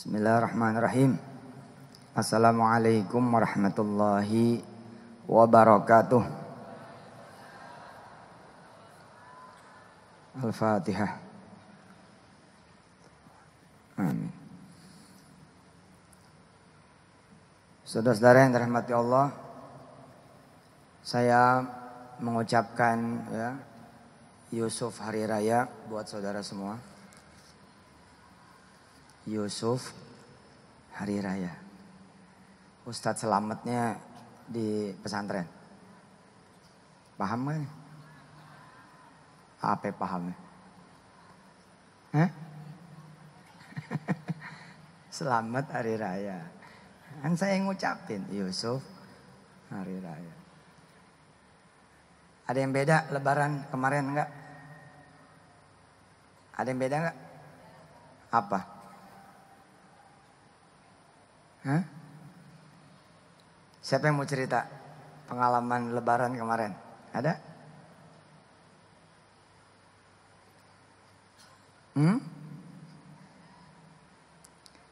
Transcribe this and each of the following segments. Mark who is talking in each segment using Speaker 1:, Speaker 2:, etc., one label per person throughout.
Speaker 1: Bismillahirrahmanirrahim. Assalamualaikum warahmatullahi wabarakatuh. Al-Fatihah. Amin. Saudara-saudara yang dirahmati Allah, saya mengucapkan ya Yusuf Hari Raya buat saudara semua. Yusuf Hari Raya. Ustadz selamatnya di pesantren. Paham kan? Apa paham Hah? Selamat Hari Raya. Kan saya ngucapin Yusuf Hari Raya. Ada yang beda lebaran kemarin enggak? Ada yang beda enggak? Apa? Hah? Siapa yang mau cerita pengalaman lebaran kemarin? Ada? Hmm?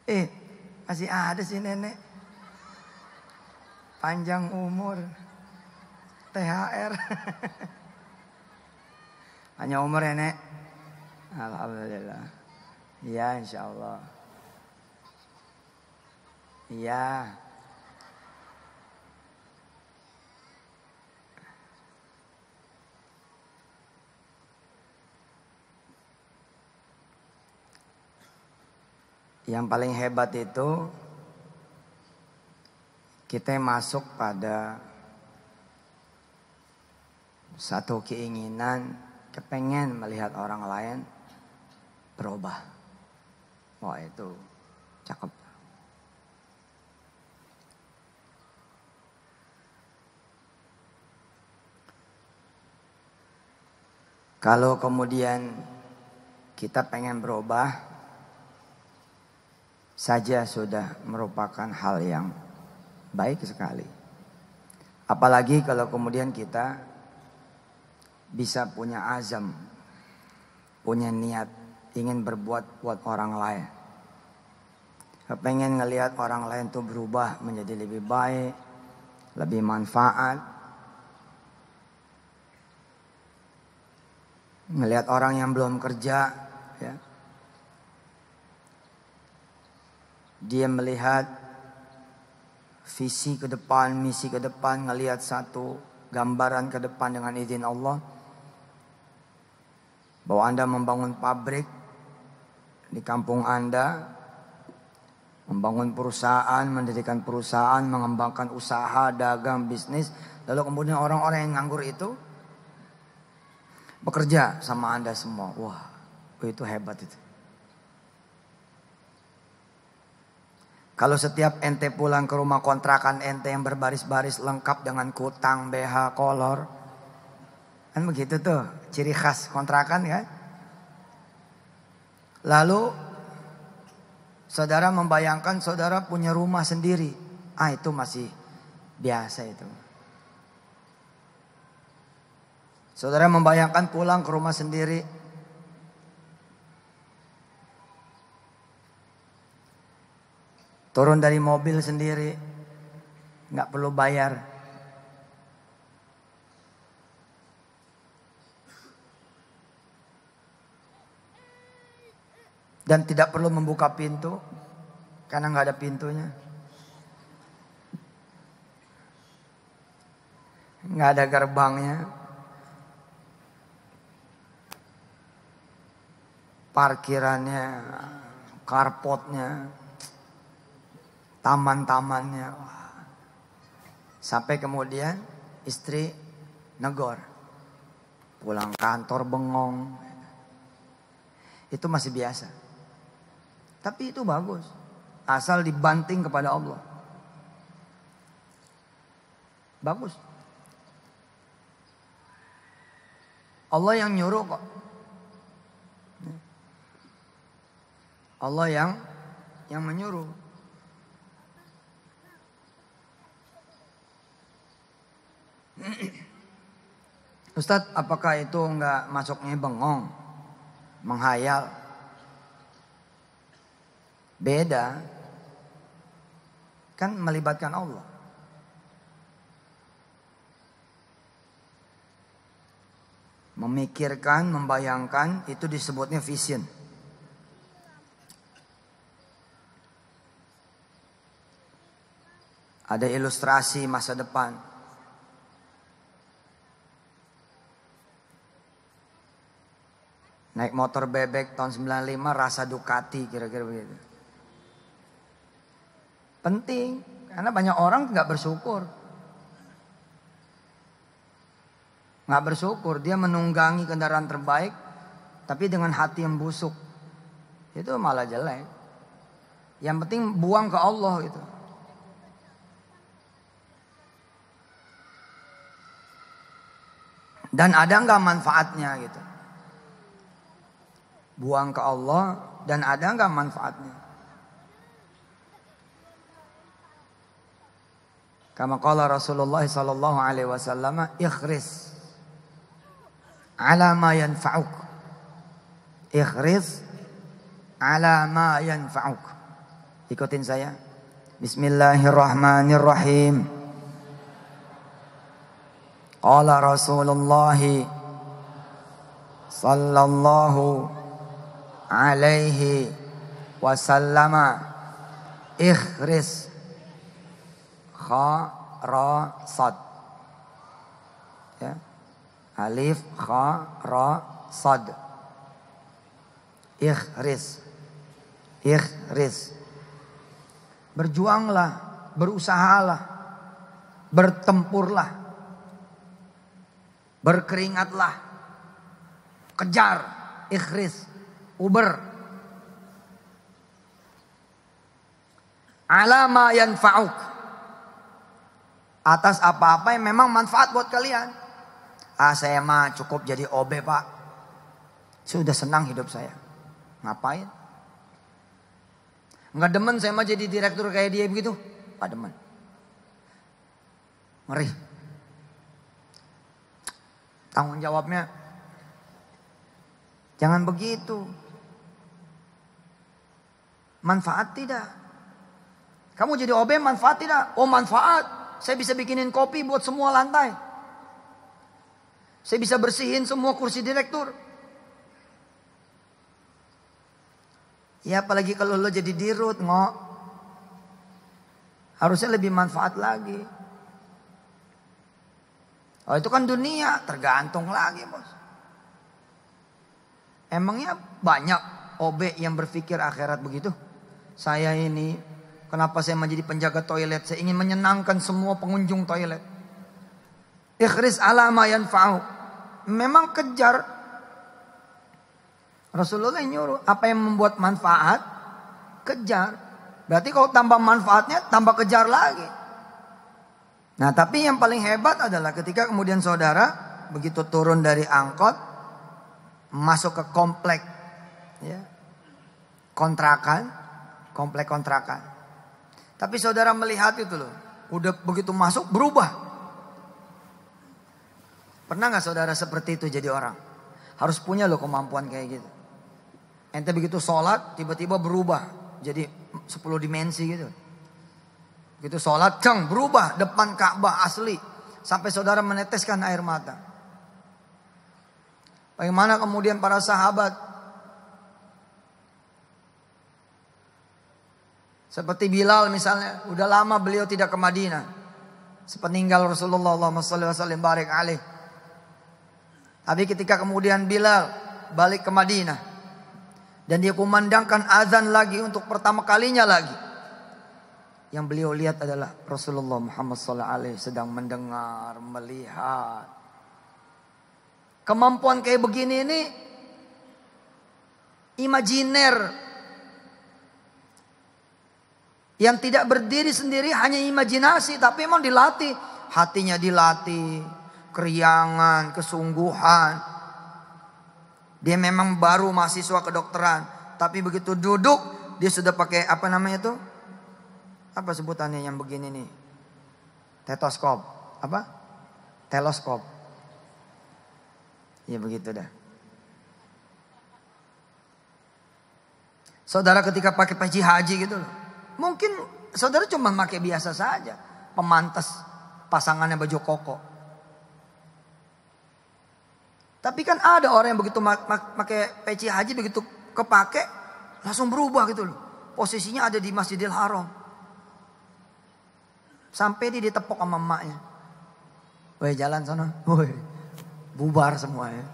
Speaker 1: Eh, masih ada sih nenek. Panjang umur. THR. Hanya umur ya, Nek. Alhamdulillah. Ya, insya Allah. Iya. Yang paling hebat itu kita masuk pada satu keinginan, kepengen melihat orang lain berubah. Wah itu cakep. Kalau kemudian kita pengen berubah, saja sudah merupakan hal yang baik sekali. Apalagi kalau kemudian kita bisa punya azam, punya niat ingin berbuat buat orang lain. Pengen ngelihat orang lain tuh berubah menjadi lebih baik, lebih manfaat, Melihat orang yang belum kerja, ya. dia melihat visi ke depan, misi ke depan, melihat satu gambaran ke depan dengan izin Allah. Bahwa Anda membangun pabrik di kampung Anda, membangun perusahaan, mendirikan perusahaan, mengembangkan usaha, dagang, bisnis. Lalu kemudian orang-orang yang nganggur itu bekerja sama Anda semua. Wah, itu hebat itu. Kalau setiap ente pulang ke rumah kontrakan ente yang berbaris-baris lengkap dengan kutang, BH, kolor. Kan begitu tuh, ciri khas kontrakan ya. Lalu saudara membayangkan saudara punya rumah sendiri. Ah itu masih biasa itu. Saudara membayangkan pulang ke rumah sendiri. Turun dari mobil sendiri. Nggak perlu bayar. Dan tidak perlu membuka pintu. Karena nggak ada pintunya. Nggak ada gerbangnya. parkirannya, karpotnya, taman-tamannya. Sampai kemudian istri negor. Pulang kantor bengong. Itu masih biasa. Tapi itu bagus. Asal dibanting kepada Allah. Bagus. Allah yang nyuruh kok. Allah yang yang menyuruh. Ustadz, apakah itu nggak masuknya bengong, menghayal? Beda, kan melibatkan Allah. Memikirkan, membayangkan itu disebutnya vision. ada ilustrasi masa depan. Naik motor bebek tahun 95 rasa Ducati kira-kira begitu. Penting karena banyak orang nggak bersyukur. Nggak bersyukur dia menunggangi kendaraan terbaik tapi dengan hati yang busuk. Itu malah jelek. Yang penting buang ke Allah gitu. Dan ada nggak manfaatnya gitu? Buang ke Allah dan ada nggak manfaatnya? Kama qala Rasulullah sallallahu alaihi wasallam, "Ikhris ala ma yanfa'uk." Ikhris ala ma yanfa'uk. Ikutin saya. Bismillahirrahmanirrahim. Qala Rasulullah sallallahu alaihi الله ikhris kha ra sad ya. alif kha ra sad berjuanglah berusahalah bertempurlah Berkeringatlah. Kejar. Ikhris. Uber. Alama fauk, Atas apa-apa yang memang manfaat buat kalian. Ah saya mah cukup jadi OB pak. Sudah senang hidup saya. Ngapain? Nggak demen saya mah jadi direktur kayak dia begitu. Pak demen. Ngeri. Tanggung jawabnya jangan begitu. Manfaat tidak. Kamu jadi OB manfaat tidak? Oh manfaat. Saya bisa bikinin kopi buat semua lantai. Saya bisa bersihin semua kursi direktur. Ya apalagi kalau lo jadi dirut ngok. Harusnya lebih manfaat lagi. Oh itu kan dunia, tergantung lagi bos. Emangnya banyak OB yang berpikir akhirat begitu? Saya ini, kenapa saya menjadi penjaga toilet? Saya ingin menyenangkan semua pengunjung toilet. Ikhris alama yanfa'u. Memang kejar. Rasulullah nyuruh, apa yang membuat manfaat, kejar. Berarti kalau tambah manfaatnya, tambah kejar lagi. Nah tapi yang paling hebat adalah ketika kemudian saudara begitu turun dari angkot masuk ke komplek ya, kontrakan, komplek kontrakan. Tapi saudara melihat itu loh, udah begitu masuk berubah. Pernah nggak saudara seperti itu jadi orang? Harus punya loh kemampuan kayak gitu. Ente begitu sholat tiba-tiba berubah jadi 10 dimensi gitu. Gitu sholat ceng berubah depan Ka'bah asli. Sampai saudara meneteskan air mata. Bagaimana kemudian para sahabat. Seperti Bilal misalnya. Udah lama beliau tidak ke Madinah. Sepeninggal Rasulullah SAW barik alih. Tapi ketika kemudian Bilal balik ke Madinah. Dan dia kumandangkan azan lagi untuk pertama kalinya lagi. Yang beliau lihat adalah Rasulullah Muhammad SAW sedang mendengar, melihat. Kemampuan kayak begini ini imajiner yang tidak berdiri sendiri hanya imajinasi tapi memang dilatih hatinya dilatih keriangan kesungguhan dia memang baru mahasiswa kedokteran tapi begitu duduk dia sudah pakai apa namanya itu? apa sebutannya yang begini nih? Tetoskop. Apa? Teleskop. Ya begitu dah. Saudara ketika pakai peci haji gitu loh. Mungkin saudara cuma pakai biasa saja. Pemantas pasangannya baju koko. Tapi kan ada orang yang begitu pakai peci haji begitu kepake langsung berubah gitu loh. Posisinya ada di Masjidil Haram. Sampai dia ditepok sama emaknya. Woi jalan sana. Woi bubar semua ya.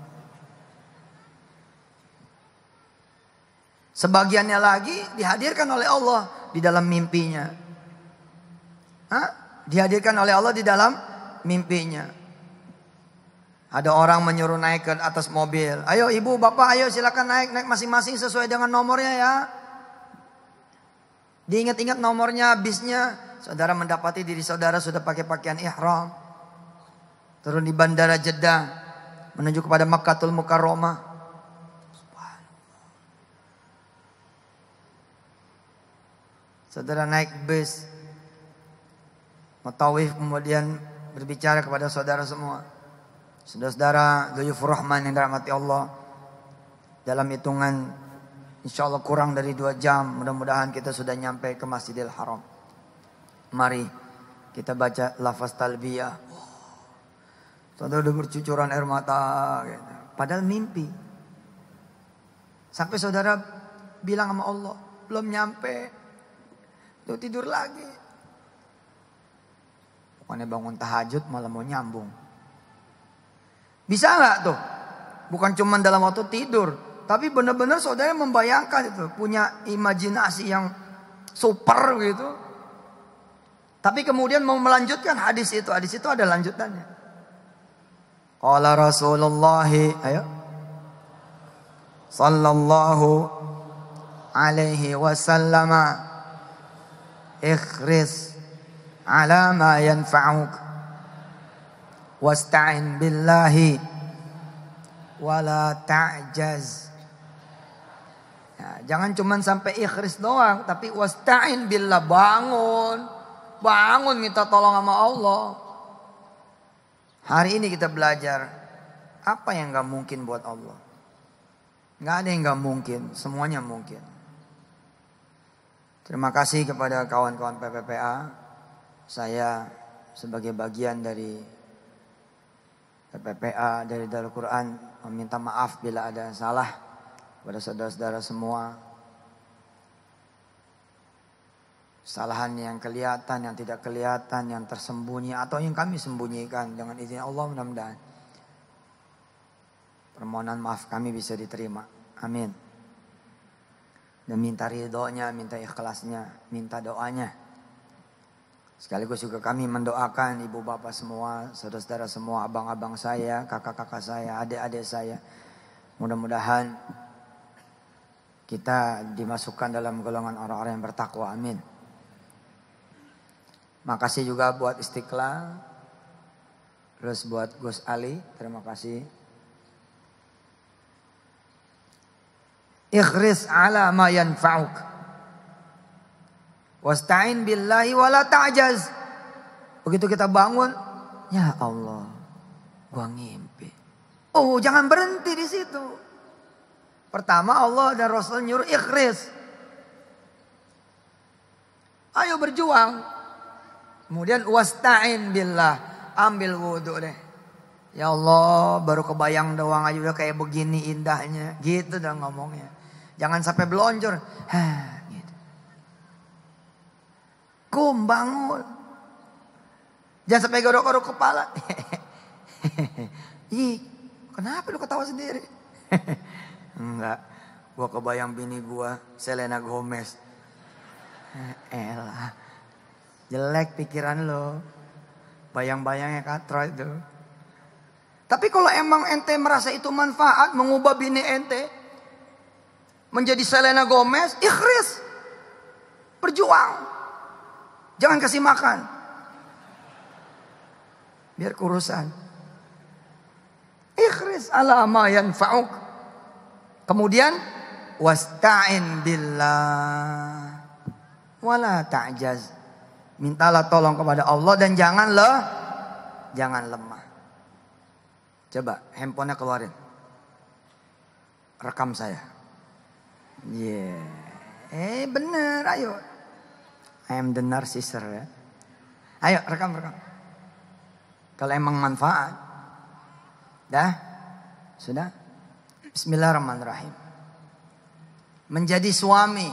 Speaker 1: Sebagiannya lagi dihadirkan oleh Allah di dalam mimpinya. Hah? Dihadirkan oleh Allah di dalam mimpinya. Ada orang menyuruh naik ke atas mobil. Ayo ibu, bapak, ayo silakan naik. Naik masing-masing sesuai dengan nomornya ya. Diingat-ingat nomornya, bisnya saudara mendapati diri saudara sudah pakai pakaian ihram. Turun di bandara Jeddah menuju kepada Makkatul mukarromah. Saudara naik bus Matawif kemudian berbicara kepada saudara semua Saudara-saudara Gayufur Rahman yang dirahmati Allah Dalam hitungan Insya Allah kurang dari dua jam Mudah-mudahan kita sudah nyampe ke Masjidil Haram Mari kita baca lafaz talbiyah. Saudara udah bercucuran air mata gitu. Padahal mimpi. Sampai saudara bilang sama Allah, belum nyampe. Tuh tidur lagi. Pokoknya bangun tahajud malah mau nyambung. Bisa nggak tuh? Bukan cuma dalam waktu tidur, tapi benar-benar saudara membayangkan itu, punya imajinasi yang super gitu. Tapi kemudian mau melanjutkan hadis itu. Hadis itu ada lanjutannya. Qala Rasulullah ayo. Sallallahu alaihi wasallam ikhris ala ma yanfa'uk wasta'in billahi wala ta'jaz nah, jangan cuman sampai ikhris doang tapi wasta'in billah bangun Bangun minta tolong sama Allah. Hari ini kita belajar apa yang gak mungkin buat Allah. Gak ada yang gak mungkin, semuanya mungkin. Terima kasih kepada kawan-kawan PPPA. Saya sebagai bagian dari PPPA dari Darul Quran meminta maaf bila ada yang salah pada saudara-saudara semua Kesalahan yang kelihatan, yang tidak kelihatan, yang tersembunyi atau yang kami sembunyikan dengan izin Allah mudah-mudahan. Permohonan maaf kami bisa diterima. Amin. Dan minta ridhonya, minta ikhlasnya, minta doanya. Sekaligus juga kami mendoakan ibu bapak semua, saudara-saudara semua, abang-abang saya, kakak-kakak saya, adik-adik saya. Mudah-mudahan kita dimasukkan dalam golongan orang-orang yang bertakwa. Amin. Makasih juga buat Istiqlal. Terus buat Gus Ali, terima kasih. Ikhris ala ma yanfa'uk. Wasta'in billahi wa la ta'jaz. Begitu kita bangun, ya Allah, gua ngimpi. Oh, jangan berhenti di situ. Pertama Allah dan Rasul nyuruh ikhris. Ayo berjuang, Kemudian wasta'in billah. Ambil wudhu deh. Ya Allah baru kebayang doang aja udah kayak begini indahnya. Gitu dah ngomongnya. Jangan sampai belonjor. heh, gitu. Kum bangun. Jangan sampai gorok-gorok kepala. Ih, kenapa lu ketawa sendiri? Enggak. Gua kebayang bini gua Selena Gomez. Elah. Jelek pikiran lo. Bayang-bayangnya katro itu. Tapi kalau emang ente merasa itu manfaat mengubah bini ente menjadi Selena Gomez, ikhris. perjuang, Jangan kasih makan. Biar kurusan. Ikhris ala ma fauk, Kemudian wasta'in billah wala ta'jaz. Mintalah tolong kepada Allah dan jangan le, jangan lemah. Coba handphonenya keluarin. Rekam saya. Yeah. Eh bener, ayo. I am the narcissist ya. Ayo rekam rekam. Kalau emang manfaat. Dah? Sudah? Bismillahirrahmanirrahim. Menjadi suami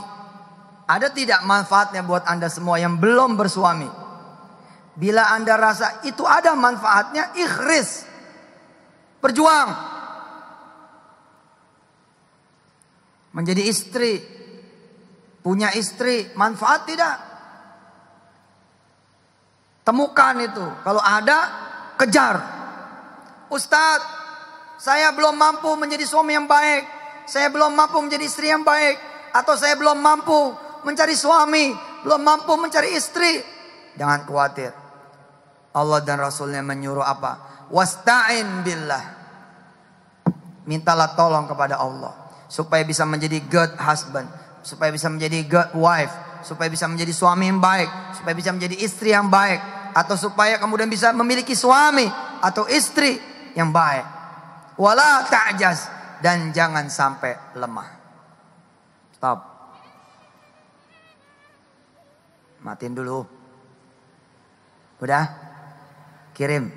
Speaker 1: ada tidak manfaatnya buat Anda semua yang belum bersuami? Bila Anda rasa itu ada manfaatnya, ikhris. perjuang, Menjadi istri. Punya istri, manfaat tidak? Temukan itu. Kalau ada, kejar. Ustadz, saya belum mampu menjadi suami yang baik. Saya belum mampu menjadi istri yang baik. Atau saya belum mampu mencari suami, belum mampu mencari istri, jangan khawatir. Allah dan Rasulnya menyuruh apa? Wasta'in billah. Mintalah tolong kepada Allah. Supaya bisa menjadi good husband. Supaya bisa menjadi good wife. Supaya bisa menjadi suami yang baik. Supaya bisa menjadi istri yang baik. Atau supaya kemudian bisa memiliki suami. Atau istri yang baik. Wala ta'jaz. Dan jangan sampai lemah. Stop. Matiin dulu. Udah? Kirim.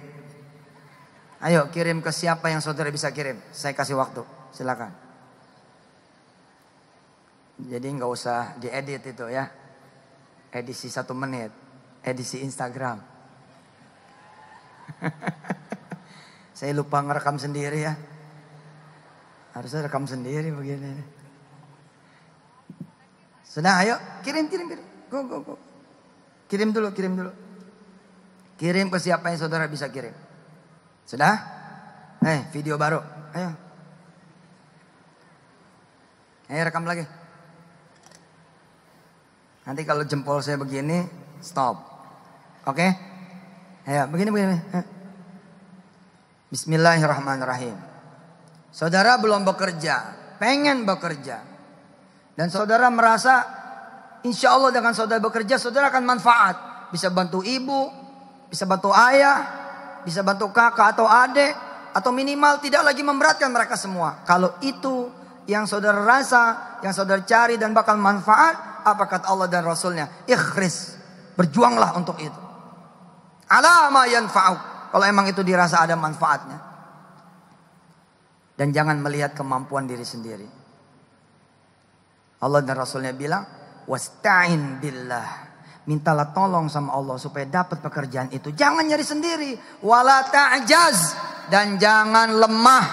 Speaker 1: Ayo kirim ke siapa yang saudara bisa kirim. Saya kasih waktu. Silakan. Jadi nggak usah diedit itu ya. Edisi satu menit. Edisi Instagram. saya lupa ngerekam sendiri ya. Harusnya rekam sendiri begini. Sudah ayo kirim kirim kirim. Go go go. Kirim dulu, kirim dulu. Kirim ke siapa yang saudara bisa kirim. Sudah? Eh, video baru. Ayo. Ayo rekam lagi. Nanti kalau jempol saya begini, stop. Oke? Okay? Ya, begini begini. Bismillahirrahmanirrahim. Saudara belum bekerja, pengen bekerja. Dan saudara merasa Insya Allah dengan saudara bekerja, saudara akan manfaat. Bisa bantu ibu, bisa bantu ayah, bisa bantu kakak atau adik. Atau minimal tidak lagi memberatkan mereka semua. Kalau itu yang saudara rasa, yang saudara cari dan bakal manfaat. apakah Allah dan Rasulnya? Ikhris. Berjuanglah untuk itu. Alama Kalau emang itu dirasa ada manfaatnya. Dan jangan melihat kemampuan diri sendiri. Allah dan Rasulnya bilang, wasta'in billah. Mintalah tolong sama Allah supaya dapat pekerjaan itu. Jangan nyari sendiri. Wala ta'jaz. Dan jangan lemah.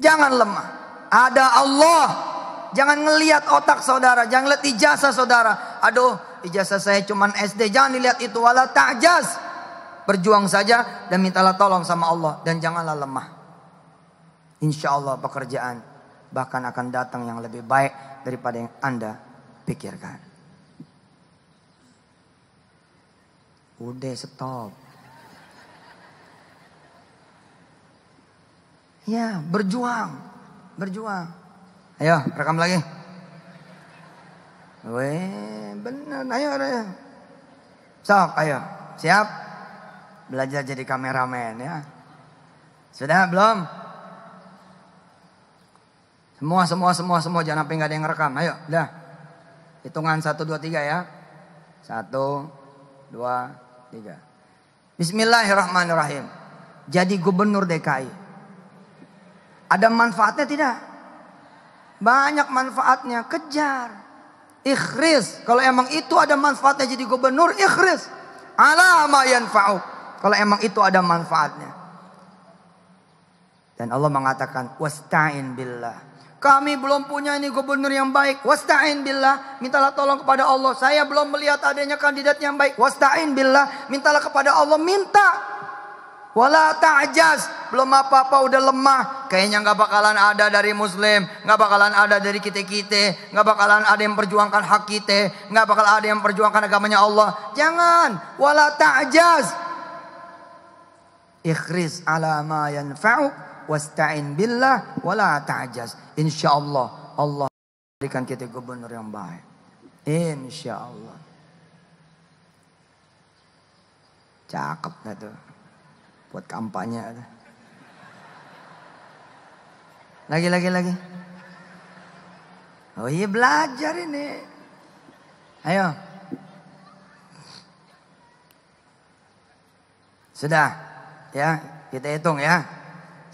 Speaker 1: Jangan lemah. Ada Allah. Jangan ngelihat otak saudara. Jangan lihat ijazah saudara. Aduh ijazah saya cuma SD. Jangan dilihat itu. Wala ta'jaz. Berjuang saja dan mintalah tolong sama Allah. Dan janganlah lemah. Insya Allah pekerjaan bahkan akan datang yang lebih baik daripada yang Anda pikirkan. Udah stop. Ya, berjuang. Berjuang. Ayo, rekam lagi. Weh, bener. Ayo, ayo. Sok, ayo. Siap? Belajar jadi kameramen ya. Sudah belum? Semua, semua, semua, semua. Jangan sampai nggak ada yang rekam. Ayo, dah. Hitungan satu, dua, tiga ya. Satu, dua, tiga. Bismillahirrahmanirrahim. Jadi gubernur DKI. Ada manfaatnya tidak? Banyak manfaatnya. Kejar. Ikhris. Kalau emang itu ada manfaatnya jadi gubernur, ikhris. Alama yanfa'u. Kalau emang itu ada manfaatnya. Dan Allah mengatakan, wasta'in billah. Kami belum punya ini gubernur yang baik. Wasta'in billah, mintalah tolong kepada Allah. Saya belum melihat adanya kandidat yang baik. Wasta'in billah, mintalah kepada Allah, minta. Wala ta'jaz, belum apa-apa udah lemah. Kayaknya nggak bakalan ada dari muslim, nggak bakalan ada dari kita-kita, nggak bakalan ada yang perjuangkan hak kita, nggak bakal ada yang perjuangkan agamanya Allah. Jangan wala ta'jaz. Ikhris ala ma yanfa'uk wasta'in billah wala ta'jaz. Insyaallah Allah berikan kita gubernur yang baik. Insyaallah. Cakep dah tuh. Buat kampanye ada. Lagi lagi lagi. Oh iya belajar ini. Ayo. Sudah. Ya, kita hitung ya.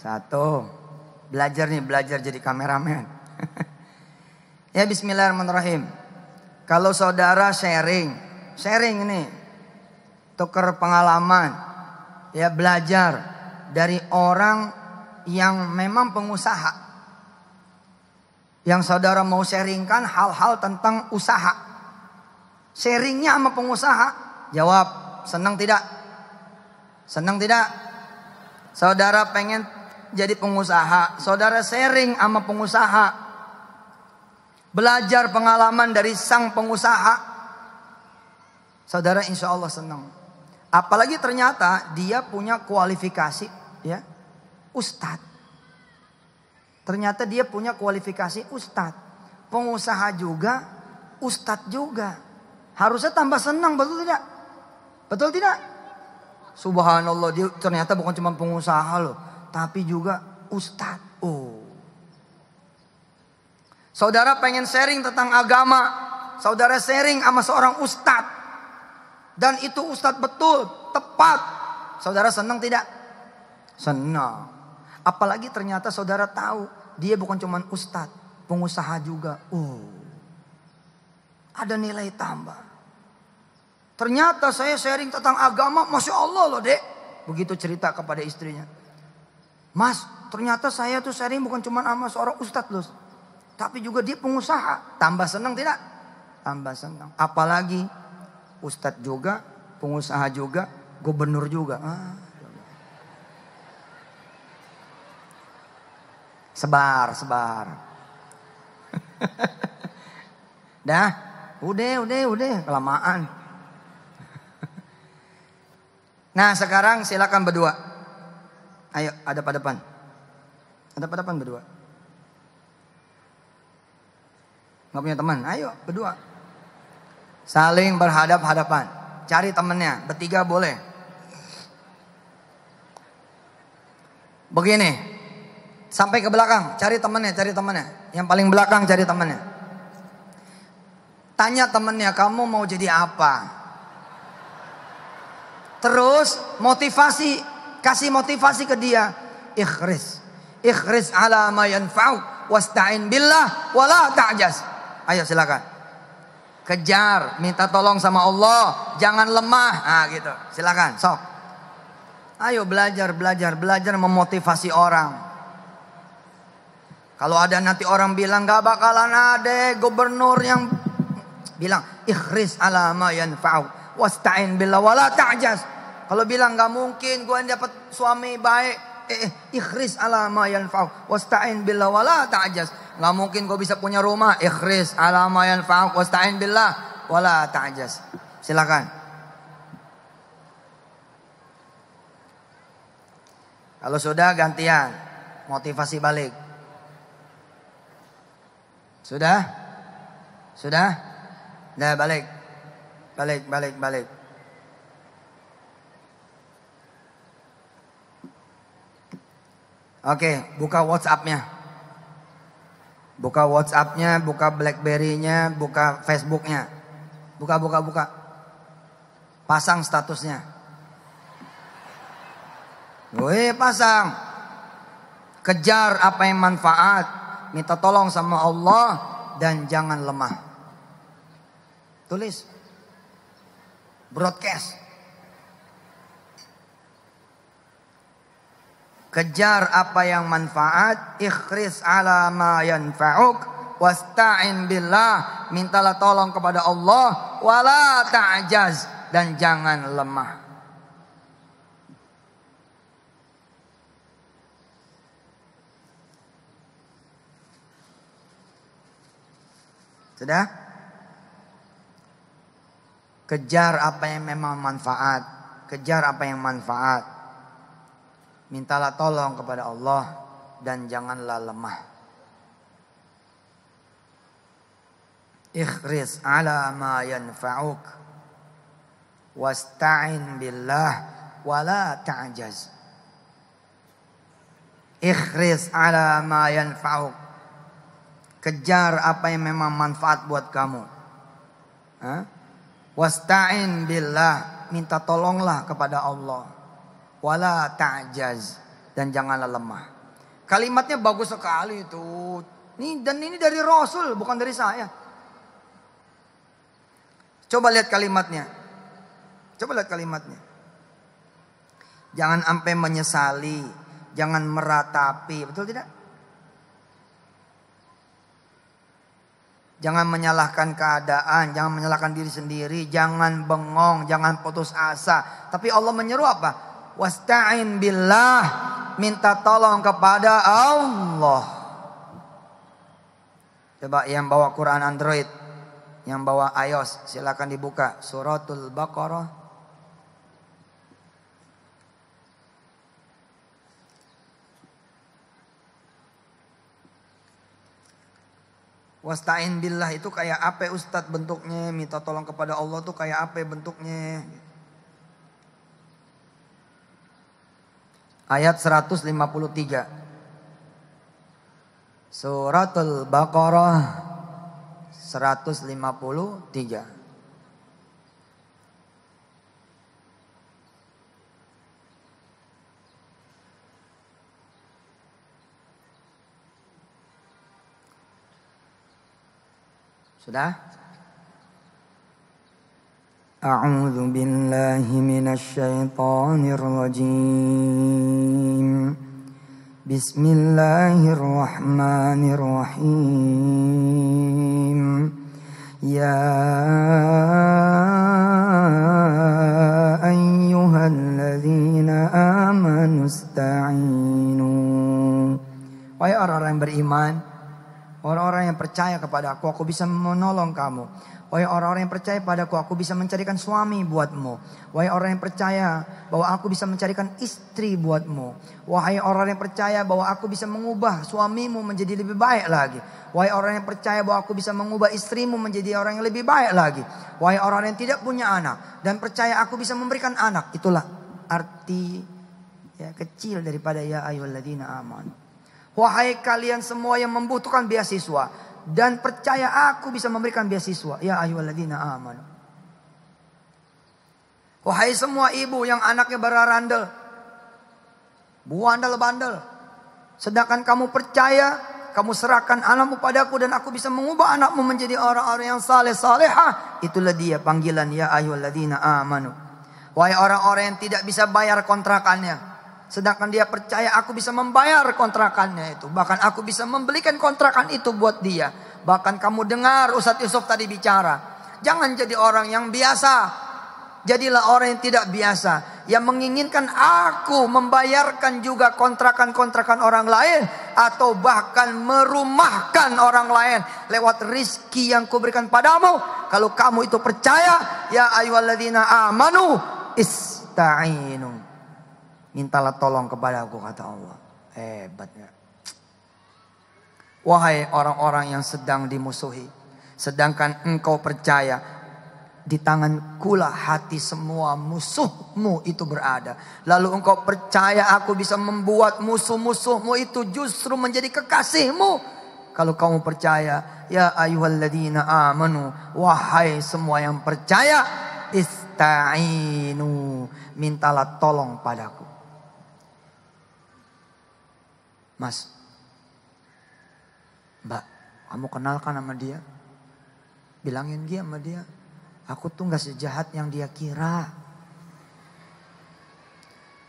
Speaker 1: Satu. Belajar nih, belajar jadi kameramen. ya bismillahirrahmanirrahim. Kalau saudara sharing, sharing ini tuker pengalaman, ya belajar dari orang yang memang pengusaha. Yang saudara mau sharingkan hal-hal tentang usaha. Sharingnya sama pengusaha. Jawab, senang tidak? Senang tidak? Saudara pengen jadi pengusaha, saudara sharing sama pengusaha, belajar pengalaman dari sang pengusaha, saudara insya Allah senang. Apalagi ternyata dia punya kualifikasi, ya, ustad. Ternyata dia punya kualifikasi ustad, pengusaha juga, ustad juga. Harusnya tambah senang, betul tidak? Betul tidak? Subhanallah, dia ternyata bukan cuma pengusaha loh tapi juga Ustad, Oh. Saudara pengen sharing tentang agama, saudara sharing sama seorang Ustad, Dan itu Ustad betul, tepat. Saudara senang tidak? Senang. Apalagi ternyata saudara tahu dia bukan cuman Ustad, pengusaha juga. Oh. Ada nilai tambah. Ternyata saya sharing tentang agama, masya Allah loh dek. Begitu cerita kepada istrinya. Mas, ternyata saya tuh sharing bukan cuma sama seorang ustadz loh. Tapi juga dia pengusaha. Tambah senang tidak? Tambah senang. Apalagi ustadz juga, pengusaha juga, gubernur juga. Ah. Sebar, sebar. Dah, udah, udah, udah, kelamaan. Nah sekarang silakan berdua. Ayo, ada pada depan. Ada pada depan berdua. Gak punya teman, ayo berdua. Saling berhadap-hadapan. Cari temannya, bertiga boleh. Begini, sampai ke belakang, cari temannya, cari temannya. Yang paling belakang cari temannya. Tanya temannya, kamu mau jadi apa? Terus motivasi Kasih motivasi ke dia. Ikhris. Ikhris ala ma yanfa'u. Wasta'in billah wala ta'jas. Ayo silakan. Kejar, minta tolong sama Allah, jangan lemah. Ah gitu. Silakan, sok. Ayo belajar, belajar, belajar memotivasi orang. Kalau ada nanti orang bilang gak bakalan ada gubernur yang bilang ikhris ala ma yanfa'u wasta'in billah wala ta'jas. Kalau bilang nggak mungkin gue dapat suami baik, eh, eh ikhris alama fau wasta'in billah wala ta'jaz. Nggak mungkin gue bisa punya rumah, ikhris alama fau wasta'in billah wala ta'jaz. Silakan. Kalau sudah gantian motivasi balik. Sudah? Sudah? Nah, balik. Balik, balik, balik. Oke, buka WhatsApp-nya. Buka WhatsApp-nya, buka BlackBerry-nya, buka Facebook-nya. Buka, buka, buka. Pasang statusnya. Woi, pasang. Kejar apa yang manfaat. Minta tolong sama Allah dan jangan lemah. Tulis. Broadcast. Kejar apa yang manfaat, ikhris ala ma yanfa'uk, wasta'in billah, mintalah tolong kepada Allah, wala ta'jaz dan jangan lemah. Sudah? Kejar apa yang memang manfaat, kejar apa yang manfaat. Mintalah tolong kepada Allah dan janganlah lemah. Ikhris ala ma yanfa'uk wasta'in billah wala ta'jaz. Ikhris ala ma yanfa'uk. Kejar apa yang memang manfaat buat kamu. Wasta'in billah, minta tolonglah kepada Allah wala ta'jaz dan janganlah lemah. Kalimatnya bagus sekali itu. Ini dan ini dari Rasul bukan dari saya. Coba lihat kalimatnya. Coba lihat kalimatnya. Jangan sampai menyesali, jangan meratapi, betul tidak? Jangan menyalahkan keadaan, jangan menyalahkan diri sendiri, jangan bengong, jangan putus asa. Tapi Allah menyeru apa? wasta'in billah minta tolong kepada Allah coba yang bawa Quran Android yang bawa iOS silakan dibuka suratul baqarah Wasta'in billah itu kayak apa Ustadz bentuknya? Minta tolong kepada Allah tuh kayak apa bentuknya? ayat 153. Suratul Baqarah 153. Sudah? أعوذ بالله من الشيطان الرجيم بسم الله الرحمن الرحيم يا أيها الذين آمنوا استعينوا Wahai orang-orang yang beriman, Orang-orang yang percaya kepada aku, aku bisa menolong kamu. Wahai orang-orang yang percaya pada aku Aku bisa mencarikan suami buatmu. Wahai orang yang percaya bahwa aku bisa mencarikan istri buatmu. Wahai orang yang percaya bahwa aku bisa mengubah suamimu menjadi lebih baik lagi. Wahai orang yang percaya bahwa aku bisa mengubah istrimu menjadi orang yang lebih baik lagi. Wahai orang yang tidak punya anak dan percaya aku bisa memberikan anak. Itulah arti ya, kecil daripada ya dina amanu. Wahai kalian semua yang membutuhkan beasiswa dan percaya aku bisa memberikan beasiswa. Ya ayyuhalladzina amanu. Wahai semua ibu yang anaknya berarandel. Buandel-bandel. Sedangkan kamu percaya, kamu serahkan anakmu padaku dan aku bisa mengubah anakmu menjadi orang-orang yang saleh-salehah. Itulah dia panggilan ya ayyuhalladzina amanu. Wahai orang-orang yang tidak bisa bayar kontrakannya. Sedangkan dia percaya aku bisa membayar kontrakannya itu. Bahkan aku bisa membelikan kontrakan itu buat dia. Bahkan kamu dengar Ustadz Yusuf tadi bicara. Jangan jadi orang yang biasa. Jadilah orang yang tidak biasa. Yang menginginkan aku membayarkan juga kontrakan-kontrakan orang lain. Atau bahkan merumahkan orang lain. Lewat rizki yang kuberikan padamu. Kalau kamu itu percaya. Ya ayualladzina amanu ista'inu. Mintalah tolong kepada aku kata Allah. Hebatnya. Wahai orang-orang yang sedang dimusuhi. Sedangkan engkau percaya di tangan kula hati semua musuhmu itu berada. Lalu engkau percaya aku bisa membuat musuh-musuhmu itu justru menjadi kekasihmu. Kalau kamu percaya, ya ayuhalladina amanu, wahai semua yang percaya, istainu, mintalah tolong padaku. Mas, Mbak, kamu kenalkan sama dia? Bilangin dia sama dia, aku tuh gak sejahat yang dia kira.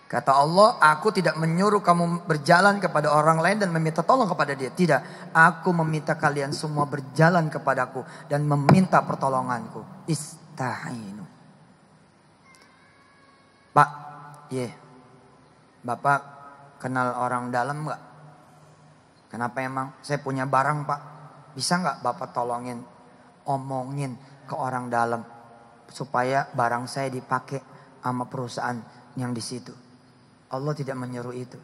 Speaker 1: Kata Allah, aku tidak menyuruh kamu berjalan kepada orang lain dan meminta tolong kepada dia. Tidak, aku meminta kalian semua berjalan kepadaku dan meminta pertolonganku. Istahainu. Pak, ye, yeah. Bapak kenal orang dalam gak? Kenapa emang? Saya punya barang pak. Bisa nggak bapak tolongin, omongin ke orang dalam supaya barang saya dipakai sama perusahaan yang di situ. Allah tidak menyuruh itu.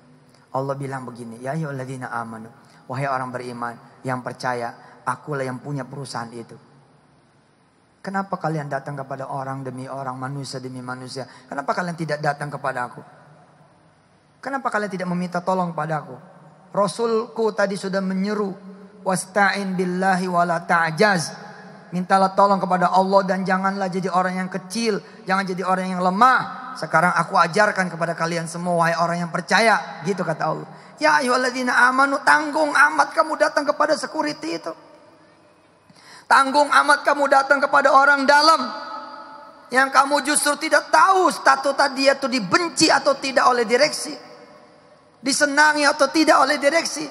Speaker 1: Allah bilang begini, ya ayyuhalladzina amanu, wahai orang beriman yang percaya, akulah yang punya perusahaan itu. Kenapa kalian datang kepada orang demi orang, manusia demi manusia? Kenapa kalian tidak datang kepada aku? Kenapa kalian tidak meminta tolong pada aku? Rasulku tadi sudah menyeru wasta'in billahi wala ta'jaz. Mintalah tolong kepada Allah dan janganlah jadi orang yang kecil, jangan jadi orang yang lemah. Sekarang aku ajarkan kepada kalian semua wahai orang yang percaya, gitu kata Allah. Ya ayyuhalladzina amanu tanggung amat kamu datang kepada security itu. Tanggung amat kamu datang kepada orang dalam yang kamu justru tidak tahu statuta tadi itu dibenci atau tidak oleh direksi disenangi atau tidak oleh direksi.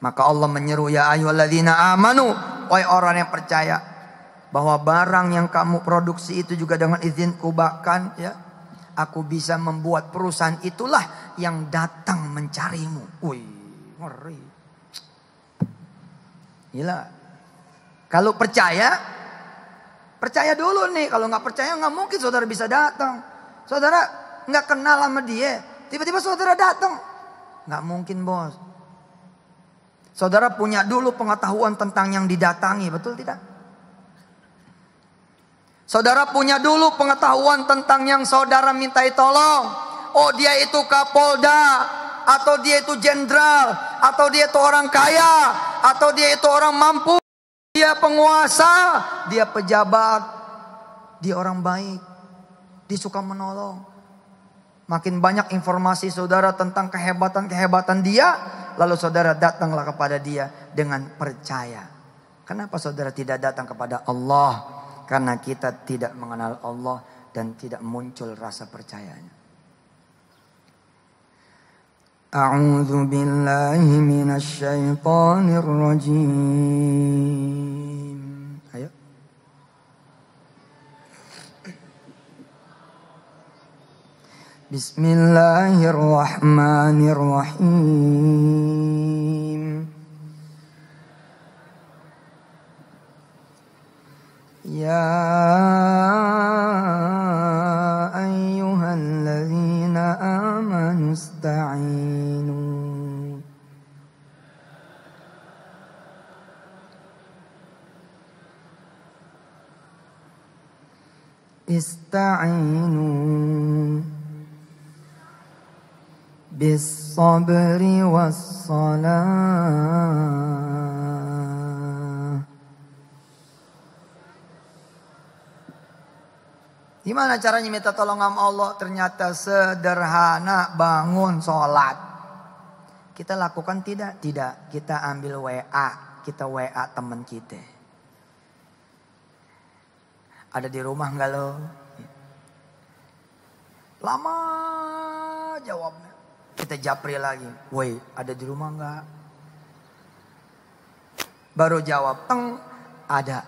Speaker 1: Maka Allah menyeru ya ayyuhalladzina amanu, wahai orang yang percaya bahwa barang yang kamu produksi itu juga dengan izinku bahkan ya aku bisa membuat perusahaan itulah yang datang mencarimu. woi ngeri. Gila. Kalau percaya, percaya dulu nih. Kalau nggak percaya nggak mungkin saudara bisa datang. Saudara nggak kenal sama dia, Tiba-tiba saudara datang. Gak mungkin bos. Saudara punya dulu pengetahuan tentang yang didatangi, betul tidak? Saudara punya dulu pengetahuan tentang yang saudara mintai tolong. Oh dia itu kapolda, atau dia itu jenderal, atau dia itu orang kaya, atau dia itu orang mampu, dia penguasa, dia pejabat, dia orang baik, dia suka menolong. Makin banyak informasi saudara tentang kehebatan-kehebatan dia. Lalu saudara datanglah kepada dia dengan percaya. Kenapa saudara tidak datang kepada Allah? Karena kita tidak mengenal Allah dan tidak muncul rasa percayanya. A'udzu billahi minasy syaithanir rajim. بسم الله الرحمن الرحيم يا أيها الذين آمنوا استعينوا استعينوا بالصبر والصلاة Gimana caranya minta tolong sama Allah? Ternyata sederhana bangun sholat. Kita lakukan tidak? Tidak. Kita ambil WA. Kita WA teman kita. Ada di rumah nggak lo? Lama jawabnya. Kita japri lagi. Woi, ada di rumah nggak? Baru jawab, teng, ada.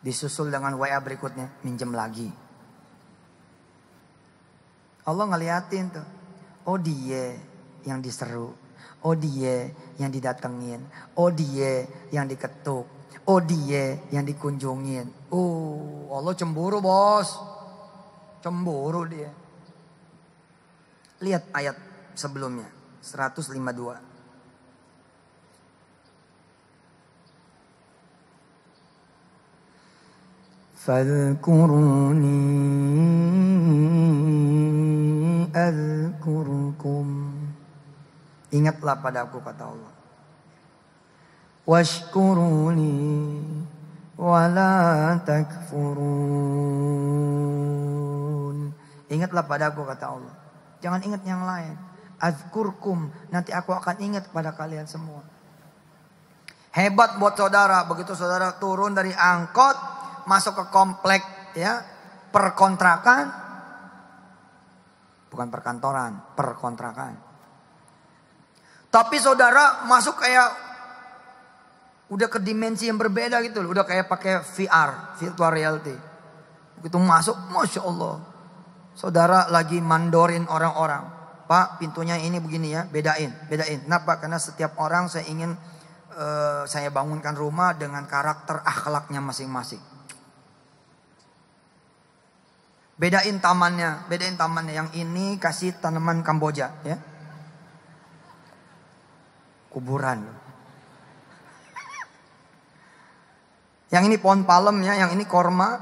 Speaker 1: Disusul dengan WA berikutnya, minjem lagi. Allah ngeliatin tuh. Oh dia yang diseru. Oh dia yang didatengin. Oh dia yang diketuk. Oh dia yang dikunjungin. Oh Allah cemburu bos. Cemburu dia. Lihat ayat sebelumnya, 152. Fadkuruni أذكركم Ingatlah padaku kata Allah. Washkuruni wala takfurun. Ingatlah padaku kata Allah. Jangan ingat yang lain. Azkurkum. Nanti aku akan ingat kepada kalian semua. Hebat buat saudara. Begitu saudara turun dari angkot. Masuk ke komplek ya. Perkontrakan. Bukan perkantoran. Perkontrakan. Tapi saudara masuk kayak Udah ke dimensi yang berbeda gitu loh. Udah kayak pakai VR, virtual reality. Begitu masuk, Masya Allah saudara lagi mandorin orang-orang. Pak, pintunya ini begini ya, bedain, bedain. Kenapa? Karena setiap orang saya ingin uh, saya bangunkan rumah dengan karakter akhlaknya masing-masing. Bedain tamannya, bedain tamannya. Yang ini kasih tanaman Kamboja, ya. Kuburan. Yang ini pohon palem ya, yang ini korma.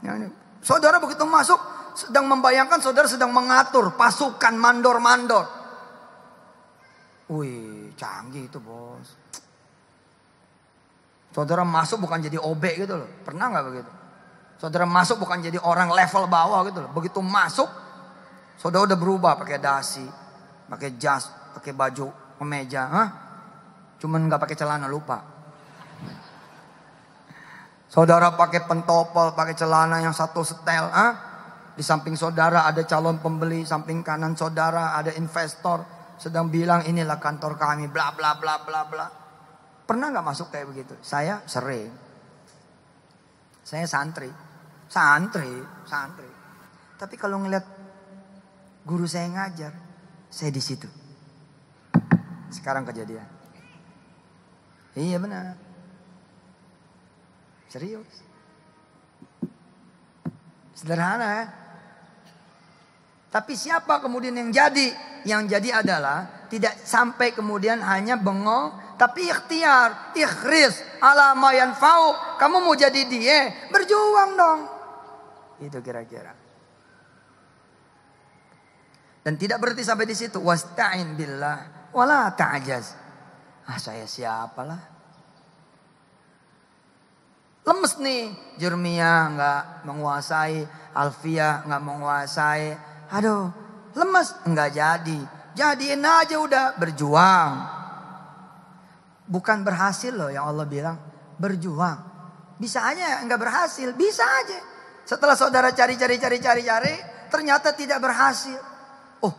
Speaker 1: Yang ini. Saudara begitu masuk, sedang membayangkan saudara sedang mengatur pasukan mandor-mandor. Wih, canggih itu bos. Saudara masuk bukan jadi OB gitu loh. Pernah nggak begitu? Saudara masuk bukan jadi orang level bawah gitu loh. Begitu masuk, saudara udah berubah pakai dasi, pakai jas, pakai baju kemeja, Hah? Cuman nggak pakai celana lupa. Saudara pakai pentopel, pakai celana yang satu setel, ah? Di samping saudara ada calon pembeli, samping kanan saudara ada investor sedang bilang inilah kantor kami, bla bla bla bla bla. Pernah nggak masuk kayak begitu? Saya sering. Saya santri, santri, santri. Tapi kalau ngeliat guru saya ngajar, saya di situ. Sekarang kejadian. Iya benar. Serius. Sederhana ya. Tapi siapa kemudian yang jadi? Yang jadi adalah tidak sampai kemudian hanya bengong, tapi ikhtiar, ikhris, alamayan fau. Kamu mau jadi dia, berjuang dong. Itu kira-kira. Dan tidak berarti sampai di situ. Wasta'in billah wala ta'ajaz. Ah saya siapalah? Lemes nih, Jermia nggak menguasai, Alfia nggak menguasai, Aduh, lemes enggak jadi. Jadiin aja udah berjuang. Bukan berhasil loh yang Allah bilang, berjuang. Bisa aja enggak berhasil, bisa aja. Setelah saudara cari-cari cari-cari cari, ternyata tidak berhasil. Oh,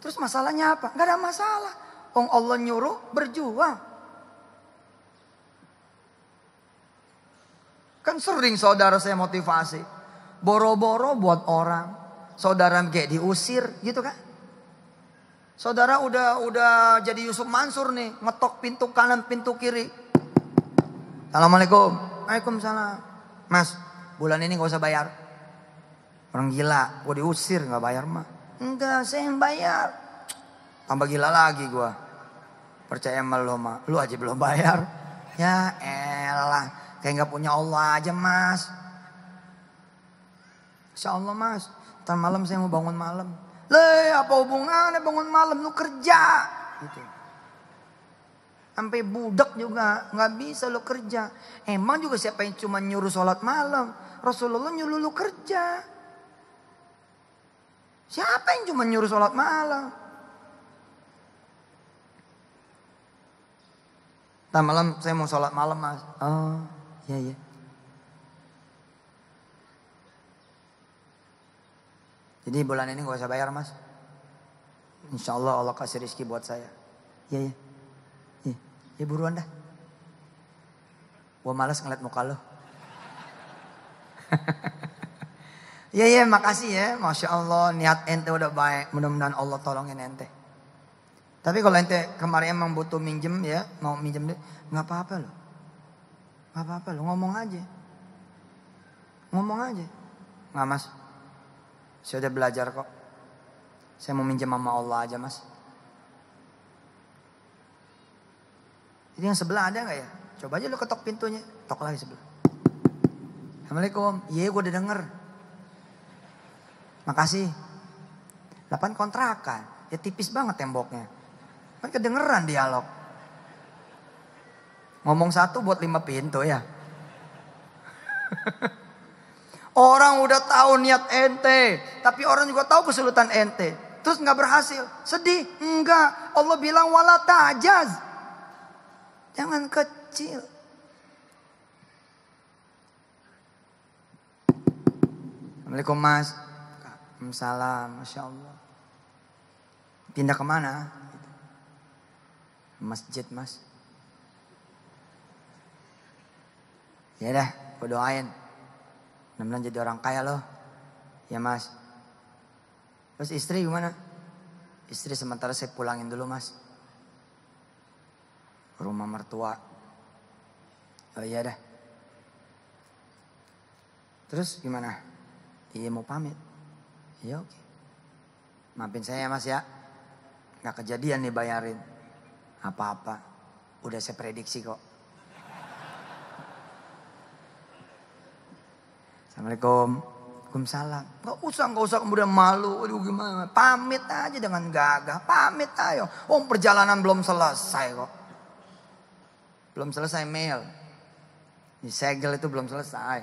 Speaker 1: terus masalahnya apa? Enggak ada masalah. oh, Allah nyuruh berjuang. Kan sering saudara saya motivasi. Boro-boro buat orang. Saudara kayak diusir gitu kan? Saudara udah udah jadi Yusuf Mansur nih, ngetok pintu kanan, pintu kiri. Assalamualaikum. Waalaikumsalam. Mas, bulan ini gak usah bayar. Orang gila, gue diusir gak bayar mah. Enggak, saya yang bayar. Tambah gila lagi gue. Percaya sama lo mah, lo aja belum bayar. Ya elah, kayak gak punya Allah aja mas. Insya Allah mas, Ntar malam saya mau bangun malam. Leh apa hubungannya bangun malam lu kerja. Gitu. Sampai budak juga nggak bisa lu kerja. Emang juga siapa yang cuma nyuruh sholat malam. Rasulullah nyuruh lu kerja. Siapa yang cuma nyuruh sholat malam. Tak malam saya mau sholat malam mas. Oh iya iya. Jadi bulan ini gak usah bayar mas. Insya Allah Allah kasih rezeki buat saya. Iya, iya. Iya, ya, buruan dah. Gue males ngeliat muka lo. Iya, iya makasih ya. Masya Allah niat ente udah baik. Mudah-mudahan Allah tolongin ente. Tapi kalau ente kemarin emang butuh minjem ya. Mau minjem deh. Gak apa-apa loh. Gak apa-apa loh. Ngomong aja. Ngomong aja. Nggak mas, saya udah belajar kok. Saya mau minjem sama Allah aja mas. Ini yang sebelah ada nggak ya? Coba aja lu ketok pintunya. Tok lagi sebelah. Assalamualaikum. Iya gue udah denger. Makasih. 8 kontrakan. Ya tipis banget temboknya. Kan kedengeran dialog. Ngomong satu buat lima pintu ya. Orang udah tahu niat ente, tapi orang juga tahu kesulitan ente. Terus nggak berhasil, sedih, enggak. Allah bilang wala tajaz. Jangan kecil. Assalamualaikum mas. Salam, masya Allah. Pindah kemana? Masjid mas. Ya dah, doain. Mudah-mudahan jadi orang kaya loh. Ya mas. Terus istri gimana? Istri sementara saya pulangin dulu mas. Rumah mertua. Oh iya dah. Terus gimana? Iya mau pamit. Iya oke. Maafin saya ya mas ya. Gak kejadian nih bayarin. Apa-apa. Udah saya prediksi kok. Assalamualaikum. Waalaikumsalam. Gak usah, gak usah kemudian malu. Aduh gimana. Pamit aja dengan gagah. Pamit ayo. om oh, perjalanan belum selesai kok. Belum selesai mail. Di segel itu belum selesai.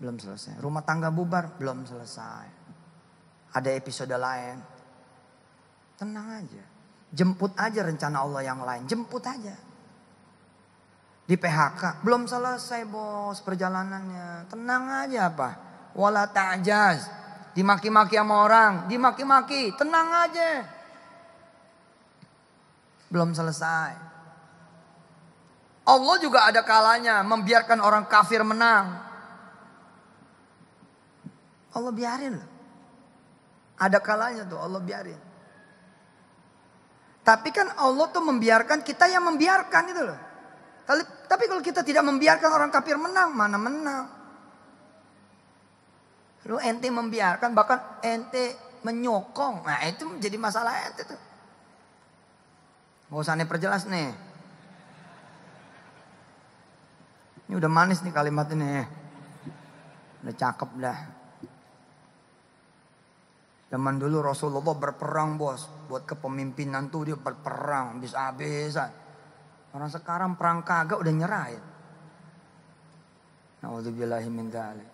Speaker 1: Belum selesai. Rumah tangga bubar belum selesai. Ada episode lain. Tenang aja. Jemput aja rencana Allah yang lain. Jemput aja. Di PHK. Belum selesai bos perjalanannya. Tenang aja apa. Wala ta'jaz. Dimaki-maki sama orang. Dimaki-maki. Tenang aja. Belum selesai. Allah juga ada kalanya membiarkan orang kafir menang. Allah biarin loh. Ada kalanya tuh Allah biarin. Tapi kan Allah tuh membiarkan kita yang membiarkan itu loh. Kalau tapi kalau kita tidak membiarkan orang kafir menang, mana menang? Lu ente membiarkan bahkan ente menyokong. Nah itu menjadi masalah ente tuh. Gak usah perjelas nih. Ini udah manis nih kalimat ini. Udah cakep dah. Zaman dulu Rasulullah berperang bos. Buat kepemimpinan tuh dia berperang. bisa habis-habisan. Orang sekarang perang kagak udah nyerah ya. Nauzubillahi min dzalik.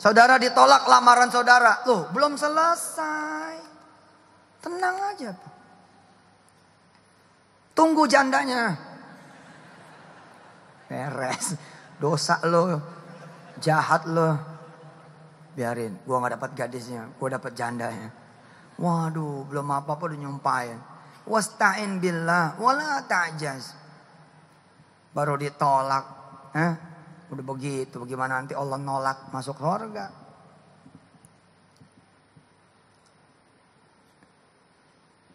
Speaker 1: Saudara ditolak lamaran saudara. Loh, belum selesai. Tenang aja, Pak. Tunggu jandanya. Beres. Dosa lo. Jahat lo biarin gue nggak dapat gadisnya gue dapat janda ya waduh belum apa apa udah nyumpahin wasta'in billah wala ta'jaz baru ditolak eh? udah begitu bagaimana nanti Allah nolak masuk surga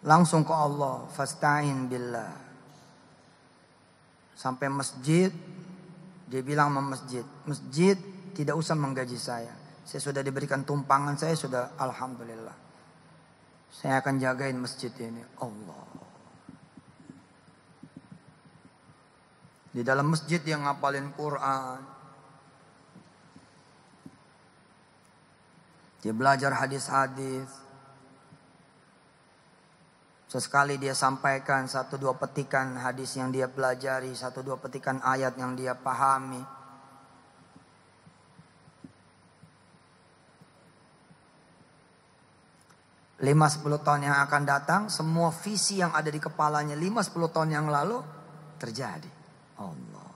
Speaker 1: langsung ke Allah fasta'in billah sampai masjid dia bilang sama masjid masjid tidak usah menggaji saya saya sudah diberikan tumpangan saya sudah alhamdulillah. Saya akan jagain masjid ini. Allah. Di dalam masjid yang ngapalin Quran. Dia belajar hadis-hadis. Sesekali dia sampaikan satu dua petikan hadis yang dia pelajari, satu dua petikan ayat yang dia pahami. 5-10 tahun yang akan datang, semua visi yang ada di kepalanya 5-10 tahun yang lalu terjadi. Allah.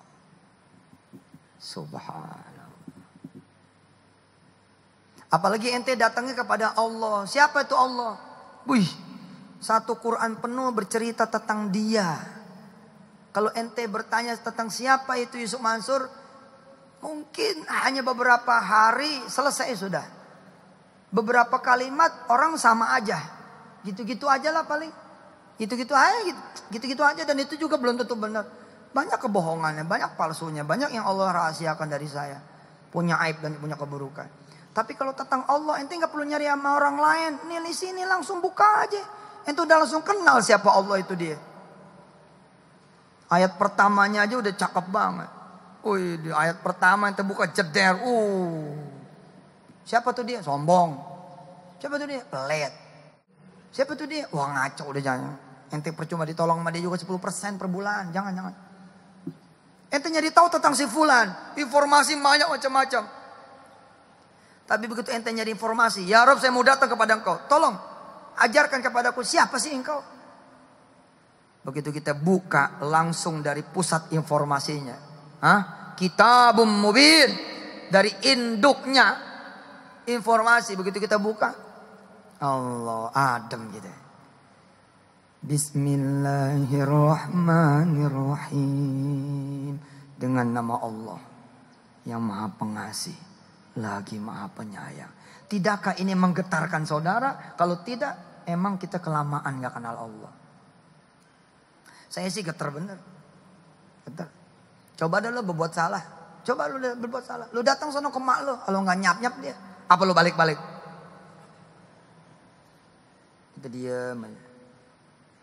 Speaker 1: Subhanallah. Apalagi ente datangnya kepada Allah. Siapa itu Allah? Wih, satu Quran penuh bercerita tentang dia. Kalau ente bertanya tentang siapa itu Yusuf Mansur, mungkin hanya beberapa hari selesai sudah. Beberapa kalimat orang sama aja. Gitu-gitu aja lah paling. Gitu-gitu aja, gitu, gitu-gitu aja dan itu juga belum tentu benar. Banyak kebohongannya, banyak palsunya, banyak yang Allah rahasiakan dari saya. Punya aib dan punya keburukan. Tapi kalau tentang Allah ente nggak perlu nyari sama orang lain. Nih di sini langsung buka aja. Ente udah langsung kenal siapa Allah itu dia. Ayat pertamanya aja udah cakep banget. Wih, ayat pertama ente buka jeder. Uh, Siapa tuh dia? Sombong. Siapa tuh dia? Pelet. Siapa tuh dia? Wah ngaco udah jangan. Ente percuma ditolong sama dia juga 10% per bulan. Jangan, jangan. Ente nyari tahu tentang si fulan. Informasi banyak macam-macam. Tapi begitu ente nyari informasi. Ya Rob saya mau datang kepada engkau. Tolong ajarkan kepadaku siapa sih engkau. Begitu kita buka langsung dari pusat informasinya. Hah? Kitabun mubin. Dari induknya informasi begitu kita buka. Allah adem gitu. Bismillahirrahmanirrahim. Dengan nama Allah yang maha pengasih lagi maha penyayang. Tidakkah ini menggetarkan saudara? Kalau tidak, emang kita kelamaan nggak kenal Allah. Saya sih getar bener. Getar. Coba dulu berbuat salah. Coba lu berbuat salah. Lu datang sana ke mak lu. Kalau nggak nyap-nyap dia. Apa lo balik-balik? Kita diam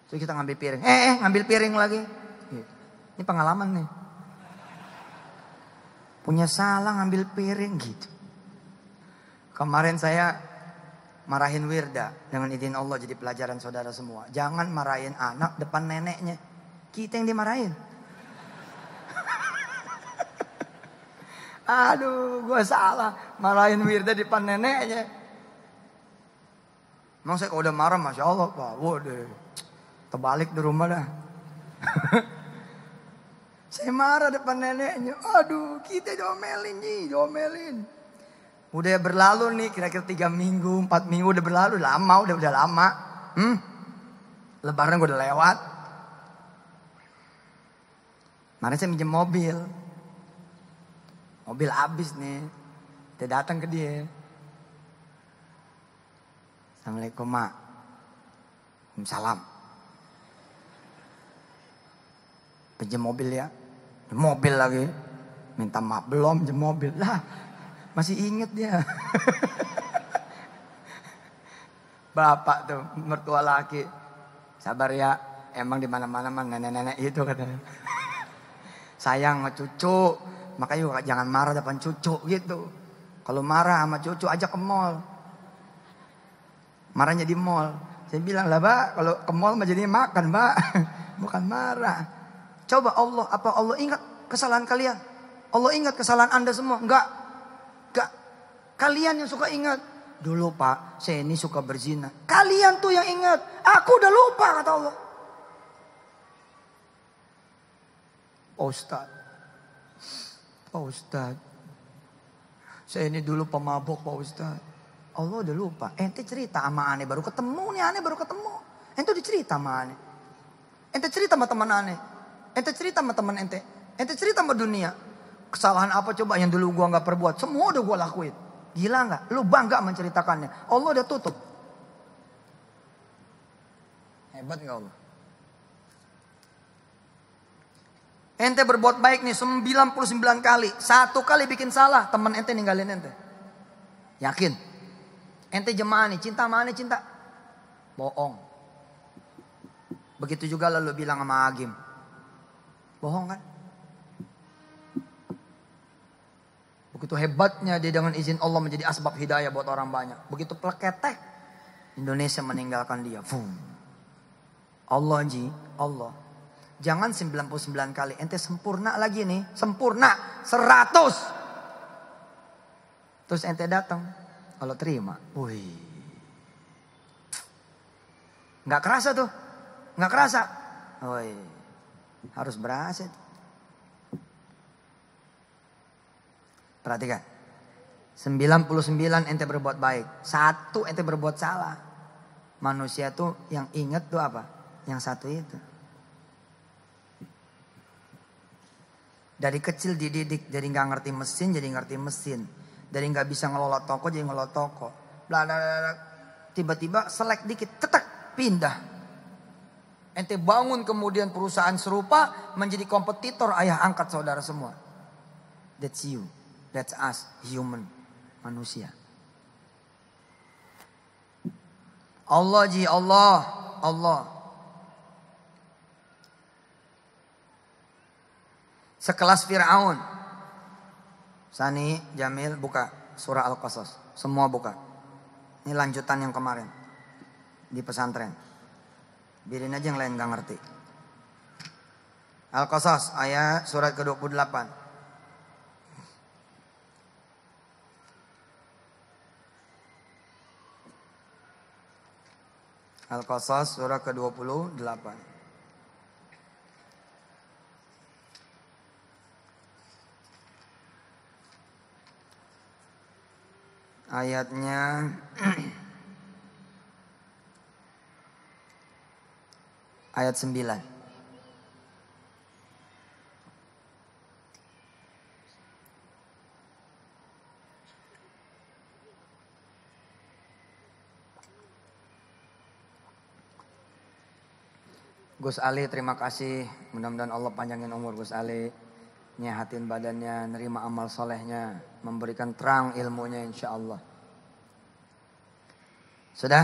Speaker 1: Terus kita ngambil piring. Eh, eh ngambil piring lagi. Iya. Ini pengalaman nih. Punya salah ngambil piring gitu. Kemarin saya marahin Wirda dengan izin Allah jadi pelajaran saudara semua. Jangan marahin anak depan neneknya. Kita yang dimarahin. Aduh, gue salah. Marahin Wirda di depan neneknya. Emang saya kalau udah marah, Masya Allah, Pak. Waduh, terbalik di rumah dah. saya marah depan neneknya. Aduh, kita domelin nih, domelin, Udah berlalu nih, kira-kira tiga minggu, empat minggu udah berlalu. Lama, udah udah lama. Hmm? Lebaran gue udah lewat. Mana saya minjem mobil. Mobil habis nih. Kita datang ke dia. Assalamualaikum mak. Salam. Pinjam mobil ya. Mobil lagi. Minta maaf belum pinjam mobil. Lah masih inget dia. Bapak tuh mertua laki. Sabar ya, emang di mana-mana nenek-nenek itu katanya. Sayang sama cucu, Makanya jangan marah depan cucu gitu. Kalau marah sama cucu ajak ke mall. Marahnya di mall. Saya bilang lah, Mbak, kalau ke mall mah jadi makan, Mbak. Bukan marah. Coba Allah, apa Allah ingat kesalahan kalian? Allah ingat kesalahan Anda semua? Enggak. Enggak. Kalian yang suka ingat. Dulu Pak, saya ini suka berzina. Kalian tuh yang ingat. Aku udah lupa kata Allah. Ustaz, Pak Ustaz. saya ini dulu pemabok Pak Ustaz. Allah udah lupa. Ente cerita sama aneh baru ketemu nih aneh baru ketemu. Ente udah cerita sama aneh. Ente cerita sama teman aneh. Ente cerita sama teman ente. Ente cerita sama dunia. Kesalahan apa coba yang dulu gua nggak perbuat. Semua udah gua lakuin. Gila nggak? Lu bangga menceritakannya. Allah udah tutup. Hebat nggak Allah? Ente berbuat baik nih 99 kali. Satu kali bikin salah, teman ente ninggalin ente. Yakin? Ente jemaah nih, cinta mana cinta? Bohong. Begitu juga lalu bilang sama Agim. Bohong kan? Begitu hebatnya dia dengan izin Allah menjadi asbab hidayah buat orang banyak. Begitu pleketek, Indonesia meninggalkan dia. Fum. Allah ji, Allah. Jangan 99 kali. Ente sempurna lagi nih. Sempurna. 100. Terus ente datang. Kalau terima. Wih. Nggak kerasa tuh. Gak kerasa. Woi. Harus berhasil. Perhatikan. 99 ente berbuat baik. Satu ente berbuat salah. Manusia tuh yang inget tuh apa? Yang satu itu. Dari kecil dididik, jadi nggak ngerti mesin, jadi ngerti mesin. Dari nggak bisa ngelola toko, jadi ngelola toko. Tiba-tiba selek dikit, tetek, pindah. Ente bangun kemudian perusahaan serupa menjadi kompetitor ayah angkat saudara semua. That's you. That's us, human, manusia. Allah ji Allah, Allah. Sekelas Fir'aun. Sani, Jamil, buka surah Al-Qasas. Semua buka. Ini lanjutan yang kemarin. Di pesantren. Biarin aja yang lain gak ngerti. Al-Qasas ayat surat ke-28. Al-Qasas surah ke-28. ayatnya ayat 9 Gus Ali terima kasih mudah-mudahan Allah panjangin umur Gus Ali nyehatin badannya nerima amal solehnya memberikan terang ilmunya insya Allah. Sudah?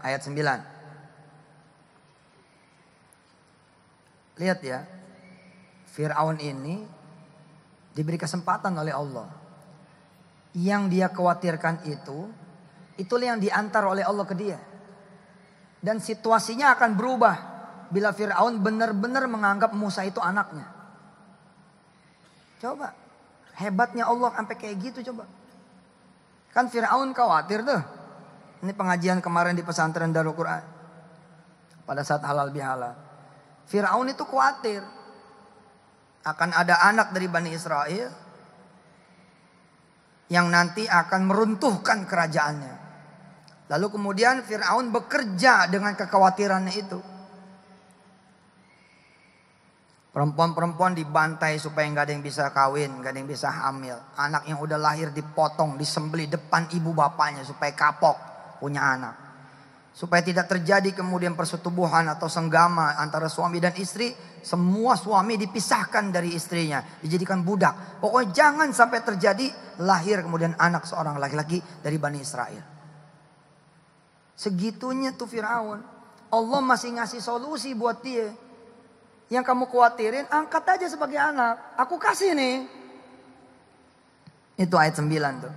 Speaker 1: Ayat 9. Lihat ya. Fir'aun ini diberi kesempatan oleh Allah. Yang dia khawatirkan itu, itulah yang diantar oleh Allah ke dia. Dan situasinya akan berubah bila Fir'aun benar-benar menganggap Musa itu anaknya. Coba Hebatnya Allah sampai kayak gitu coba. Kan Fir'aun khawatir tuh. Ini pengajian kemarin di pesantren Darul Quran. Pada saat halal bihalal. Fir'aun itu khawatir. Akan ada anak dari Bani Israel. Yang nanti akan meruntuhkan kerajaannya. Lalu kemudian Fir'aun bekerja dengan kekhawatirannya itu. Perempuan-perempuan dibantai supaya nggak ada yang bisa kawin, nggak ada yang bisa hamil. Anak yang udah lahir dipotong, disembeli depan ibu bapaknya supaya kapok punya anak. Supaya tidak terjadi kemudian persetubuhan atau senggama antara suami dan istri. Semua suami dipisahkan dari istrinya, dijadikan budak. Pokoknya jangan sampai terjadi lahir kemudian anak seorang laki-laki dari Bani Israel. Segitunya tuh Fir'aun. Allah masih ngasih solusi buat dia. Yang kamu khawatirin angkat aja sebagai anak. Aku kasih nih. Itu ayat 9 tuh.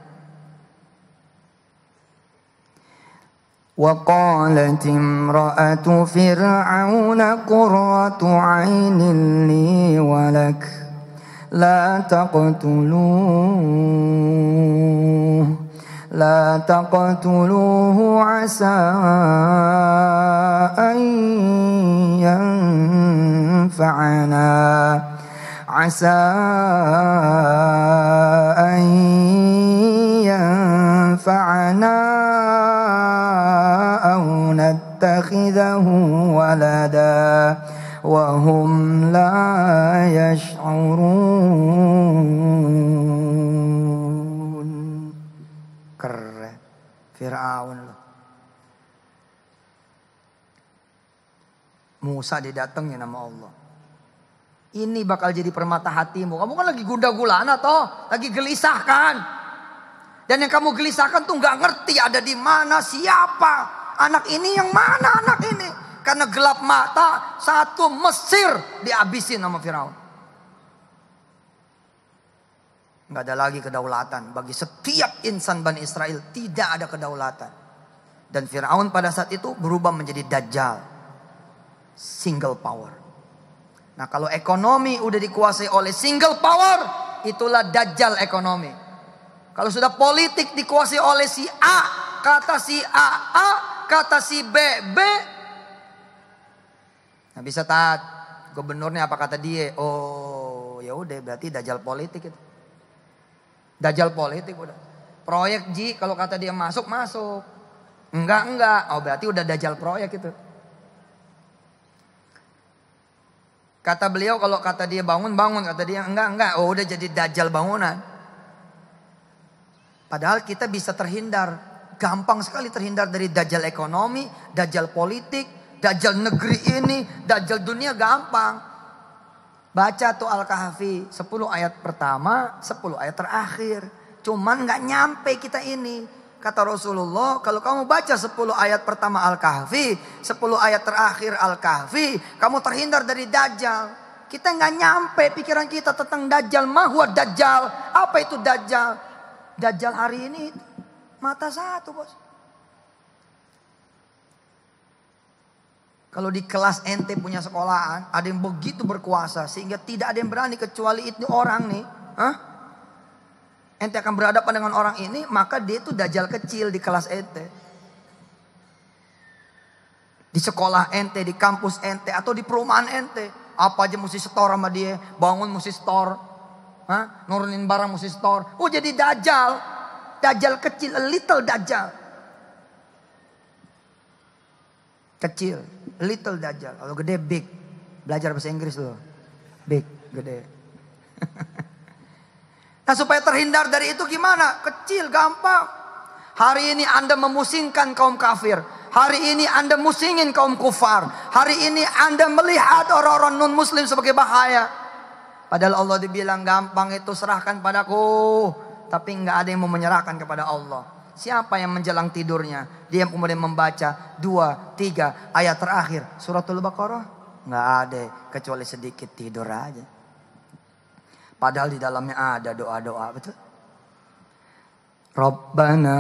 Speaker 1: وقالت امرأة فرعون قرة عين لي ولك لا تقتلوه لا تقتلوه عسى أن ينفعنا عسى أن ينفعنا أو نتخذه ولدا وهم لا يشعرون كر فرعون موسى didatengin nama Allah Ini bakal jadi permata hatimu. Kamu kan lagi gunda gulana toh, lagi gelisah kan? Dan yang kamu gelisahkan tuh nggak ngerti ada di mana, siapa, anak ini yang mana anak ini. Karena gelap mata satu Mesir dihabisin sama Firaun. Nggak ada lagi kedaulatan bagi setiap insan Bani Israel tidak ada kedaulatan. Dan Firaun pada saat itu berubah menjadi dajjal. Single power. Nah kalau ekonomi udah dikuasai oleh single power, itulah dajjal ekonomi. Kalau sudah politik dikuasai oleh si A, kata si A, A, kata si B, B. Nah bisa taat gubernurnya apa kata dia? Oh ya udah berarti dajjal politik itu. Dajjal politik udah. Proyek Ji kalau kata dia masuk masuk. Enggak enggak. Oh berarti udah dajjal proyek itu. Kata beliau kalau kata dia bangun, bangun. Kata dia enggak, enggak. Oh udah jadi dajal bangunan. Padahal kita bisa terhindar. Gampang sekali terhindar dari dajal ekonomi, dajal politik, dajal negeri ini, dajal dunia gampang. Baca tuh Al-Kahfi 10 ayat pertama, 10 ayat terakhir. Cuman nggak nyampe kita ini. Kata Rasulullah, kalau kamu baca 10 ayat pertama Al-Kahfi, 10 ayat terakhir Al-Kahfi, kamu terhindar dari Dajjal. Kita nggak nyampe pikiran kita tentang Dajjal. Mahwa Dajjal. Apa itu Dajjal? Dajjal hari ini mata satu bos. Kalau di kelas ente punya sekolahan, ada yang begitu berkuasa sehingga tidak ada yang berani kecuali itu orang nih. Hah? ente akan berhadapan dengan orang ini, maka dia itu dajal kecil di kelas ente. Di sekolah ente, di kampus ente, atau di perumahan ente. Apa aja mesti setor sama dia, bangun mesti setor. Hah? Nurunin barang mesti setor. Oh jadi dajal. Dajal kecil, a little dajal. Kecil, little dajal. Kalau gede, big. Belajar bahasa Inggris loh. Big, gede. Nah supaya terhindar dari itu gimana? Kecil, gampang. Hari ini Anda memusingkan kaum kafir. Hari ini Anda musingin kaum kufar. Hari ini Anda melihat orang-orang non muslim sebagai bahaya. Padahal Allah dibilang gampang itu serahkan padaku. Tapi nggak ada yang mau menyerahkan kepada Allah. Siapa yang menjelang tidurnya? Dia yang kemudian membaca dua, tiga ayat terakhir suratul Baqarah. Nggak ada, kecuali sedikit tidur aja. Padahal di dalamnya ada doa-doa, betul? Rabbana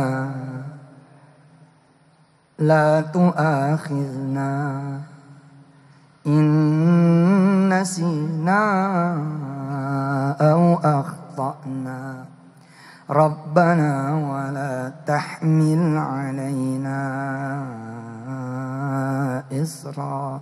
Speaker 1: la tu'akhizna in nasina au akhtana. Rabbana wa la tahmil alayna isra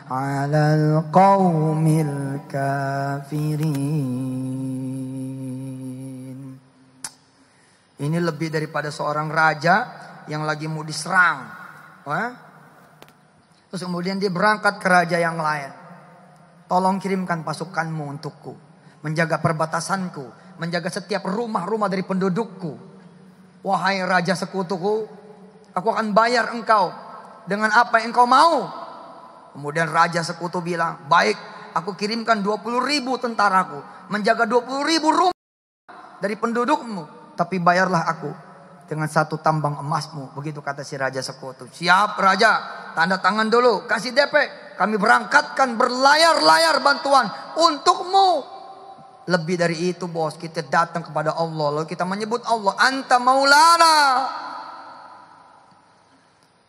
Speaker 1: على القوم الكافرين Ini lebih daripada seorang raja yang lagi mau diserang. Wah? Terus kemudian dia berangkat ke raja yang lain. Tolong kirimkan pasukanmu untukku. Menjaga perbatasanku. Menjaga setiap rumah-rumah dari pendudukku. Wahai raja sekutuku. Aku akan bayar engkau dengan apa yang engkau mau Kemudian raja sekutu bilang, baik aku kirimkan 20 ribu tentaraku. Menjaga 20 ribu rumah dari pendudukmu. Tapi bayarlah aku dengan satu tambang emasmu. Begitu kata si raja sekutu. Siap raja, tanda tangan dulu, kasih DP. Kami berangkatkan berlayar-layar bantuan untukmu. Lebih dari itu bos, kita datang kepada Allah. Lalu kita menyebut Allah, Anta maulana.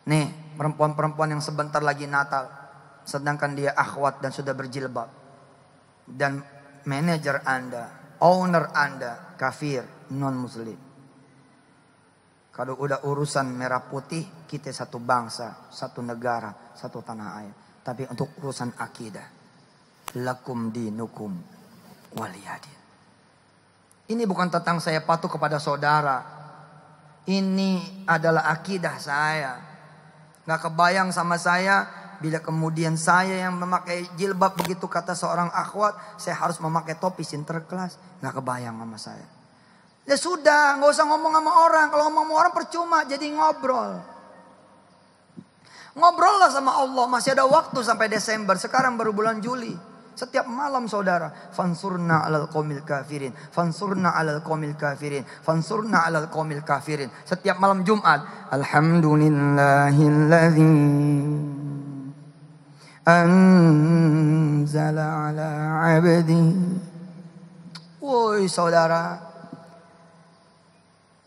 Speaker 1: Nih, perempuan-perempuan yang sebentar lagi Natal sedangkan dia akhwat dan sudah berjilbab dan manajer Anda, owner Anda kafir, non muslim. Kalau udah urusan merah putih, kita satu bangsa, satu negara, satu tanah air. Tapi untuk urusan akidah, lakum dinukum waliyadin. Ini bukan tentang saya patuh kepada saudara. Ini adalah akidah saya. nggak kebayang sama saya Bila kemudian saya yang memakai jilbab begitu kata seorang akhwat, saya harus memakai topi sinterklas. Nggak kebayang sama saya. Ya sudah, nggak usah ngomong sama orang. Kalau ngomong sama orang percuma, jadi ngobrol. Ngobrol lah sama Allah, masih ada waktu sampai Desember. Sekarang baru bulan Juli. Setiap malam saudara, fansurna alal komil kafirin, fansurna alal komil kafirin, fansurna alal komil kafirin. Setiap malam Jumat, alhamdulillahilladzim anzala ala abdi. Woi saudara,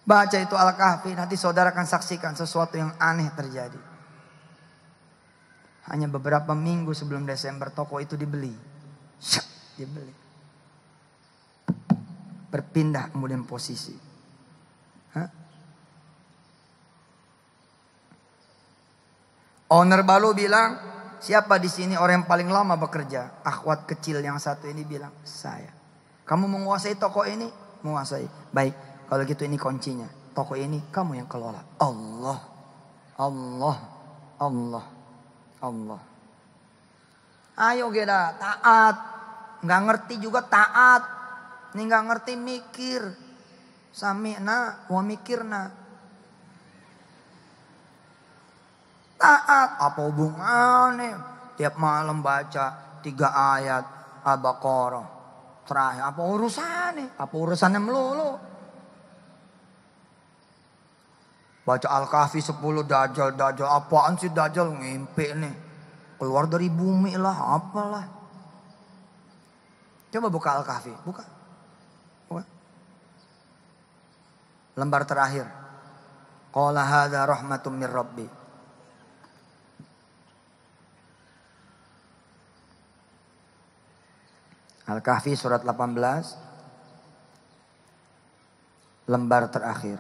Speaker 1: baca itu Al-Kahfi nanti saudara akan saksikan sesuatu yang aneh terjadi. Hanya beberapa minggu sebelum Desember toko itu dibeli. Syuk, dibeli. Berpindah kemudian posisi. Hah? Owner Balu bilang, siapa di sini orang yang paling lama bekerja? Akhwat kecil yang satu ini bilang, saya. Kamu menguasai toko ini? Menguasai. Baik, kalau gitu ini kuncinya. Toko ini kamu yang kelola. Allah. Allah. Allah. Allah. Ayo geda, taat. Nggak ngerti juga taat. Ini nggak ngerti mikir. Sami'na wa mikirna. taat apa hubungannya tiap malam baca tiga ayat al-baqarah terakhir apa urusannya apa urusannya melulu baca al-kahfi 10 dajal dajjal apaan sih dajjal ngimpi nih keluar dari bumi lah apalah coba buka al-kahfi buka buka lembar terakhir qala hadza rahmatum min rabbi Al-Kahfi surat 18 lembar terakhir.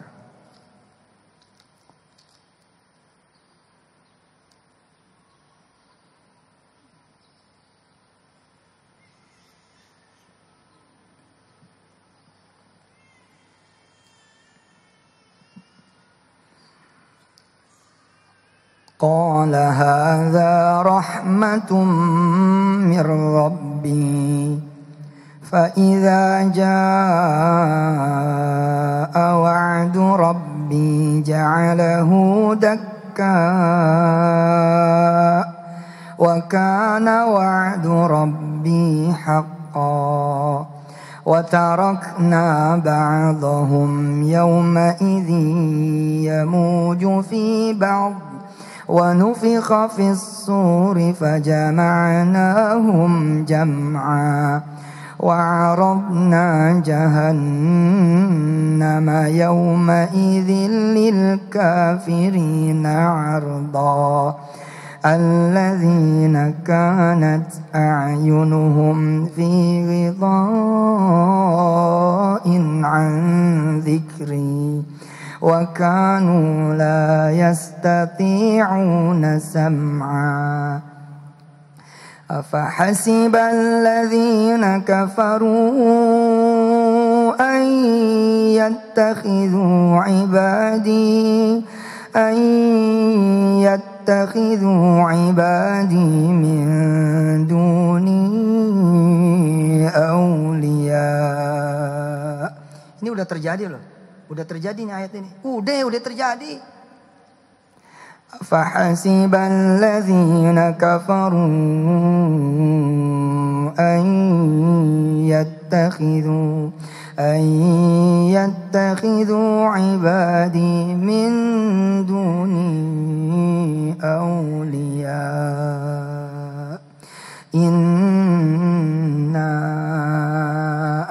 Speaker 1: قال هذا رحمة من ربي فإذا جاء وعد ربي جعله دكا وكان وعد ربي حقا وتركنا بعضهم يومئذ يموج في بعض ونفخ في الصور فجمعناهم جمعا وعرضنا جهنم يومئذ للكافرين عرضا الذين كانت أعينهم في غضاء عن ذكري وكانوا لا يستطيعون سمعا أفحسب الذين كفروا أن يتخذوا عبادي أن يتخذوا عبادي من دوني أولياء Ini udah terjadi loh. Udah terjadi nih ayat ini. Udah, udah terjadi. فحسب الذين كفروا أن يتخذوا أن يتخذوا عبادي من دوني أولياء إنا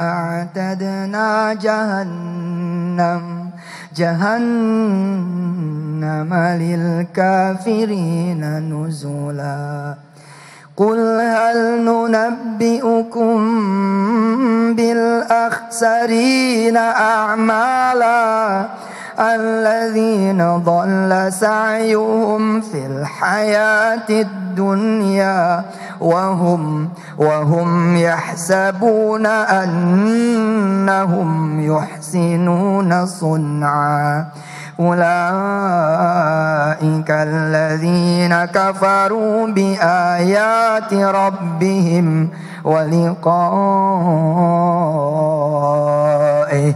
Speaker 1: أعتدنا جهنم جهنم للكافرين نزلا قل هل ننبئكم بالأخسرين أعمالا الذين ضل سعيهم في الحياة الدنيا وهم وهم يحسبون أنهم يحسنون صنعا أولئك الذين كفروا بآيات ربهم ولقائه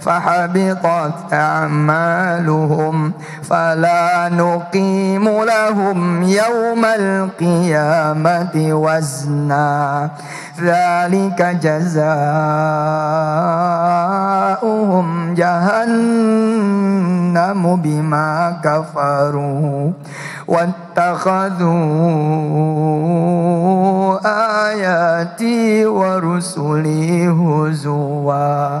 Speaker 1: فحبطت أعمالهم فلا نقيم لهم يوم القيامة وزنا ذلك جزاؤهم جهنم بما كفروا واتخذوا آياتي ورسلي هزوا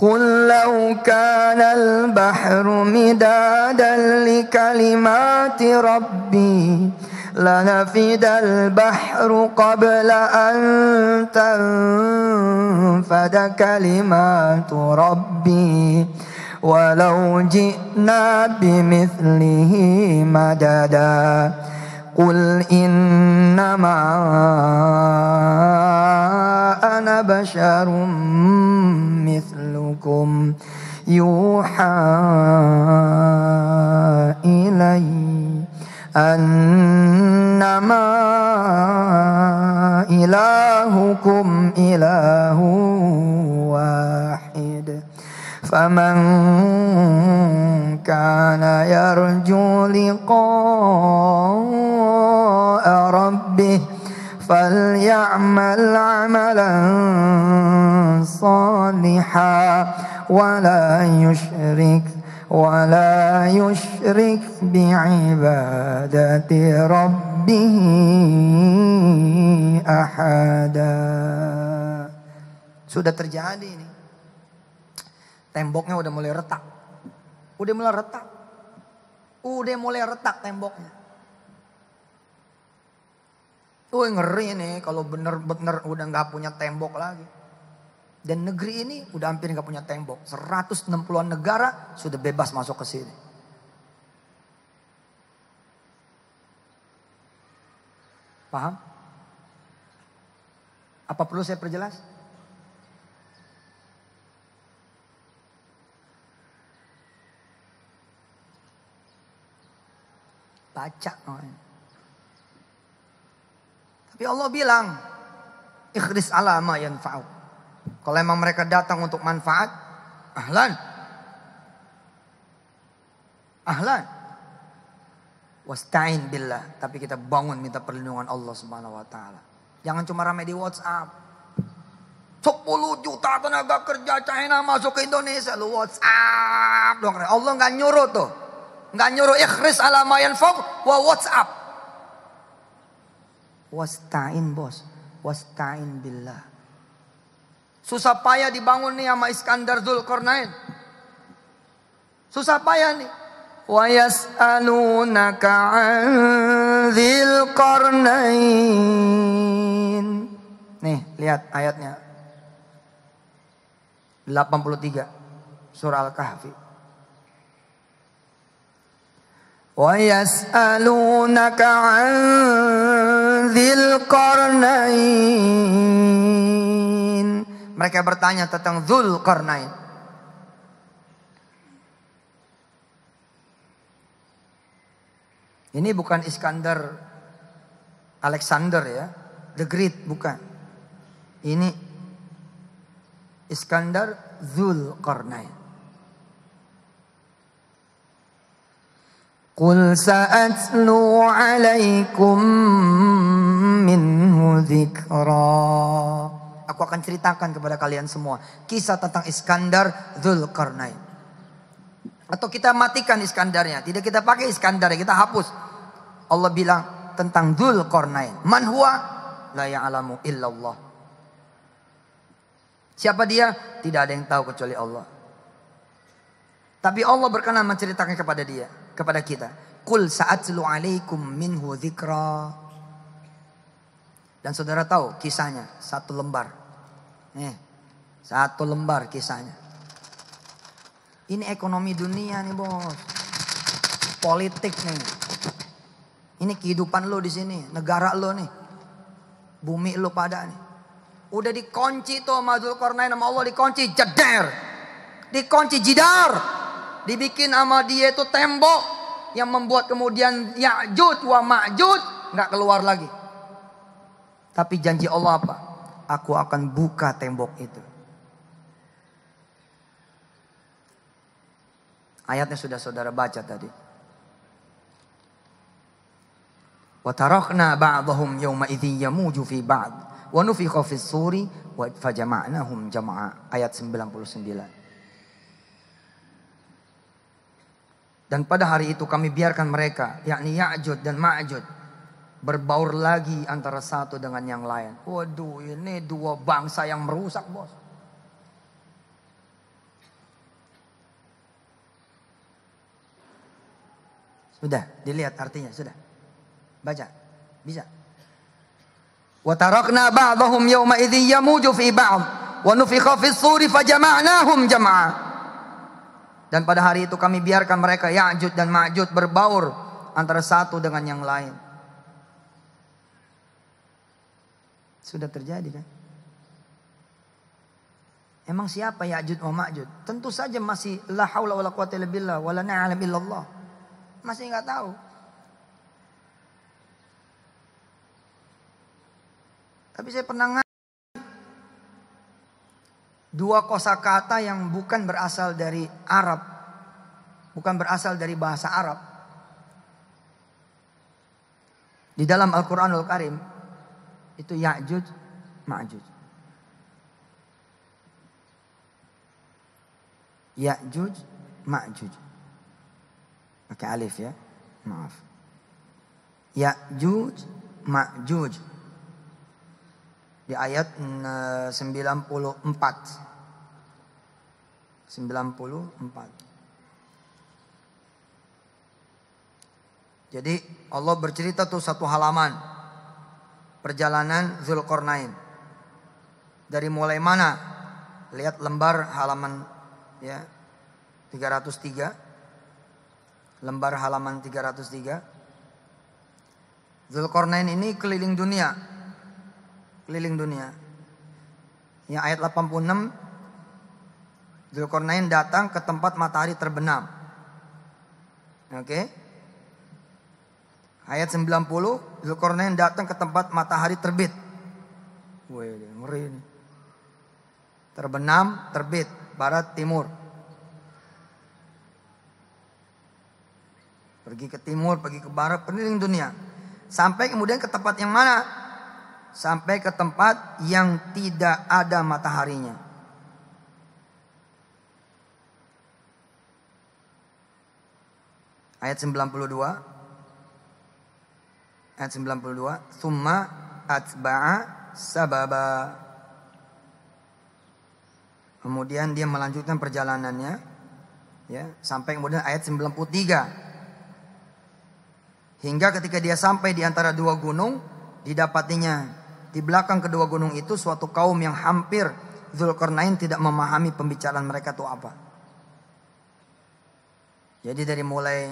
Speaker 1: قل لو كان البحر مدادا لكلمات ربي لنفد البحر قبل أن تنفد كلمات ربي ولو جئنا بمثله مددا قل إنما أنا بشر مثلكم يوحى إلي أنما إلهكم إله واحد فمن كان يرجو لقاء فليعمل عملا صالحا ولا يشرك ولا يشرك بعبادة ربه أحدا Sudah terjadi ini. Temboknya udah mulai retak. Udah mulai retak. Udah mulai retak temboknya. Wih ngeri nih kalau bener-bener udah nggak punya tembok lagi. Dan negeri ini udah hampir nggak punya tembok. 160-an negara sudah bebas masuk ke sini. Paham? Apa perlu saya perjelas? Baca Oh. Tapi ya Allah bilang, ikhris alama yang fa'u. Kalau emang mereka datang untuk manfaat, ahlan. Ahlan. Wasta'in billah. Tapi kita bangun minta perlindungan Allah subhanahu wa ta'ala. Jangan cuma ramai di WhatsApp. 10 juta tenaga kerja China masuk ke Indonesia. Lu WhatsApp dong. Allah nggak nyuruh tuh. Nggak nyuruh ikhris alamayan fau, wa WhatsApp. Wasta'in bos. Wasta'in billah. Susah payah dibangun nih sama Iskandar Zulkarnain. Susah payah nih. وَيَسْأَلُونَكَ عَنْ ذِي karnain. Nih, lihat ayatnya. 83 surah Al-Kahfi. ويسألونك عن ذي القرنين mereka bertanya tentang Dhul Qarnain Ini bukan Iskandar Alexander ya, the great bukan. Ini Iskandar Qarnain. قل سأتلو عليكم minhu ذكرًا aku akan ceritakan kepada kalian semua kisah tentang Iskandar Zulkarnain. Atau kita matikan Iskandarnya, tidak kita pakai Iskandar, kita hapus. Allah bilang tentang Zulkarnain, man huwa la ya'lamu illallah. Siapa dia? Tidak ada yang tahu kecuali Allah. Tapi Allah berkenan menceritakan kepada dia kepada kita. Kul sa'atlu alaikum minhu dzikra. Dan saudara tahu kisahnya, satu lembar. Eh, satu lembar kisahnya. Ini ekonomi dunia nih bos. Politik nih. Ini kehidupan lo di sini, negara lo nih. Bumi lo pada nih. Udah dikunci tuh madul Kornain sama Allah dikunci jeder. Dikunci jidar dibikin sama dia itu tembok yang membuat kemudian Ya'jud wa Ma'jud nggak keluar lagi. Tapi janji Allah apa? Aku akan buka tembok itu. Ayatnya sudah saudara baca tadi. Watarokna ba'dhum yawma idhi yamuju fi ba'd. Wa nufikha fi suri wa fajama'nahum jama'a. Ayat 99. Dan pada hari itu kami biarkan mereka, yakni Ya'jud dan Ma'jud, berbaur lagi antara satu dengan yang lain. Waduh, ini dua bangsa yang merusak, Bos. Sudah, dilihat artinya, sudah. Baca. Bisa. Wa tarakna ba'dahum yawma idhin yamuju fi ba'd wa nufiqa fi suri fa jama'nahum jama'a. Dan pada hari itu kami biarkan mereka Ya'jud dan Ma'jud berbaur antara satu dengan yang lain. Sudah terjadi kan? Emang siapa Ya'jud wa Ma'jud? Tentu saja masih la haula wala quwata illa billah wala na'lam illallah. Masih nggak tahu. Tapi saya pernah dua kosakata yang bukan berasal dari Arab, bukan berasal dari bahasa Arab. Di dalam Al-Qur'anul Karim itu Ya'juj Ma'juj. Ya'juj Ma'juj. Pakai alif ya. Maaf. Ya'juj Ma'juj di ayat 94. 94. Jadi Allah bercerita tuh satu halaman perjalanan Zulkarnain. Dari mulai mana? Lihat lembar halaman ya 303. Lembar halaman 303. Zulkarnain ini keliling dunia keliling dunia. Yang ayat 86 Zulkarnain datang ke tempat matahari terbenam. Oke. Okay? Ayat 90 Zulkarnain datang ke tempat matahari terbit. Wih, ngeri ini. Terbenam, terbit, barat, timur. Pergi ke timur, pergi ke barat, keliling dunia. Sampai kemudian ke tempat yang mana? sampai ke tempat yang tidak ada mataharinya. Ayat 92 Ayat 92 Thumma atba'a sababa Kemudian dia melanjutkan perjalanannya ya sampai kemudian ayat 93. Hingga ketika dia sampai di antara dua gunung didapatinya di belakang kedua gunung itu suatu kaum yang hampir Zulkarnain tidak memahami pembicaraan mereka itu apa. Jadi dari mulai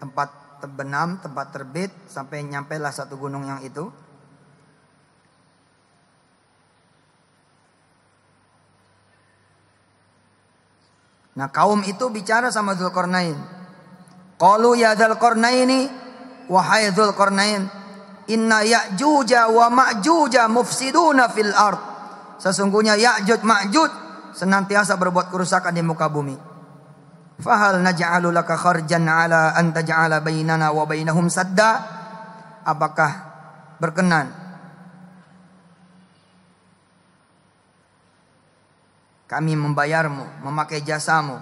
Speaker 1: tempat terbenam, tempat terbit sampai nyampe lah satu gunung yang itu. Nah kaum itu bicara sama Zulkarnain. kalu ya ini, wahai Zulkarnain Inna Ya'juja wa Ma'juja mufsiduna fil ard. Sesungguhnya Ya'juj Ma'juj senantiasa berbuat kerusakan di muka bumi. Fahal naj'alu laka kharjan ala an taj'ala bainana wa bainahum sadda? Apakah berkenan kami membayarmu memakai jasamu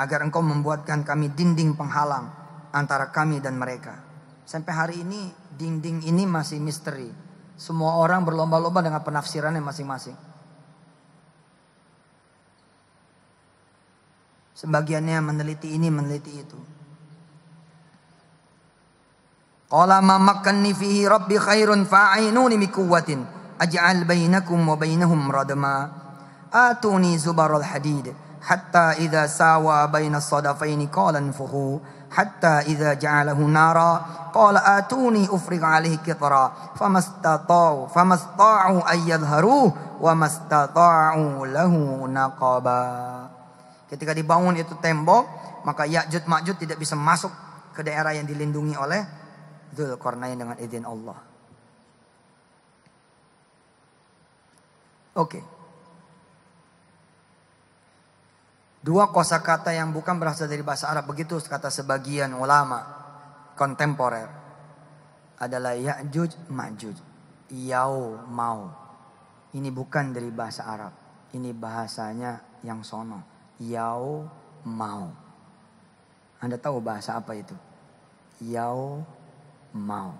Speaker 1: agar engkau membuatkan kami dinding penghalang antara kami dan mereka. Sampai hari ini dinding ini masih misteri. Semua orang berlomba-lomba dengan penafsirannya masing-masing. Sebagiannya meneliti ini, meneliti itu. Qala ma makkanni fihi rabbi khairun fa'ainuni bi quwwatin aj'al bainakum wa bainahum radma atuni zubarul hadid hatta idza sawa bainas sadafaini qalan fuhu hatta idza ja'alahu nara qala atuni ufriq alaihi qitra famastata'u famasta'u ayyadharu wa mastata'u ketika dibangun itu tembok maka Ya'jud Ma'jud tidak bisa masuk ke daerah yang dilindungi oleh Zulkarnain dengan izin Allah oke okay. Dua kata yang bukan berasal dari bahasa Arab begitu kata sebagian ulama kontemporer adalah Ya'juj Ma'juj. Yau mau. Ini bukan dari bahasa Arab. Ini bahasanya yang sono. Yau mau. Anda tahu bahasa apa itu? Yau mau.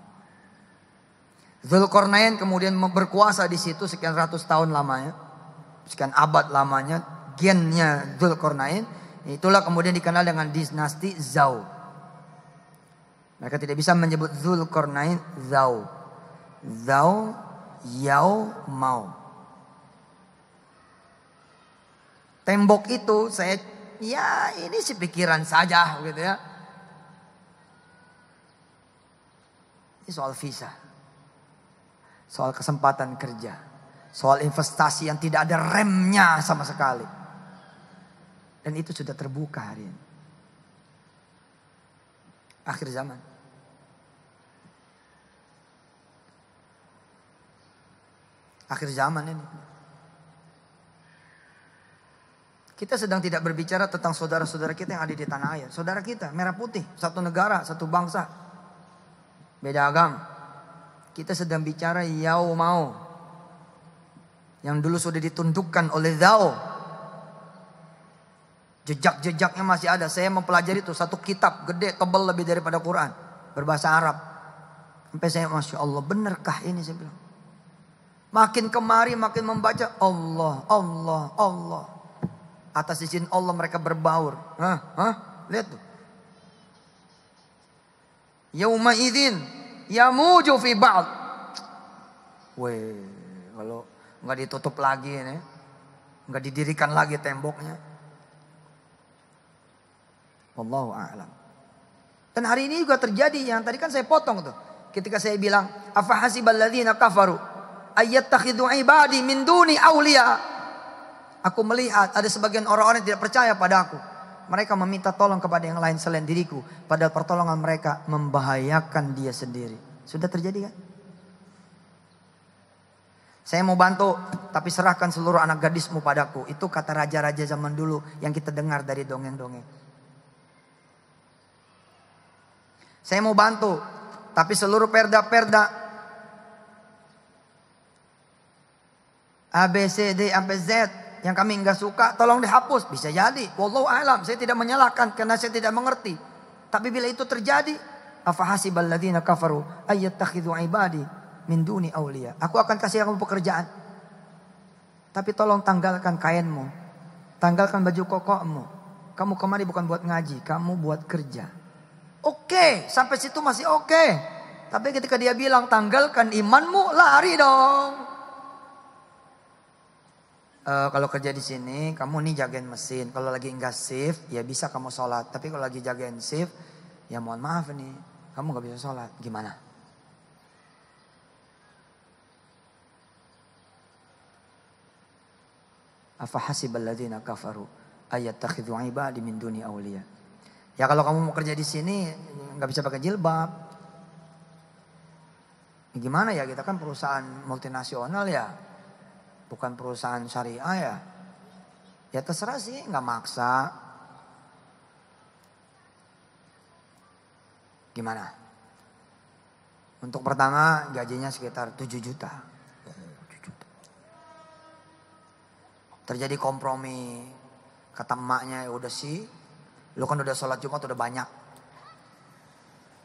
Speaker 1: Zulkarnain kemudian berkuasa di situ sekian ratus tahun lamanya. Sekian abad lamanya bagiannya Zulkarnain. Itulah kemudian dikenal dengan dinasti Zau. Mereka tidak bisa menyebut Zulkarnain Zau. Zau Yau Mau. Tembok itu saya ya ini sih pikiran saja gitu ya. Ini soal visa. Soal kesempatan kerja. Soal investasi yang tidak ada remnya sama sekali. Dan itu sudah terbuka hari ini. Akhir zaman. Akhir zaman ini. Kita sedang tidak berbicara tentang saudara-saudara kita yang ada di tanah air. Saudara kita, merah putih, satu negara, satu bangsa. Beda agama. Kita sedang bicara yau mau. Yang dulu sudah ditundukkan oleh zao. Jejak-jejaknya masih ada. Saya mempelajari itu satu kitab gede tebal lebih daripada Quran. Berbahasa Arab. Sampai saya Masya Allah benarkah ini saya bilang. Makin kemari makin membaca Allah, Allah, Allah. Atas izin Allah mereka berbaur. Hah, hah, lihat tuh. Yauma idzin yamuju fi ba'd. Weh, kalau nggak ditutup lagi ini, nggak didirikan lagi temboknya. Wallahu a'lam. Dan hari ini juga terjadi yang tadi kan saya potong tuh. Ketika saya bilang afahasiballadzina kafaru ayyattakhidhu ibadi min duni awliya. Aku melihat ada sebagian orang-orang yang tidak percaya padaku. Mereka meminta tolong kepada yang lain selain diriku. Padahal pertolongan mereka membahayakan dia sendiri. Sudah terjadi kan? Saya mau bantu, tapi serahkan seluruh anak gadismu padaku. Itu kata raja-raja zaman dulu yang kita dengar dari dongeng-dongeng. Saya mau bantu. Tapi seluruh perda-perda A, B, C, D, sampai Z yang kami nggak suka tolong dihapus bisa jadi wallahu alam saya tidak menyalahkan karena saya tidak mengerti tapi bila itu terjadi afahasibal kafaru ayyattakhidhu ibadi min duni aulia aku akan kasih kamu pekerjaan tapi tolong tanggalkan kainmu tanggalkan baju kokokmu kamu kemari bukan buat ngaji kamu buat kerja Oke, okay. sampai situ masih oke. Okay. Tapi ketika dia bilang tanggalkan imanmu, lari dong. E, kalau kerja di sini, kamu nih jagain mesin. Kalau lagi enggak shift, ya bisa kamu sholat. Tapi kalau lagi jagain shift, ya mohon maaf nih, kamu nggak bisa sholat. Gimana? baladina kafaru ayat ibadi min duni awliya. Ya kalau kamu mau kerja di sini nggak bisa pakai jilbab. Ya, gimana ya kita kan perusahaan multinasional ya, bukan perusahaan syariah ya. Ya terserah sih, nggak maksa. Gimana? Untuk pertama gajinya sekitar 7 juta. Terjadi kompromi kata emaknya ya udah sih Lu kan udah sholat Jumat udah banyak.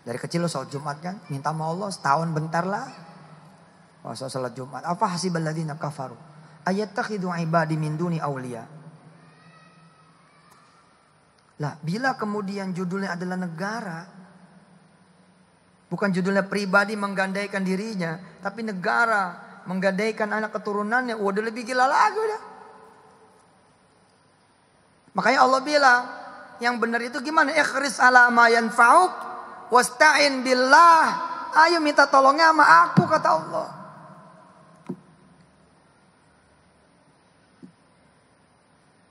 Speaker 1: Dari kecil lu sholat Jumat kan. Minta sama Allah setahun bentar lah. Masa sholat Jumat. Apa hasiballadina kafaru. ayat takhidu ibadi min duni awliya. Lah bila kemudian judulnya adalah negara. Bukan judulnya pribadi menggandaikan dirinya. Tapi negara menggandaikan anak keturunannya. Waduh lebih gila lagi udah. Makanya Allah bilang, yang benar itu gimana? Ikhris ala ma yanfa'uk wasta'in billah. Ayo minta tolongnya sama aku kata Allah.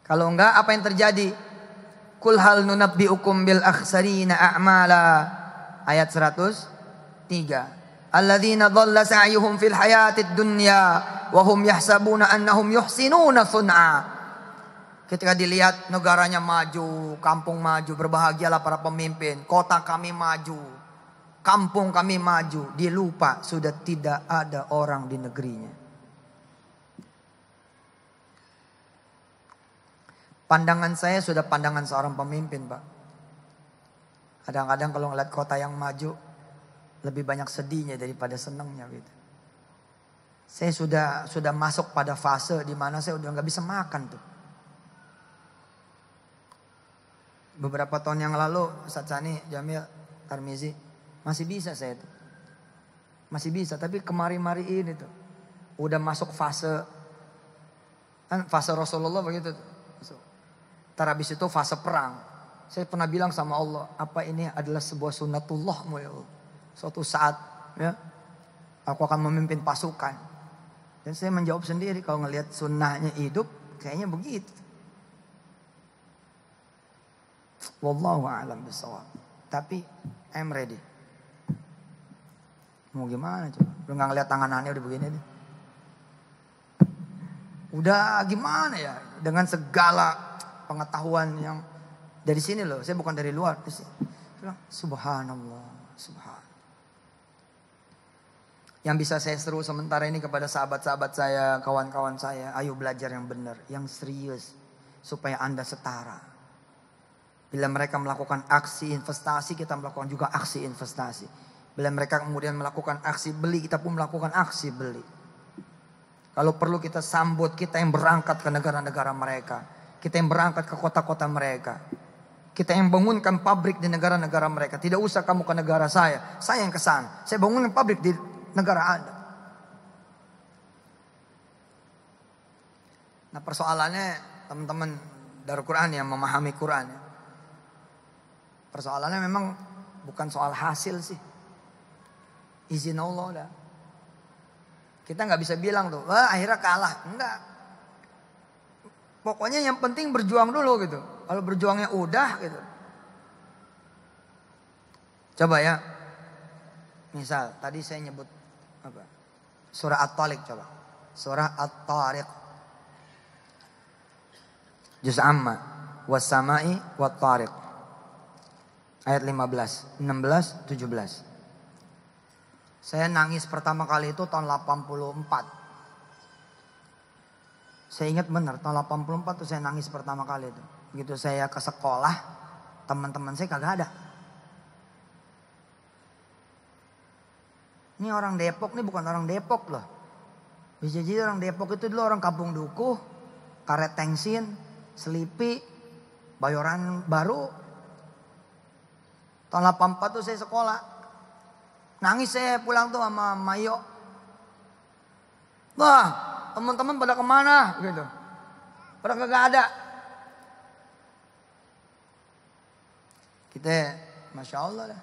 Speaker 1: Kalau enggak apa yang terjadi? Kul hal nunabbiukum bil akhsarina a'mala. Ayat 103. Alladzina dhalla sa'yuhum fil hayatid dunya wa hum yahsabuna annahum yuhsinuna sun'a. Ketika dilihat negaranya maju, kampung maju, berbahagialah para pemimpin. Kota kami maju, kampung kami maju. Dilupa sudah tidak ada orang di negerinya. Pandangan saya sudah pandangan seorang pemimpin, Pak. Kadang-kadang kalau ngeliat kota yang maju, lebih banyak sedihnya daripada senangnya gitu. Saya sudah sudah masuk pada fase di mana saya udah nggak bisa makan tuh. beberapa tahun yang lalu Ustaz Sani, Jamil, Tarmizi masih bisa saya itu. Masih bisa, tapi kemari-mari ini tuh udah masuk fase kan fase Rasulullah begitu. Tarabis itu fase perang. Saya pernah bilang sama Allah, apa ini adalah sebuah sunnatullahmu ya Suatu saat ya, aku akan memimpin pasukan. Dan saya menjawab sendiri kalau ngelihat sunnahnya hidup, kayaknya begitu. Wallahu a'lam bisawab. Tapi I'm ready. Mau gimana coba? Lu gak ngeliat tangan aneh udah begini nih. Udah gimana ya? Dengan segala pengetahuan yang dari sini loh. Saya bukan dari luar. Terus subhanallah, Subhan. Yang bisa saya seru sementara ini kepada sahabat-sahabat saya, kawan-kawan saya. Ayo belajar yang benar, yang serius. Supaya Anda setara. Bila mereka melakukan aksi investasi, kita melakukan juga aksi investasi. Bila mereka kemudian melakukan aksi beli, kita pun melakukan aksi beli. Kalau perlu kita sambut kita yang berangkat ke negara-negara mereka. Kita yang berangkat ke kota-kota mereka. Kita yang bangunkan pabrik di negara-negara mereka. Tidak usah kamu ke negara saya. Saya yang kesan. Saya bangunkan pabrik di negara Anda. Nah persoalannya teman-teman dari Quran yang memahami Quran. Ya. Persoalannya memang bukan soal hasil sih. Izin Allah dah. Kita nggak bisa bilang tuh, wah akhirnya kalah. Enggak. Pokoknya yang penting berjuang dulu gitu. Kalau berjuangnya udah gitu. Coba ya. Misal tadi saya nyebut apa? Surah at talik coba. Surah At-Tariq. Juz amma wasamai wat-tariq. Ayat 15, 16, 17. Saya nangis pertama kali itu tahun 84. Saya ingat benar tahun 84 itu saya nangis pertama kali itu. Begitu saya ke sekolah, teman-teman saya kagak ada. Ini orang Depok ini bukan orang Depok loh. Bisa jadi orang Depok itu dulu orang Kampung Dukuh, Karet Tengsin, Selipi, Bayoran Baru, Tahun 84 tuh saya sekolah. Nangis saya pulang tuh sama Mayo. Wah, teman-teman pada kemana gitu. Pada kagak ada. Kita, Masya Allah lah.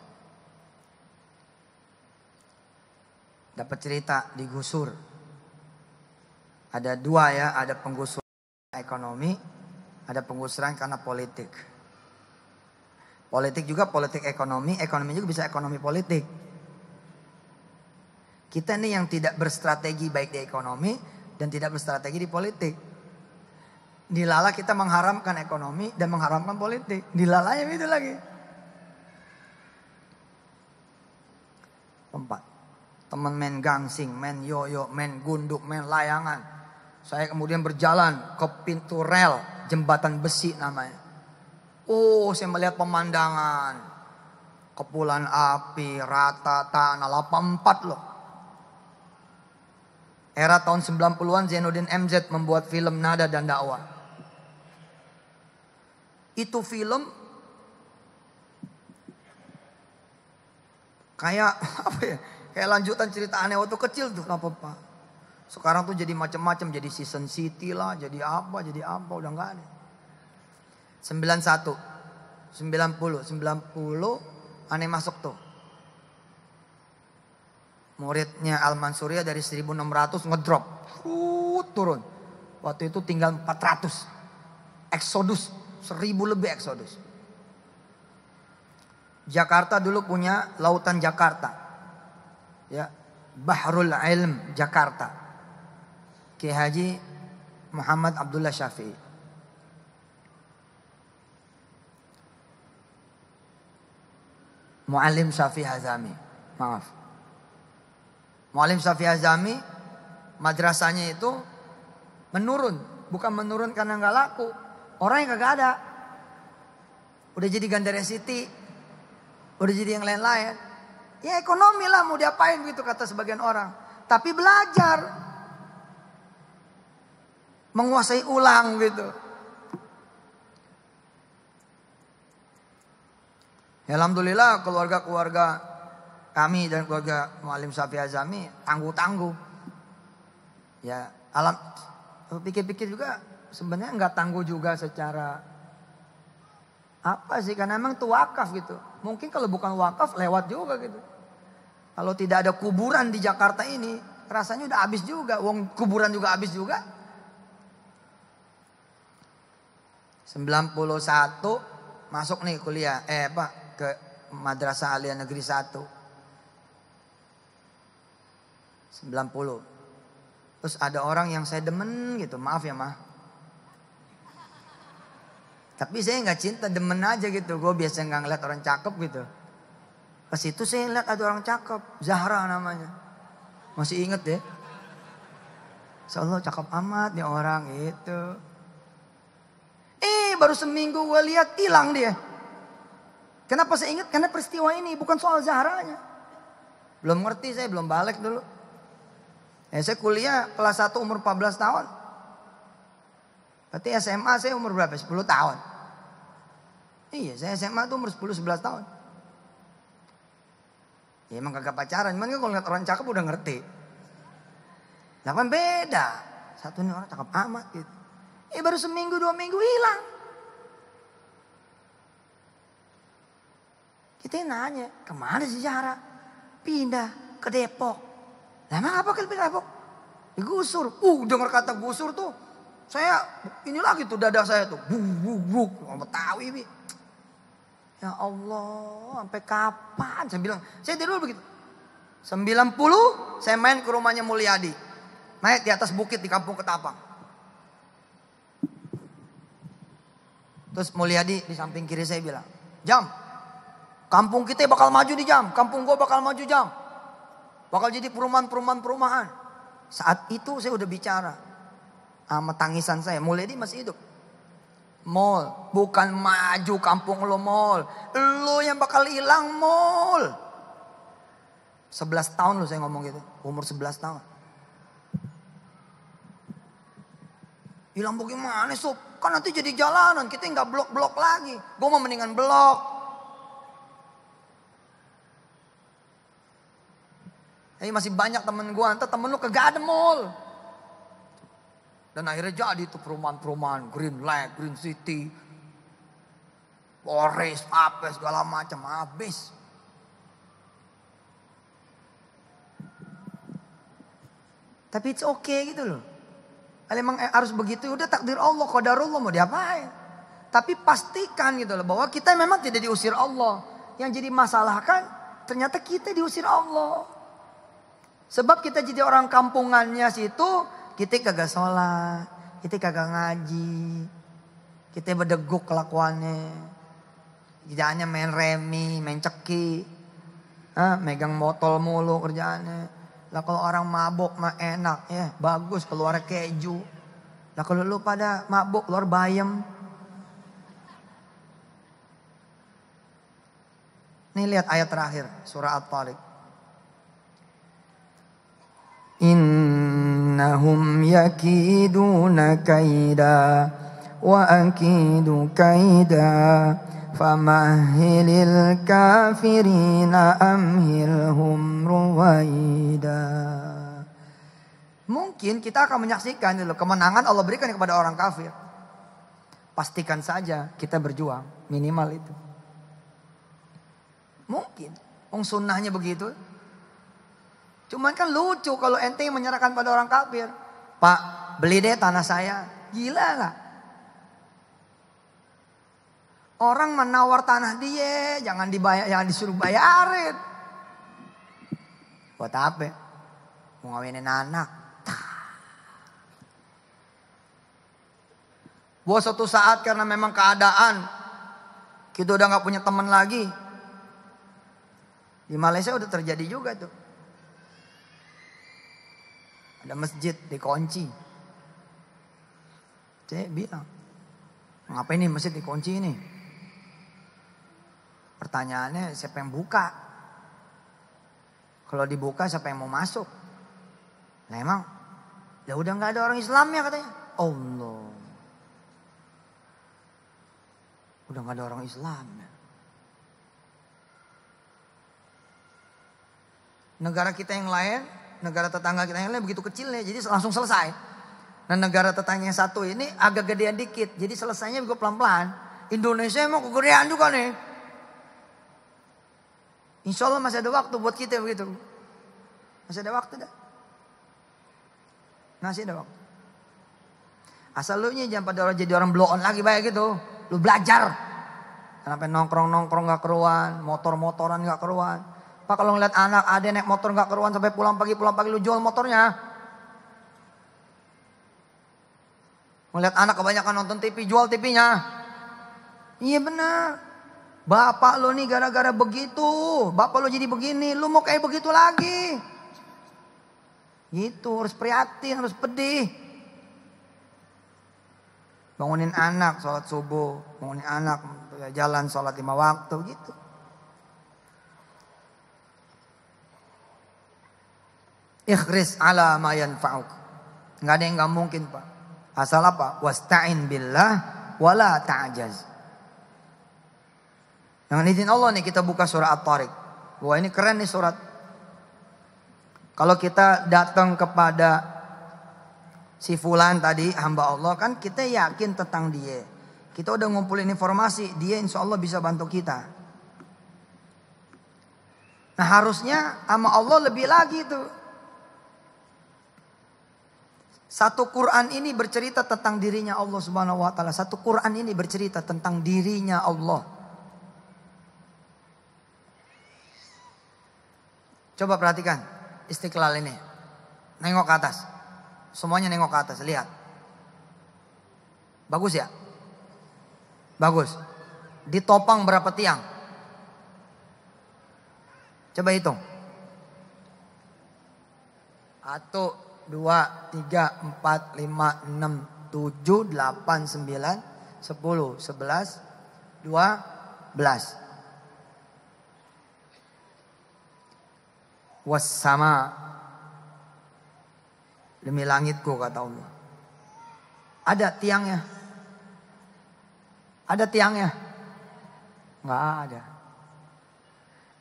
Speaker 1: Dapat cerita digusur. Ada dua ya, ada penggusuran ekonomi, ada penggusuran karena politik. Politik juga politik ekonomi, ekonomi juga bisa ekonomi politik. Kita ini yang tidak berstrategi baik di ekonomi dan tidak berstrategi di politik. Dilala kita mengharamkan ekonomi dan mengharamkan politik. dilalanya yang itu lagi. Empat. Teman main gangsing, main yoyo, main gunduk, main layangan. Saya kemudian berjalan ke pintu rel, jembatan besi namanya Oh, saya melihat pemandangan. Kepulan api, rata tanah, 84 loh. Era tahun 90-an Zainuddin MZ membuat film Nada dan Dakwah. Itu film kayak apa ya? Kayak lanjutan cerita aneh waktu kecil tuh kenapa Pak. Sekarang tuh jadi macam-macam, jadi season city lah, jadi apa, jadi apa, udah nggak ada. 91 90 90 aneh masuk tuh muridnya Al Mansuria dari 1600 ngedrop uh, turun waktu itu tinggal 400 eksodus 1000 lebih eksodus Jakarta dulu punya lautan Jakarta ya Bahrul Ilm Jakarta Ki Haji Muhammad Abdullah Syafi'i Mu'alim Syafi Hazami. Maaf. Mu'alim Syafi Hazami madrasahnya itu menurun. Bukan menurun karena nggak laku. Orang yang ada. Udah jadi Gandaria City. Udah jadi yang lain-lain. Ya ekonomi lah mau diapain gitu kata sebagian orang. Tapi belajar. Menguasai ulang gitu. Ya, Alhamdulillah keluarga-keluarga kami dan keluarga Mualim Safi Azami tangguh-tangguh. Ya, alam pikir-pikir juga sebenarnya nggak tangguh juga secara apa sih karena emang itu wakaf gitu. Mungkin kalau bukan wakaf lewat juga gitu. Kalau tidak ada kuburan di Jakarta ini rasanya udah habis juga. Wong kuburan juga habis juga. 91 masuk nih kuliah. Eh, Pak, ke Madrasah aliyah Negeri 1. 90. Terus ada orang yang saya demen gitu, maaf ya mah. Tapi saya nggak cinta, demen aja gitu. Gue biasanya nggak ngeliat orang cakep gitu. Pas itu saya ngeliat ada orang cakep, Zahra namanya. Masih inget ya? Insya Allah cakep amat nih orang itu. Eh baru seminggu gue lihat hilang dia. Kenapa saya ingat? Karena peristiwa ini bukan soal Zaharanya. Belum ngerti saya, belum balik dulu. Ya, saya kuliah kelas 1 umur 14 tahun. Berarti SMA saya umur berapa? 10 tahun. Iya, saya SMA itu umur 10-11 tahun. Ya emang kagak pacaran, cuman kan kalau lihat orang cakep udah ngerti. Nah kan beda. Satu ini orang cakep amat gitu. Eh baru seminggu dua minggu hilang. Kita nanya, kemana si Zahra? Pindah ke Depok. Lama apa ke Depok? Digusur. Uh, dengar kata gusur tuh. Saya, ini lagi tuh dada saya tuh. Buk, buk, buk. Orang Betawi, Bi. Ya Allah, sampai kapan? Saya bilang, saya dari dulu begitu. 90, saya main ke rumahnya Mulyadi. Naik di atas bukit di kampung Ketapang. Terus Mulyadi di samping kiri saya bilang, Jam, Kampung kita bakal maju di jam, kampung gue bakal maju jam. Bakal jadi perumahan-perumahan-perumahan. Saat itu saya udah bicara sama tangisan saya. Mulai di masih hidup. Mall, bukan maju kampung lo mall. Lo yang bakal hilang mall. 11 tahun lo saya ngomong gitu. Umur 11 tahun. Hilang bagaimana sup? Kan nanti jadi jalanan, kita nggak blok-blok lagi. Gue mau mendingan blok. Ini masih banyak temen gue, antar temen lu ke ada mall. Dan akhirnya jadi itu perumahan-perumahan, Green Lake, Green City, Forest, apa segala macam habis. Tapi it's okay gitu loh. Kalau emang harus begitu ya udah takdir Allah, kau darulloh mau diapain. Tapi pastikan gitu loh bahwa kita memang tidak diusir Allah. Yang jadi masalah kan ternyata kita diusir Allah. Sebab kita jadi orang kampungannya situ, kita kagak sholat, kita kagak ngaji, kita berdeguk kelakuannya. Kerjaannya main remi, main ceki, Hah, eh, megang botol mulu kerjaannya. Lah kalau orang mabok mah enak ya, bagus keluar keju. Lah kalau lu pada mabok keluar bayam. Ini lihat ayat terakhir surah At-Tariq. إنهم يكيدون كيدا وأكيد كيدا فمهل الكافرين أمهلهم رويدا Mungkin kita akan menyaksikan dulu kemenangan Allah berikan kepada orang kafir. Pastikan saja kita berjuang minimal itu. Mungkin. Ung sunnahnya begitu, Cuman kan lucu kalau ente menyerahkan pada orang kafir. Pak, beli deh tanah saya. Gila lah. Orang menawar tanah dia, jangan dibayar, jangan disuruh bayarin. Buat apa? Mau ngawinin anak. Buat suatu saat karena memang keadaan kita udah nggak punya teman lagi. Di Malaysia udah terjadi juga tuh. Ada masjid dikunci. Saya bilang, ngapain nih masjid dikunci ini? Pertanyaannya siapa yang buka? Kalau dibuka siapa yang mau masuk? Nah emang, ya udah nggak ada orang Islam ya katanya. Allah. Udah nggak ada orang ya. Negara kita yang lain negara tetangga kita yang lain begitu kecil nih, jadi langsung selesai. Nah negara tetangga yang satu ini agak gedean dikit, jadi selesainya juga pelan-pelan. Indonesia emang kegedean juga nih. Insya Allah masih ada waktu buat kita begitu. Masih ada waktu dah. Masih ada waktu. Asal lu jangan pada orang jadi orang bloon lagi baik gitu. Lu belajar. Sampai nongkrong-nongkrong gak keruan, motor-motoran gak keruan. Pak kalau ngeliat anak ada naik motor nggak keruan sampai pulang pagi pulang pagi lu jual motornya. Ngeliat anak kebanyakan nonton TV jual TV-nya. Iya benar. Bapak lo nih gara-gara begitu, bapak lo jadi begini, lo mau kayak begitu lagi. Gitu, harus prihatin, harus pedih. Bangunin anak sholat subuh, bangunin anak jalan sholat lima waktu gitu. Ikhris ala mayan fauk. Enggak ada yang enggak mungkin, Pak. Asal apa? Wasta'in billah wala ta'ajaz. Dengan izin Allah nih kita buka surat At-Tariq. Wah ini keren nih surat. Kalau kita datang kepada si Fulan tadi hamba Allah kan kita yakin tentang dia. Kita udah ngumpulin informasi, dia insya Allah bisa bantu kita. Nah harusnya sama Allah lebih lagi tuh. Satu Quran ini bercerita tentang dirinya Allah Subhanahu wa taala. Satu Quran ini bercerita tentang dirinya Allah. Coba perhatikan Istiqlal ini. Nengok ke atas. Semuanya nengok ke atas, lihat. Bagus ya? Bagus. Ditopang berapa tiang? Coba hitung. Atau 2, 3, 4, 5, 6, 7, 8, 9, 10, 11, 12. Wassama. Demi langitku kata Allah. Ada tiangnya. Ada tiangnya. Enggak ada.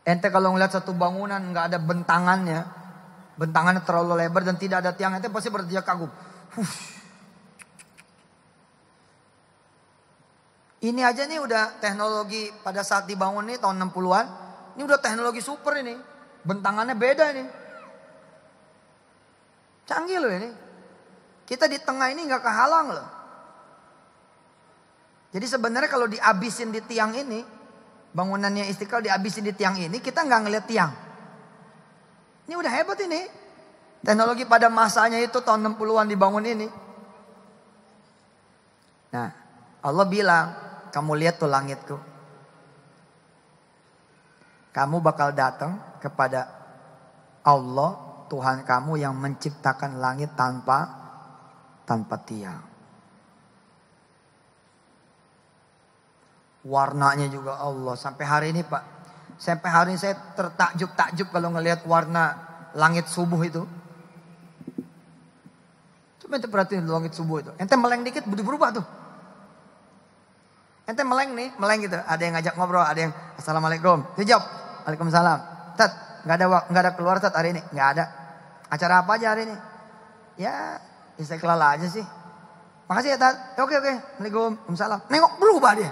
Speaker 1: Ente kalau ngeliat satu bangunan enggak ada bentangannya, bentangannya terlalu lebar dan tidak ada tiangnya, itu pasti berarti dia kagum. Huff. Ini aja nih udah teknologi pada saat dibangun nih tahun 60-an. Ini udah teknologi super ini. Bentangannya beda ini. Canggih loh ini. Kita di tengah ini nggak kehalang loh. Jadi sebenarnya kalau dihabisin di tiang ini, bangunannya istiqlal dihabisin di tiang ini, kita nggak ngeliat tiang. Ini udah hebat ini. Teknologi pada masanya itu tahun 60-an dibangun ini. Nah, Allah bilang, kamu lihat tuh langitku. Kamu bakal datang kepada Allah Tuhan kamu yang menciptakan langit tanpa tanpa tiang. Warnanya juga Allah. Sampai hari ini Pak, Sampai hari ini saya tertakjub-takjub kalau ngelihat warna langit subuh itu. Coba itu berarti langit subuh itu. Ente meleng dikit butuh berubah tuh. Ente meleng nih, meleng gitu. Ada yang ngajak ngobrol, ada yang assalamualaikum. Dia jawab, waalaikumsalam. Tet, nggak ada nggak ada keluar tet hari ini, nggak ada. Acara apa aja hari ini? Ya istiqlal ya aja sih. Makasih ya tet. Ya, oke oke. Assalamualaikum. Waalaikumsalam. Nengok berubah dia.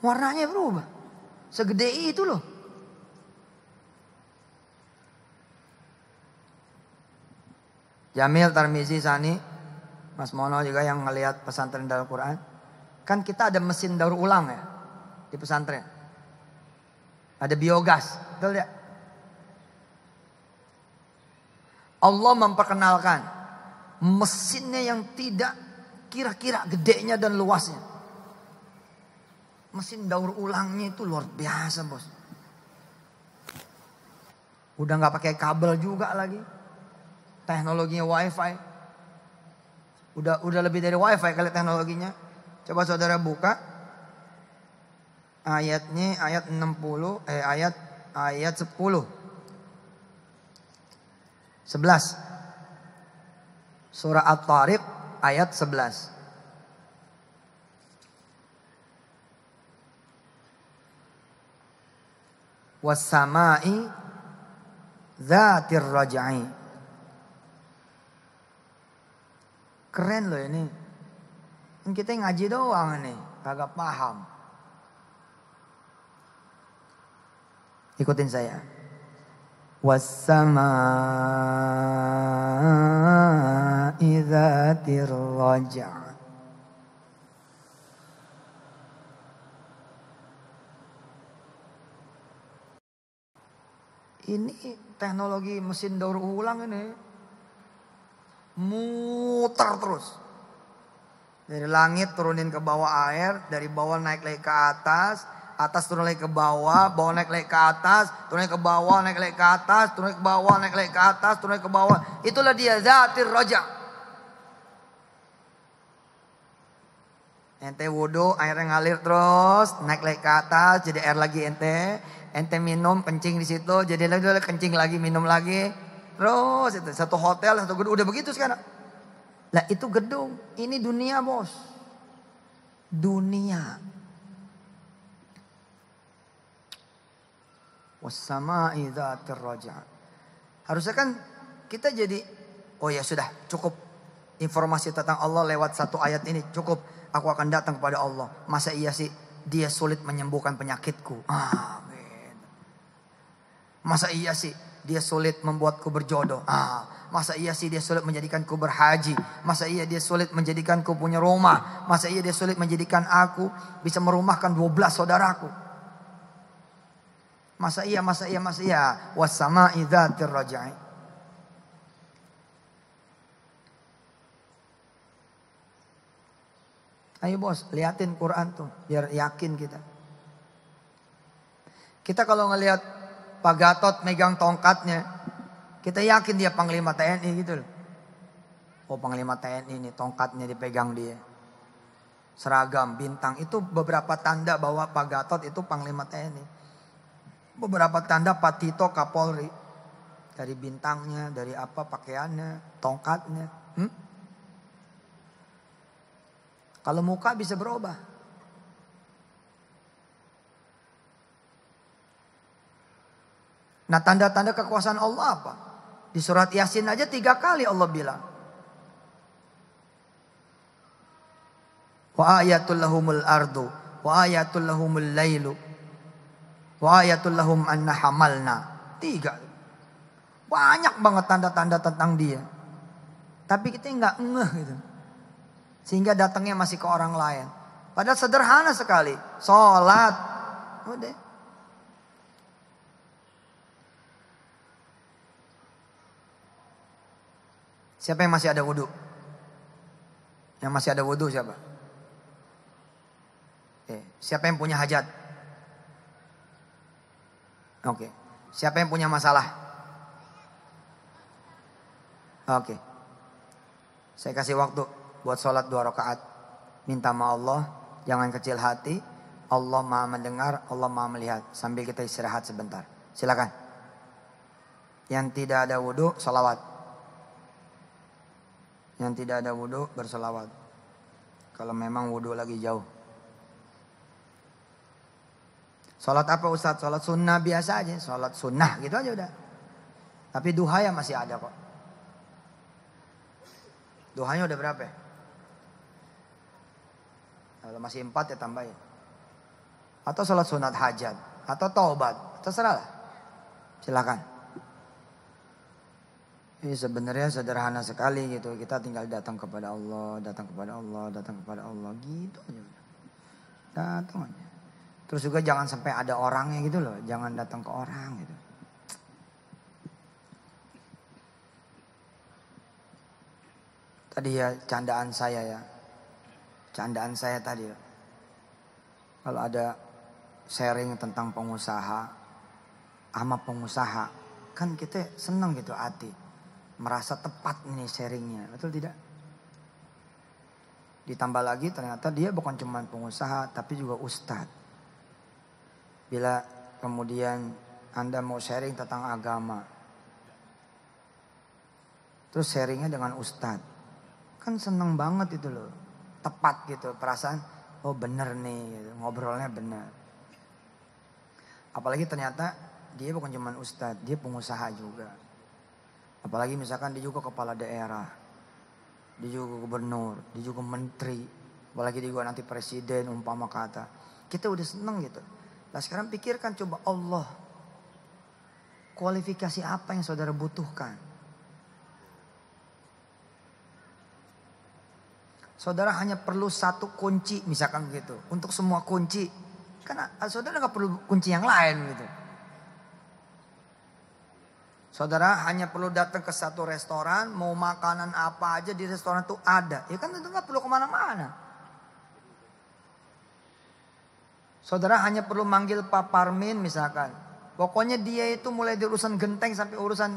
Speaker 1: Warnanya berubah. Segede itu loh. Jamil, Tarmizi, Sani, Mas Mono juga yang ngelihat pesantren dalam Quran. Kan kita ada mesin daur ulang ya di pesantren. Ada biogas, betul ya? Allah memperkenalkan mesinnya yang tidak kira-kira gedenya dan luasnya mesin daur ulangnya itu luar biasa bos. Udah nggak pakai kabel juga lagi. Teknologinya wifi. Udah udah lebih dari wifi kali teknologinya. Coba saudara buka ayatnya ayat 60 eh ayat ayat 10. 11. Surah At-Tariq ayat 11. wasamai zatir raj'i. Keren loh ini. ini kita ngaji doang nih, kagak paham. Ikutin saya. Wasamai zatir raj'i. ini teknologi mesin daur ulang ini muter terus. Dari langit turunin ke bawah air, dari bawah naik lagi ke atas, atas turun lagi ke bawah, bawah naik lagi ke atas, turun lagi ke bawah, naik lagi ke atas, turun lagi ke bawah, naik lagi ke atas, turun lagi ke bawah. Itulah dia zatir roja. Ente wudhu, airnya ngalir terus, naik lagi ke atas, jadi air lagi ente ente minum kencing di situ jadi lagi kencing lagi minum lagi terus itu satu hotel satu gedung udah begitu sekarang lah itu gedung ini dunia bos dunia wasama idzatir terroja, harusnya kan kita jadi oh ya sudah cukup informasi tentang Allah lewat satu ayat ini cukup aku akan datang kepada Allah masa iya sih dia sulit menyembuhkan penyakitku ah Masa iya sih dia sulit membuatku berjodoh? Ah, masa iya sih dia sulit menjadikanku berhaji? Masa iya dia sulit menjadikanku punya rumah? Masa iya dia sulit menjadikan aku bisa merumahkan 12 saudaraku? Masa iya, masa iya, masa iya. Wasama, idhatir raja'i. Ayo bos, liatin Quran tuh biar yakin kita. Kita kalau ngelihat Pak Gatot megang tongkatnya. Kita yakin dia panglima TNI gitu loh. Oh panglima TNI ini tongkatnya dipegang dia. Seragam, bintang itu beberapa tanda bahwa Pak Gatot itu panglima TNI. Beberapa tanda Pak Tito Kapolri. Dari bintangnya, dari apa pakaiannya, tongkatnya. Hmm? Kalau muka bisa berubah. Nah tanda-tanda kekuasaan Allah apa? Di surat Yasin aja tiga kali Allah bilang. Wa ayatul lahumul ardu. Wa ayatul lahumul laylu Wa ayatul lahum anna hamalna. Tiga. Banyak banget tanda-tanda tentang dia. Tapi kita nggak ngeh gitu. Sehingga datangnya masih ke orang lain. Padahal sederhana sekali. Sholat. Udah. Siapa yang masih ada wudhu? Yang masih ada wudhu siapa? Oke. Siapa yang punya hajat? Oke. Siapa yang punya masalah? Oke. Saya kasih waktu buat sholat dua rakaat. Minta sama Allah, jangan kecil hati. Allah maha mendengar, Allah maha melihat. Sambil kita istirahat sebentar. Silakan. Yang tidak ada wudhu, sholawat yang tidak ada wudhu berselawat kalau memang wudhu lagi jauh Salat apa Ustaz? Salat sunnah biasa aja. Salat sunnah gitu aja udah. Tapi duha ya masih ada kok. Duhanya udah berapa ya? Kalau masih empat ya tambahin. Atau salat sunat hajat. Atau taubat. Terserah lah. Silakan. Ini iya, sebenarnya sederhana sekali gitu. Kita tinggal datang kepada Allah, datang kepada Allah, datang kepada Allah gitu aja. Datang aja. Terus juga jangan sampai ada orangnya gitu loh, jangan datang ke orang gitu. Tadi ya candaan saya ya. Candaan saya tadi. Ya. Kalau ada sharing tentang pengusaha sama pengusaha, kan kita senang gitu hati merasa tepat ini sharingnya, betul tidak? Ditambah lagi ternyata dia bukan cuma pengusaha tapi juga ustadz. Bila kemudian Anda mau sharing tentang agama, terus sharingnya dengan ustadz, kan seneng banget itu loh, tepat gitu perasaan, oh bener nih gitu, ngobrolnya bener. Apalagi ternyata dia bukan cuma ustadz, dia pengusaha juga. Apalagi misalkan dia juga kepala daerah, dia juga gubernur, dia juga menteri, apalagi dia juga nanti presiden umpama kata. Kita udah seneng gitu. Nah sekarang pikirkan coba Allah kualifikasi apa yang saudara butuhkan. Saudara hanya perlu satu kunci misalkan gitu untuk semua kunci. Karena saudara nggak perlu kunci yang lain gitu. Saudara hanya perlu datang ke satu restoran, mau makanan apa aja di restoran itu ada. Ya kan itu nggak perlu kemana-mana. Saudara hanya perlu manggil Pak Parmin misalkan. Pokoknya dia itu mulai di urusan genteng sampai urusan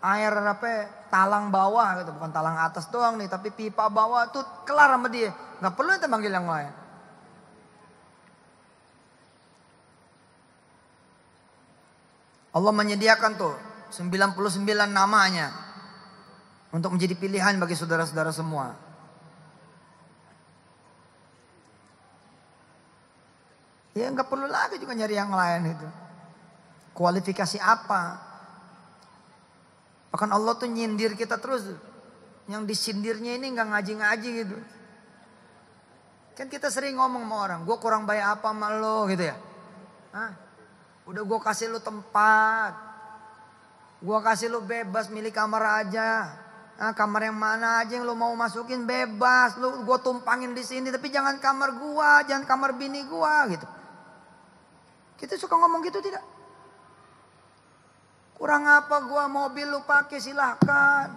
Speaker 1: air apa talang bawah gitu. Bukan talang atas doang nih, tapi pipa bawah tuh kelar sama dia. Nggak perlu kita manggil yang lain. Allah menyediakan tuh 99 namanya untuk menjadi pilihan bagi saudara-saudara semua. Ya nggak perlu lagi juga nyari yang lain itu. Kualifikasi apa? Bahkan Allah tuh nyindir kita terus. Yang disindirnya ini nggak ngaji-ngaji gitu. Kan kita sering ngomong sama orang, gue kurang baik apa sama lo gitu ya. Hah? Udah gue kasih lo tempat. Gua kasih lu bebas milih kamar aja. Nah, kamar yang mana aja yang lu mau masukin bebas. Lu gua tumpangin di sini tapi jangan kamar gua, jangan kamar bini gua gitu. Kita suka ngomong gitu tidak? Kurang apa gua mobil lu pakai silahkan.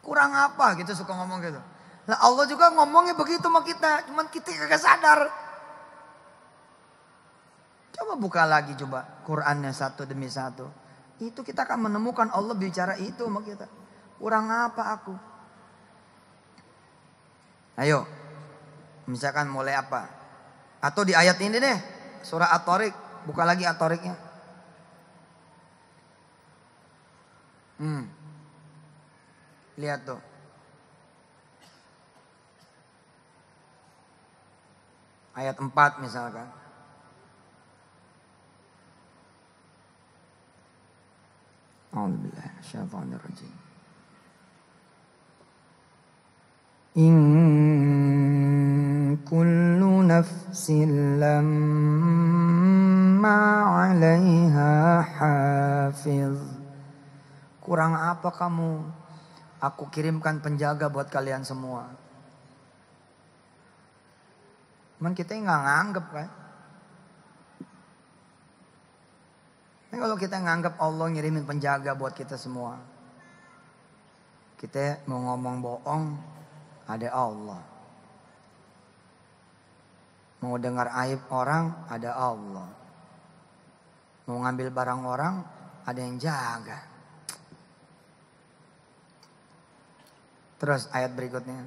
Speaker 1: Kurang apa gitu suka ngomong gitu. Nah Allah juga ngomongnya begitu sama kita. Cuman kita kagak sadar. Coba buka lagi coba Qurannya satu demi satu. Itu kita akan menemukan Allah bicara itu sama kita. Kurang apa aku? Ayo. Misalkan mulai apa? Atau di ayat ini deh. Surah At-Tariq. Buka lagi At-Tariqnya. Hmm. Lihat tuh. Ayat 4 misalkan. A'udzubillah syaitanir rajim. In kullu نفس لما عليها حافظ Kurang apa kamu? Aku kirimkan penjaga buat kalian semua. Cuman kita nggak nganggep kan? Tapi kalau kita nganggap Allah ngirimin penjaga buat kita semua. Kita mau ngomong bohong, ada Allah. Mau dengar aib orang, ada Allah. Mau ngambil barang orang, ada yang jaga. Terus ayat berikutnya.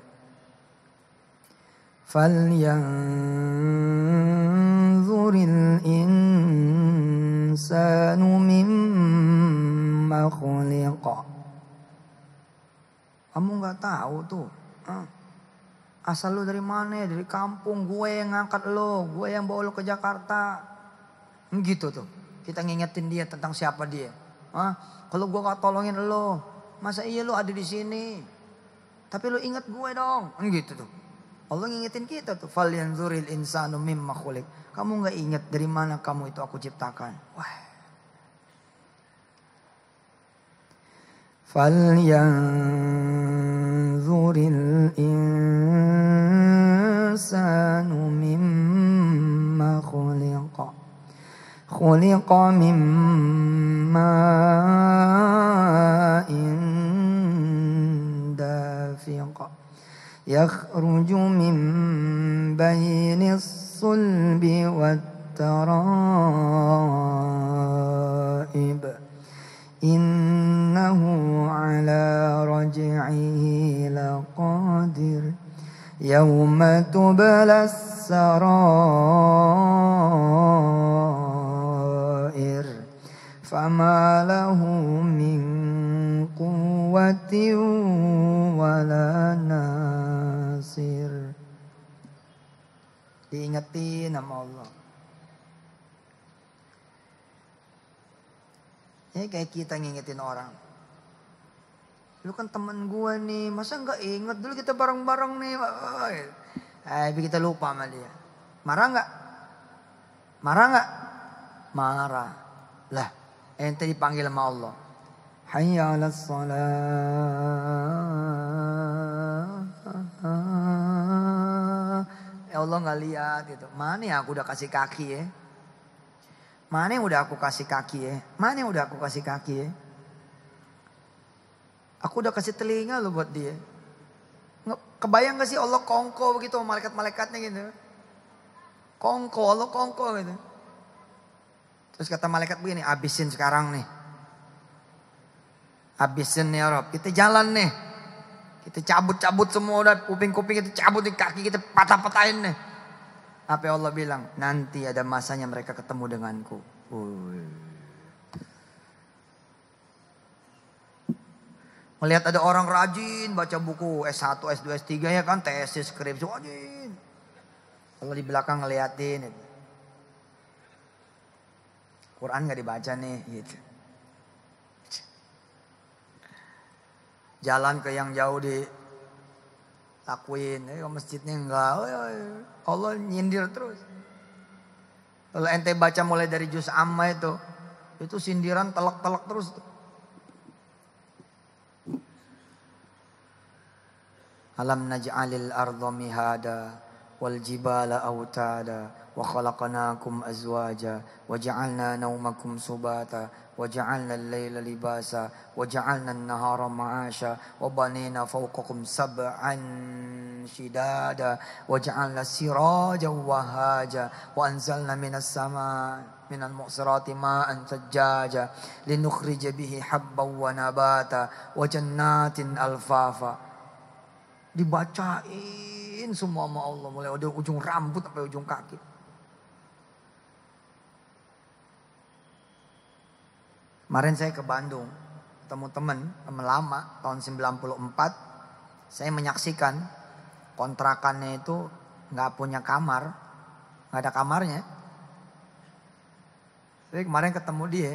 Speaker 1: فَلْيَنْظُرِ in. الإنسان مما خلق Kamu gak tahu tuh. Eh? Asal lu dari mana? ya? Dari kampung. Gue yang ngangkat lo. Gue yang bawa lo ke Jakarta. Gitu tuh. Kita ngingetin dia tentang siapa dia. Hah? Kalau gue gak tolongin lo. Masa iya lo ada di sini? Tapi lo inget gue dong. Gitu tuh. Allah ngingetin kita tuh. Falyanzuril insanu mimma khuliq. Kamu nggak ingat dari mana kamu itu aku ciptakan. Wah. Falyanzuril insanu mimma khuliq. Khuliq mimma in يخرج من بين الصلب والترائب إنه على رجعه لقادر يوم تبلى السرائر فما له من قوة ولا ناصر Diingetin sama Allah. Ini kayak kita ngingetin orang. Lu kan temen gue nih, masa nggak inget dulu kita bareng-bareng nih. Eh, kita lupa sama dia. Marah nggak? Marah nggak? Marah. Lah, ente dipanggil sama Allah. حي على الصلاة Ya Allah nggak lihat gitu. Mana yang aku udah kasih kaki ya? Mana yang udah aku kasih kaki ya? Mana yang udah aku kasih kaki ya? Aku udah kasih telinga lo buat dia. Kebayang gak sih Allah kongko begitu malaikat-malaikatnya gitu. Kongko, Allah kongko gitu. Terus kata malaikat begini, abisin sekarang nih. Habisin nih ya Rob. Kita jalan nih. Kita cabut-cabut semua udah kuping-kuping kita cabut di kaki kita patah-patahin nih. Apa Allah bilang? Nanti ada masanya mereka ketemu denganku. Melihat ada orang rajin baca buku S1, S2, S3 ya kan tesis, skripsi rajin. Allah di belakang ngeliatin. Quran nggak dibaca nih gitu. jalan ke yang jauh di takuin masjid eh, masjidnya enggak oh, ya, Allah nyindir terus kalau ente baca mulai dari juz amma itu itu sindiran telak-telak terus alam naj'alil ardo mihada wal jibala autada wa khalaqnakum azwaja wa ja'alna naumakum subata وجعلنا الليل لباسا وجعلنا النهار معاشا وبنينا فوقكم سبعا شدادا وجعلنا سراجا وهاجا وأنزلنا من السماء من المؤسرات ماء ثجاجا لنخرج به حبا ونباتا وجنات الفافا dibacain semua sama Allah mulai dari ujung rambut sampai ujung kaki Kemarin saya ke Bandung, temu teman, teman lama, tahun 94. Saya menyaksikan kontrakannya itu nggak punya kamar, nggak ada kamarnya. Tapi kemarin ketemu dia,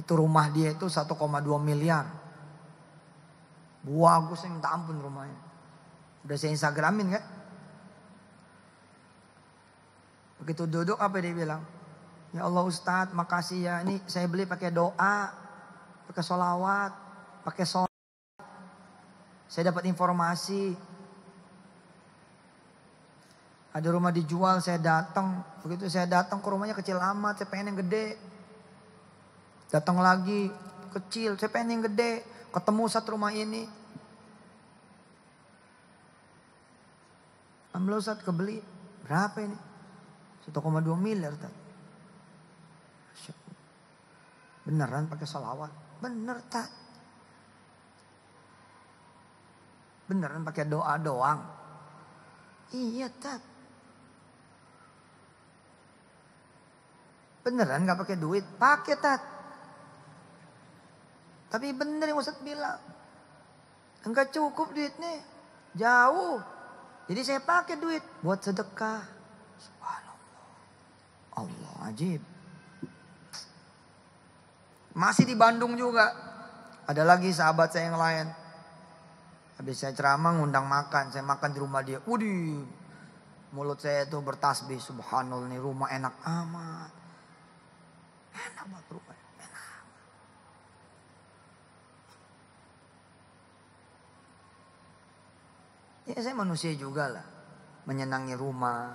Speaker 1: itu rumah dia itu 1,2 miliar. Wah, gue minta ampun rumahnya. Udah saya instagramin kan? Begitu duduk apa dia bilang? Ya Allah Ustadz makasih ya ini saya beli pakai doa, pakai solawat, pakai solat. Saya dapat informasi. Ada rumah dijual saya datang. Begitu saya datang ke rumahnya kecil amat saya pengen yang gede. Datang lagi kecil saya pengen yang gede. Ketemu satu rumah ini. Ambil Ustadz kebeli berapa ini? 1,2 miliar tadi. Beneran pakai salawat? Bener tak? Beneran pakai doa doang? Iya tak? Beneran nggak pakai duit? Pakai tak? Tapi bener yang Ustaz bilang. Enggak cukup duitnya. Jauh. Jadi saya pakai duit buat sedekah. Subhanallah. Allah ajib. Masih di Bandung juga. Ada lagi sahabat saya yang lain. Habis saya ceramah ngundang makan, saya makan di rumah dia. Wudih, mulut saya itu bertasbih, subhanallah ini rumah enak amat. Enak banget rumah, enak. Ya saya manusia juga lah, menyenangi rumah,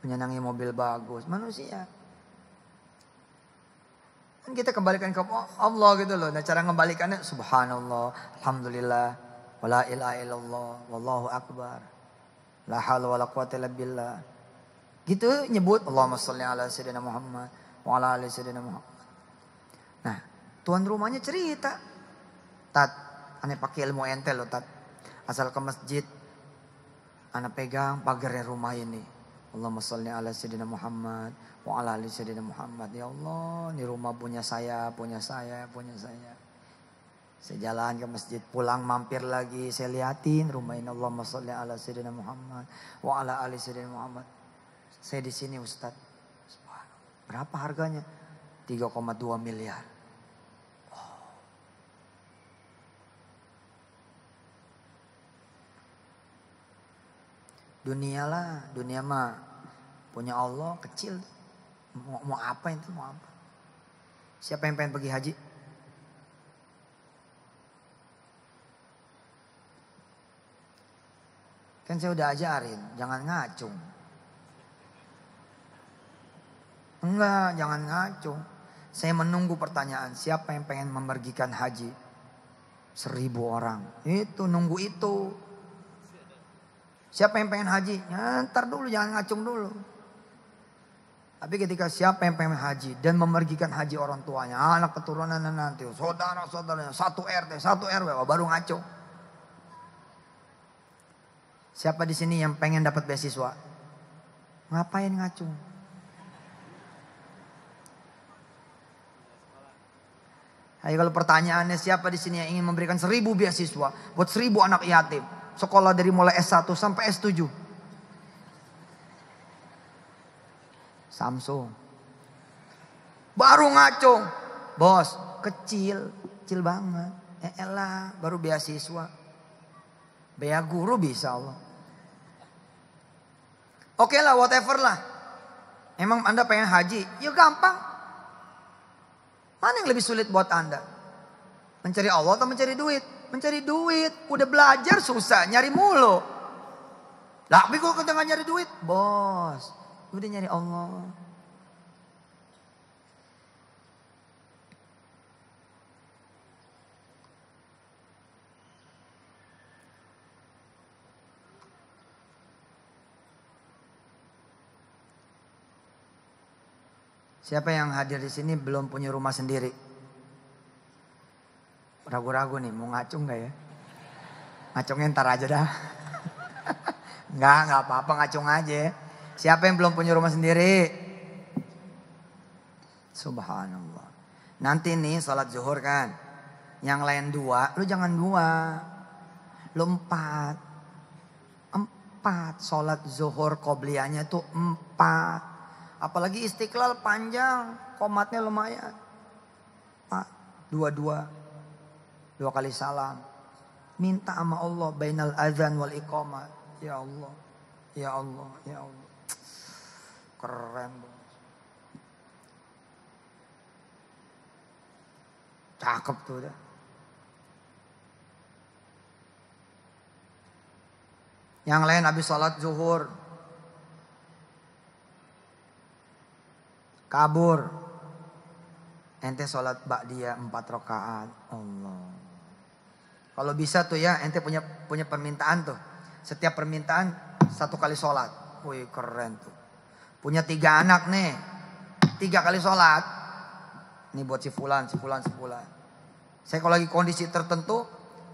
Speaker 1: menyenangi mobil bagus, manusia. Kan kita kembalikan ke Allah gitu loh. Nah cara kembalikannya subhanallah, alhamdulillah, wala ilaha illallah, wallahu akbar. La haula wala quwata illa billah. Gitu nyebut Allahumma shalli ala sayyidina Muhammad wa ala ali sayyidina Muhammad. Nah, tuan rumahnya cerita. Tat, ane pakai ilmu ente loh, Tat. Asal ke masjid, anak pegang pagarnya rumah ini Allahumma salli ala sayyidina Muhammad wa ala ali sayyidina Muhammad. Ya Allah, ini rumah punya saya, punya saya, punya saya. Saya jalan ke masjid, pulang mampir lagi, saya liatin rumah ini Allahumma salli ala sayyidina Muhammad wa ala ali sayyidina Muhammad. Saya di sini Ustaz. Berapa harganya? 3,2 miliar. Dunia lah, dunia mah punya Allah kecil. Mau, mau apa itu, mau apa? Siapa yang pengen pergi haji? Kan saya udah ajarin, jangan ngacung. Enggak, jangan ngacung. Saya menunggu pertanyaan, siapa yang pengen memergikan haji? Seribu orang. Itu, nunggu itu. Siapa yang pengen haji? Ya, ntar dulu jangan ngacung dulu. Tapi ketika siapa yang pengen haji dan memergikan haji orang tuanya, anak keturunan nanti, saudara-saudaranya, satu RT, satu RW, baru ngacung. Siapa di sini yang pengen dapat beasiswa? Ngapain ngacung? Ayo kalau pertanyaannya siapa di sini yang ingin memberikan seribu beasiswa buat seribu anak yatim? sekolah dari mulai S1 sampai S7. Samsung. Baru ngaco. Bos, kecil, kecil banget. Ya elah, baru beasiswa. Bea guru bisa Allah. Oke okay lah, whatever lah. Emang Anda pengen haji? Ya gampang. Mana yang lebih sulit buat Anda? Mencari Allah atau mencari duit? Mencari duit. Udah belajar susah, nyari mulu. Tapi kok kita nyari duit? Bos, udah nyari Allah. Siapa yang hadir di sini belum punya rumah sendiri? ragu-ragu nih mau ngacung nggak ya? Ngacungnya ntar aja dah. nggak nggak apa-apa ngacung aja. Ya. Siapa yang belum punya rumah sendiri? Subhanallah. Nanti nih sholat zuhur kan. Yang lain dua, lu jangan dua. Lu empat. Empat. Sholat zuhur koblianya tuh empat. Apalagi istiqlal panjang. Komatnya lumayan. Dua-dua dua kali salam. Minta sama Allah bainal azan wal iqamah. Ya Allah, ya Allah, ya Allah. Keren. Cakep tuh dah. Yang lain habis sholat zuhur. Kabur. Ente sholat bak dia empat rakaat. Allah. Kalau bisa tuh ya ente punya punya permintaan tuh. Setiap permintaan satu kali sholat. Wih keren tuh. Punya tiga anak nih. Tiga kali sholat. Ini buat si fulan, si fulan, si fulan. Saya kalau lagi kondisi tertentu.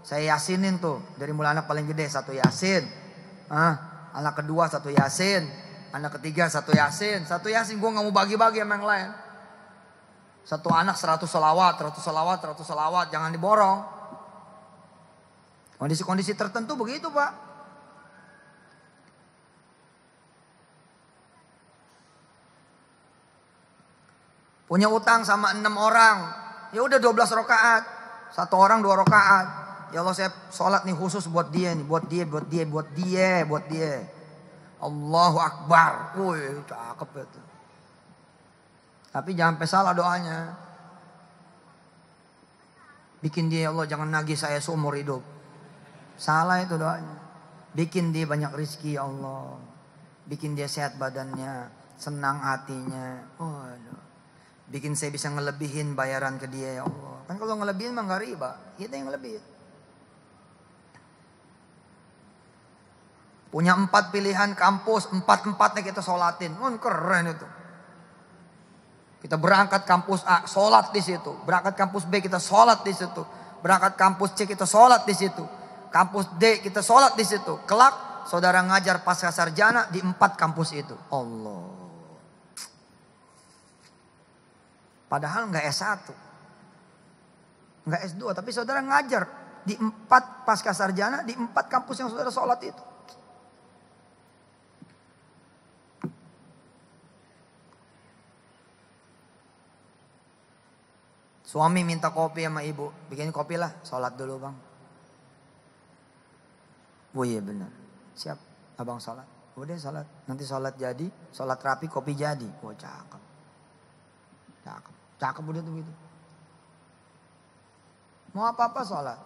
Speaker 1: Saya yasinin tuh. Dari mulai anak paling gede satu yasin. Ah, anak kedua satu yasin. Anak ketiga satu yasin. Satu yasin gue gak mau bagi-bagi sama yang lain. Satu anak seratus selawat, seratus selawat, seratus selawat. Jangan diborong. Kondisi-kondisi tertentu begitu Pak. Punya utang sama enam orang. Ya udah 12 rokaat. Satu orang dua rokaat. Ya Allah saya sholat nih khusus buat dia nih, buat dia, buat dia, buat dia, buat dia. Allahu Akbar. Woi, cakep itu. Ya Tapi jangan sampai salah doanya. Bikin dia ya Allah jangan nagih saya seumur hidup. Salah itu doanya. Bikin dia banyak rizki ya Allah. Bikin dia sehat badannya. Senang hatinya. Waduh. Oh, Bikin saya bisa ngelebihin bayaran ke dia ya Allah. Kan kalau ngelebihin mah gak riba. Kita yang lebih. Punya empat pilihan kampus. Empat-empatnya kita sholatin. Oh, keren itu. Kita berangkat kampus A, sholat di situ. Berangkat kampus B, kita sholat di situ. Berangkat kampus C, kita sholat di situ Kampus D kita sholat di situ. Kelak saudara ngajar pasca sarjana di empat kampus itu. Allah. Padahal nggak S1. Nggak S2. Tapi saudara ngajar di empat pasca sarjana di empat kampus yang saudara sholat itu. Suami minta kopi sama ibu, bikin kopi lah, sholat dulu bang. Oh iya benar. Siap. Abang salat. Udah salat. Nanti salat jadi. Salat rapi kopi jadi. Oh cakep. Cakep. Cakep udah tuh gitu. Mau apa-apa salat.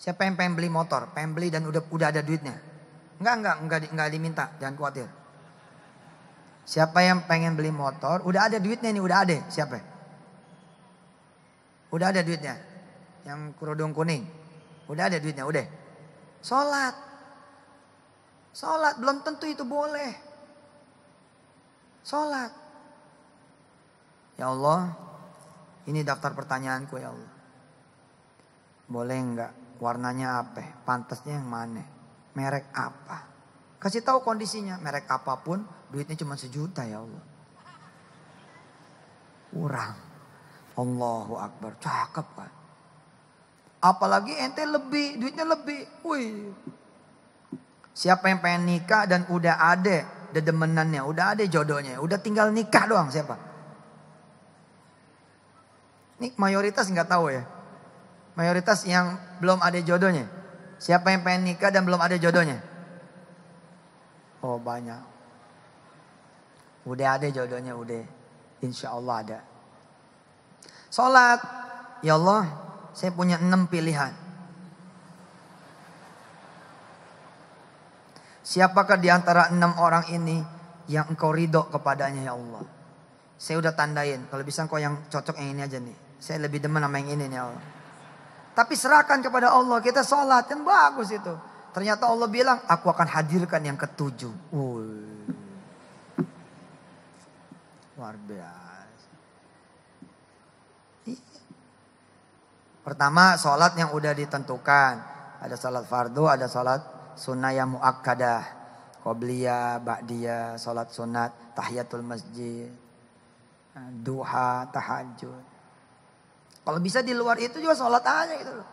Speaker 1: Siapa yang pengen beli motor? Pengen beli dan udah udah ada duitnya? Enggak, enggak, enggak, enggak diminta. Jangan khawatir. Siapa yang pengen beli motor? Udah ada duitnya nih, udah ada. Siapa? Udah ada duitnya. Yang kerudung kuning. Udah ada duitnya, udah. Sholat. Sholat belum tentu itu boleh. Sholat. Ya Allah, ini daftar pertanyaanku ya Allah. Boleh enggak? Warnanya apa? Pantasnya yang mana? Merek apa? Kasih tahu kondisinya. Merek apapun, duitnya cuma sejuta ya Allah. Kurang. Allahu Akbar. Cakep kan? Apalagi ente lebih, duitnya lebih. Wih. Siapa yang pengen nikah dan udah ada dedemenannya, udah ada jodohnya, udah tinggal nikah doang siapa? Ini mayoritas nggak tahu ya. Mayoritas yang belum ada jodohnya. Siapa yang pengen nikah dan belum ada jodohnya? Oh banyak. Udah ada jodohnya udah. Insya Allah ada. Sholat. Ya Allah saya punya enam pilihan. Siapakah di antara enam orang ini yang engkau ridho kepadanya ya Allah? Saya udah tandain, kalau bisa engkau yang cocok yang ini aja nih. Saya lebih demen sama yang ini nih ya Allah. Tapi serahkan kepada Allah, kita sholat, yang bagus itu. Ternyata Allah bilang, aku akan hadirkan yang ketujuh. Uy. Luar biasa. Iya. Pertama sholat yang udah ditentukan. Ada sholat fardu, ada sholat sunnah yang muakkadah. Qobliya, ba'diya, sholat sunat, tahiyatul masjid, eh, duha, tahajud. Kalau bisa di luar itu juga sholat aja gitu loh.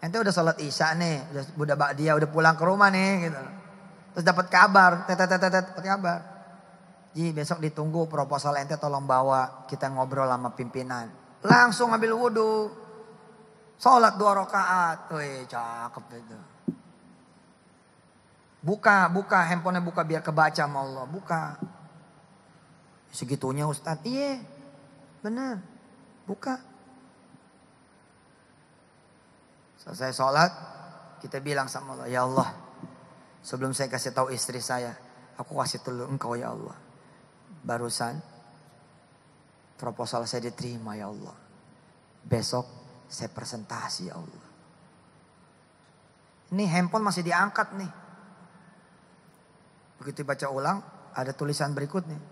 Speaker 1: Ente udah sholat isya nih, udah udah dia udah pulang ke rumah nih gitu. Terus dapat kabar, dapat kabar. Ji besok ditunggu proposal ente tolong bawa kita ngobrol sama pimpinan. Langsung ambil wudhu. Sholat dua rakaat. Wih cakep itu. Buka, buka, handphonenya buka biar kebaca sama Allah. Buka. Segitunya Ustadz. Iya, benar. Buka. Selesai sholat, kita bilang sama Allah, Ya Allah, sebelum saya kasih tahu istri saya, aku kasih telur engkau ya Allah. Barusan proposal saya diterima ya Allah. Besok saya presentasi ya Allah. Ini handphone masih diangkat nih. Begitu baca ulang, ada tulisan berikut nih.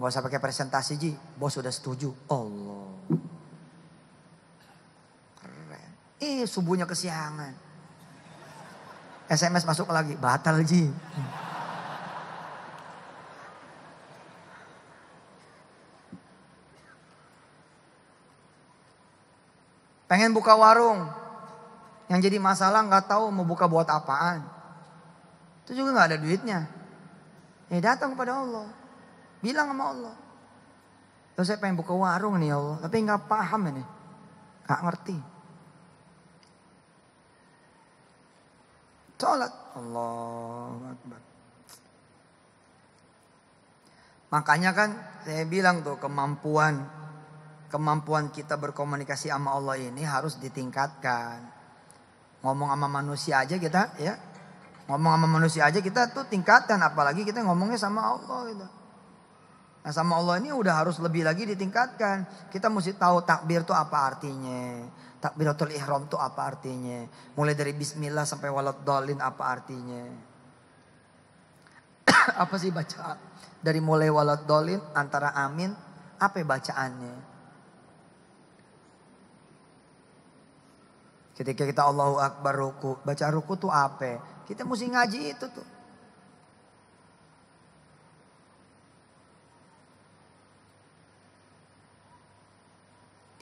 Speaker 1: Gak usah pakai presentasi Ji, bos sudah setuju. Allah. Keren. ih subuhnya kesiangan. SMS masuk lagi, batal Ji. Pengen buka warung. Yang jadi masalah nggak tahu mau buka buat apaan. Itu juga nggak ada duitnya. Ya datang kepada Allah. Bilang sama Allah. tuh saya pengen buka warung nih ya Allah. Tapi nggak paham ini. Gak ngerti. Sholat. Allah Akbar. Makanya kan saya bilang tuh kemampuan kemampuan kita berkomunikasi sama Allah ini harus ditingkatkan. Ngomong sama manusia aja kita ya. Ngomong sama manusia aja kita tuh tingkatkan apalagi kita ngomongnya sama Allah gitu. Nah sama Allah ini udah harus lebih lagi ditingkatkan. Kita mesti tahu takbir tuh apa artinya. Takbiratul ihram tuh apa artinya. Mulai dari bismillah sampai walad dolin apa artinya. apa sih bacaan? Dari mulai walad dolin antara amin apa bacaannya. Ketika kita Allahu Akbar ruku, baca ruku tuh apa? Kita mesti ngaji itu tuh.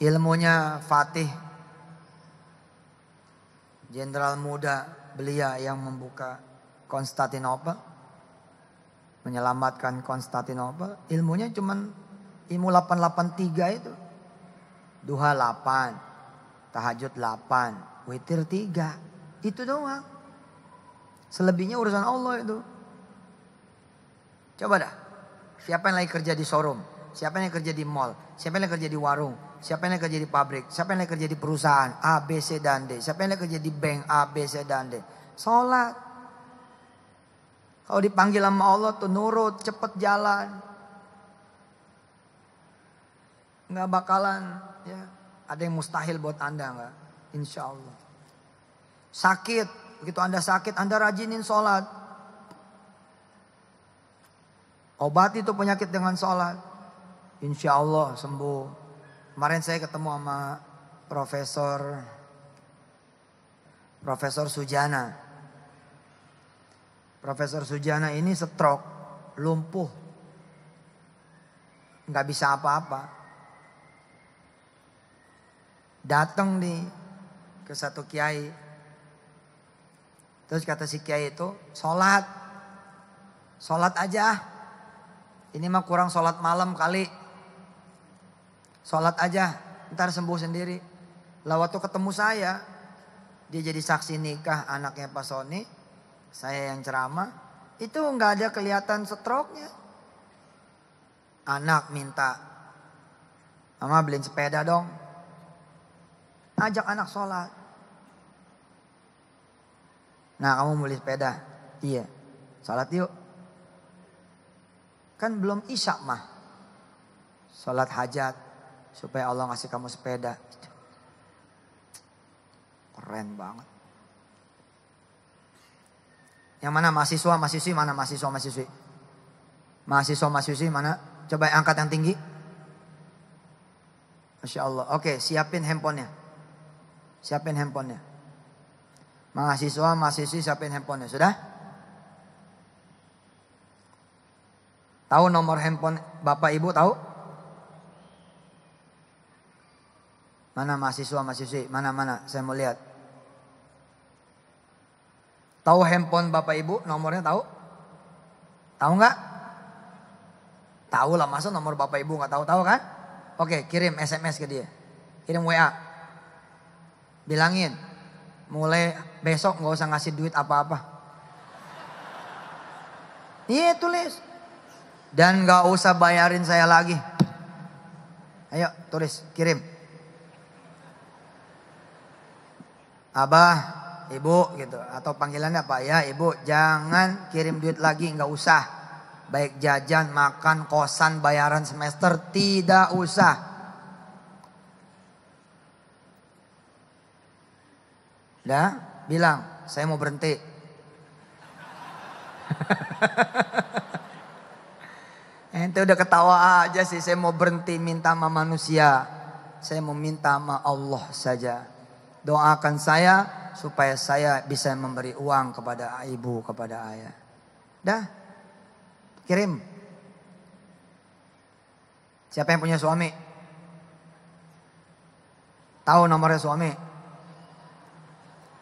Speaker 1: Ilmunya Fatih, jenderal muda belia yang membuka Konstantinopel, menyelamatkan Konstantinopel. Ilmunya cuman ilmu 883 itu. Duha 8, Tahajud 8, witir 3. Itu doang. Selebihnya urusan Allah itu. Coba dah. Siapa yang lagi kerja di showroom? Siapa yang kerja di mall? Siapa yang kerja di warung? Siapa yang kerja di pabrik? Siapa yang kerja di perusahaan? A, B, C, dan D. Siapa yang kerja di bank? A, B, C, dan D. Sholat. Kalau dipanggil sama Allah tuh nurut, cepet jalan. Nggak bakalan ya ada yang mustahil buat Anda enggak? Insya Allah. Sakit, begitu Anda sakit, Anda rajinin sholat. Obat itu penyakit dengan sholat. Insya Allah sembuh. Kemarin saya ketemu sama Profesor Profesor Sujana. Profesor Sujana ini stroke, lumpuh, nggak bisa apa-apa. Datang nih ke satu kiai. Terus kata si kiai itu, sholat. Sholat aja. Ah. Ini mah kurang sholat malam kali. Sholat aja, ntar sembuh sendiri. Lah waktu ketemu saya, dia jadi saksi nikah anaknya Pak Sony Saya yang ceramah. Itu nggak ada kelihatan stroke-nya. Anak minta, Mama beliin sepeda dong. Ajak anak sholat. Nah kamu beli sepeda. Iya. Sholat yuk. Kan belum isya mah. Sholat hajat. Supaya Allah ngasih kamu sepeda. Keren banget. Yang mana mahasiswa, mahasiswi, mana mahasiswa, mahasiswi? Mahasiswa, mahasiswi, mana? Coba angkat yang tinggi. Masya Allah. Oke, siapin handphonenya siapin handphonenya. Mahasiswa, mahasiswi siapin handphonenya. Sudah? Tahu nomor handphone Bapak Ibu tahu? Mana mahasiswa, mahasiswi? Mana, mana? Saya mau lihat. Tahu handphone Bapak Ibu nomornya tahu? Tahu nggak? Tahu lah masa nomor Bapak Ibu nggak tahu-tahu kan? Oke kirim SMS ke dia. Kirim WA. Bilangin, mulai besok nggak usah ngasih duit apa-apa. Iya tulis. Dan nggak usah bayarin saya lagi. Ayo tulis, kirim. Abah, ibu gitu. Atau panggilannya apa ya ibu. Jangan kirim duit lagi, nggak usah. Baik jajan, makan, kosan, bayaran semester, tidak usah. Dah, bilang, saya mau berhenti. Ente udah ketawa aja sih, saya mau berhenti minta sama manusia. Saya mau minta sama Allah saja. Doakan saya supaya saya bisa memberi uang kepada ibu, kepada ayah. Dah, kirim. Siapa yang punya suami? Tahu nomornya suami?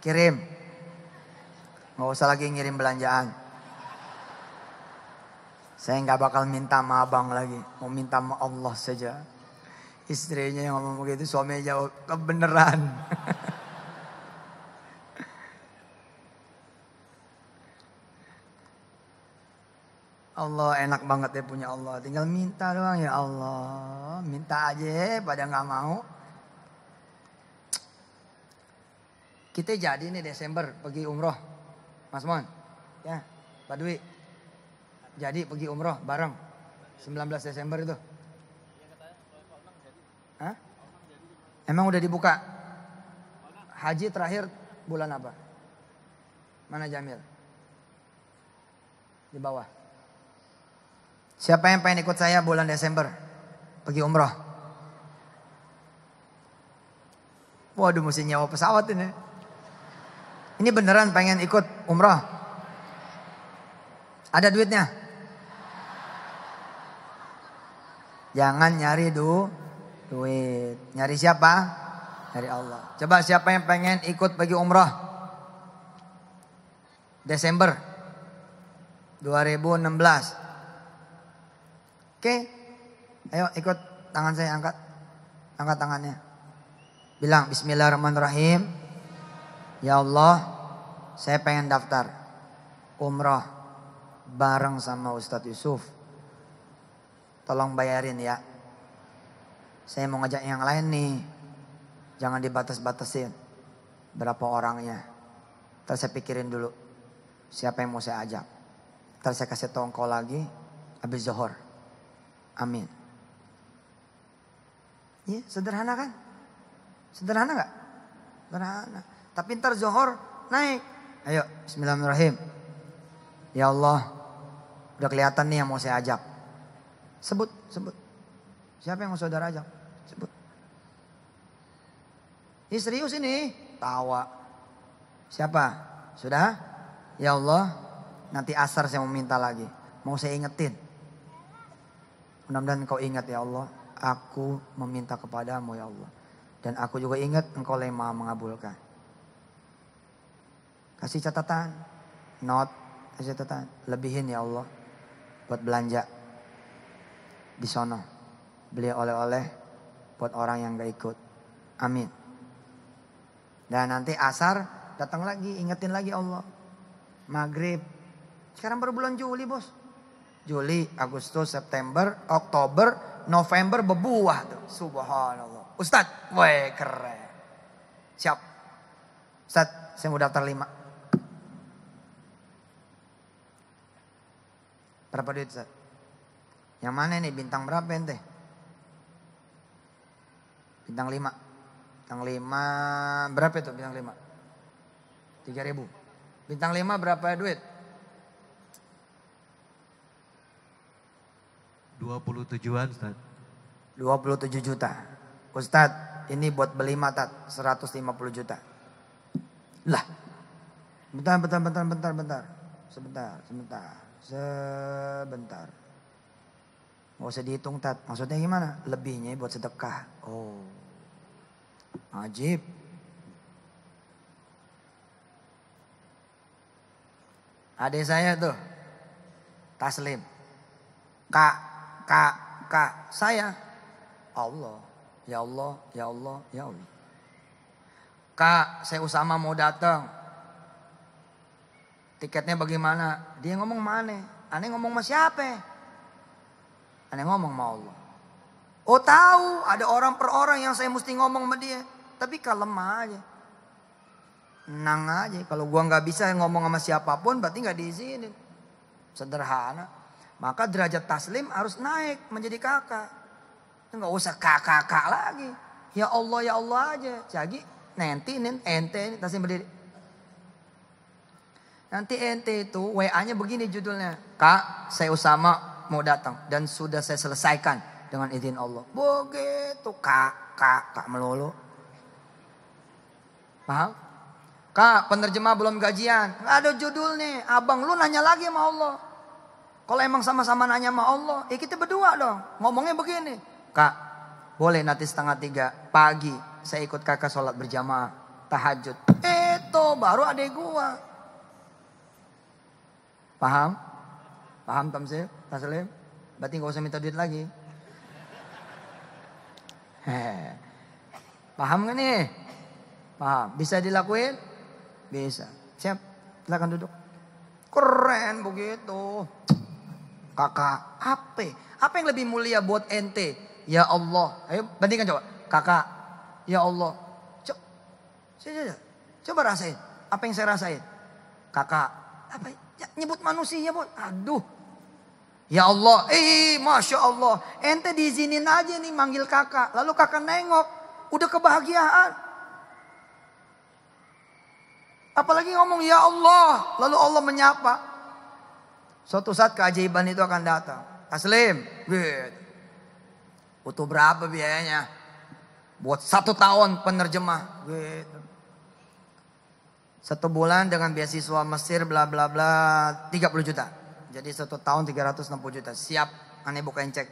Speaker 1: Kirim. Nggak usah lagi ngirim belanjaan. Saya nggak bakal minta sama abang lagi. Mau minta sama Allah saja. Istrinya yang ngomong begitu, suaminya jawab, kebeneran. Allah enak banget ya punya Allah. Tinggal minta doang ya Allah. Minta aja pada nggak mau. Kita jadi nih Desember pergi umroh. Mas Mon. Ya, Pak Dwi. Jadi pergi umroh bareng. 19 Desember itu. Hah? Emang udah dibuka? Haji terakhir bulan apa? Mana Jamil? Di bawah. Siapa yang pengen ikut saya bulan Desember? Pergi umroh. Waduh mesti nyawa pesawat ini. Ini beneran pengen ikut umroh? Ada duitnya? Jangan nyari du, duit. Nyari siapa? Nyari Allah. Coba siapa yang pengen ikut bagi umroh? Desember 2016. Oke. Ayo ikut tangan saya angkat. Angkat tangannya. Bilang bismillahirrahmanirrahim. Ya Allah, saya pengen daftar umroh bareng sama Ustadz Yusuf. Tolong bayarin ya. Saya mau ngajak yang lain nih. Jangan dibatas-batasin. Berapa orangnya. Terus saya pikirin dulu. Siapa yang mau saya ajak. Terus saya kasih tongkol lagi. abis zohor. Amin. Ya, sederhana kan? Sederhana gak? Sederhana. Tapi ntar zohor naik. Ayo, bismillahirrahmanirrahim. Ya Allah, udah kelihatan nih yang mau saya ajak. Sebut, sebut. Siapa yang mau saudara ajak? Sebut. Ini serius ini. Tawa. Siapa? Sudah? Ya Allah, nanti asar saya mau minta lagi. Mau saya ingetin. Mudah-mudahan kau ingat ya Allah. Aku meminta kepadamu ya Allah. Dan aku juga ingat engkau lemah mengabulkan. Kasih catatan. Not. Kasih catatan. Lebihin ya Allah. Buat belanja. Di sono. Beli oleh-oleh. Buat orang yang gak ikut. Amin. Dan nanti asar datang lagi. Ingetin lagi Allah. Maghrib. Sekarang baru bulan Juli bos. Juli, Agustus, September, Oktober, November bebuah tuh. Subhanallah. Ustadz, weh keren. Siap. Ustadz, saya mau daftar lima. Berapa duit Ustaz? Yang mana nih bintang berapa ente? Bintang 5. Bintang 5 berapa itu bintang 5? 3000. Bintang 5 berapa duit? 27-an Ustaz. 27 juta. Ustaz, ini buat beli matat 150 juta. Lah. Bentar, bentar, bentar, bentar, bentar. Sebentar, sebentar. Sebentar. Gak usah dihitung tat. Maksudnya gimana? Lebihnya buat sedekah. Oh. Ajib. Adik saya tuh. Taslim. Kak, kak, kak. Saya. Allah. Ya Allah, ya Allah, ya Allah. Kak, saya Usama mau datang tiketnya bagaimana? Dia ngomong mana? Aneh ngomong sama siapa? Aneh ngomong sama Allah. Oh tahu ada orang per orang yang saya mesti ngomong sama dia. Tapi kalem aja. Nang aja. Kalau gua nggak bisa ngomong sama siapapun berarti nggak diizinin. Sederhana. Maka derajat taslim harus naik menjadi kakak. Nggak usah kakak-kakak lagi. Ya Allah ya Allah aja. Jadi nanti ini ente taslim berdiri. Nanti nt itu WA-nya begini judulnya. Kak, saya Usama mau datang. Dan sudah saya selesaikan dengan izin Allah. Begitu kak, kak, kak melulu. Paham? Kak, penerjemah belum gajian. ada judul nih. Abang lu nanya lagi sama Allah. Kalau emang sama-sama nanya sama Allah, ya kita berdua dong. Ngomongnya begini. Kak, boleh nanti setengah tiga pagi saya ikut kakak sholat berjamaah. Tahajud. Itu baru adik gua. Paham? Paham Tamsil? Taslim? Berarti nggak usah minta duit lagi. Paham gak nih? Paham. Bisa dilakuin? Bisa. Siap. Silahkan duduk. Keren begitu. Kakak, apa? Apa yang lebih mulia buat ente? Ya Allah. Ayo bandingkan coba. Kakak, ya Allah. Coba, coba rasain. Apa yang saya rasain? Kakak, apa? Ya, nyebut manusia, bu. Aduh. Ya Allah, eh Masya Allah. Ente diizinin aja nih manggil kakak. Lalu kakak nengok. Udah kebahagiaan. Apalagi ngomong ya Allah. Lalu Allah menyapa. Suatu saat keajaiban itu akan datang. Aslim. Good. Butuh berapa biayanya? Buat satu tahun penerjemah. Good. Satu bulan dengan beasiswa Mesir bla bla bla 30 juta. Jadi satu tahun 360 juta. Siap, ane bukain cek.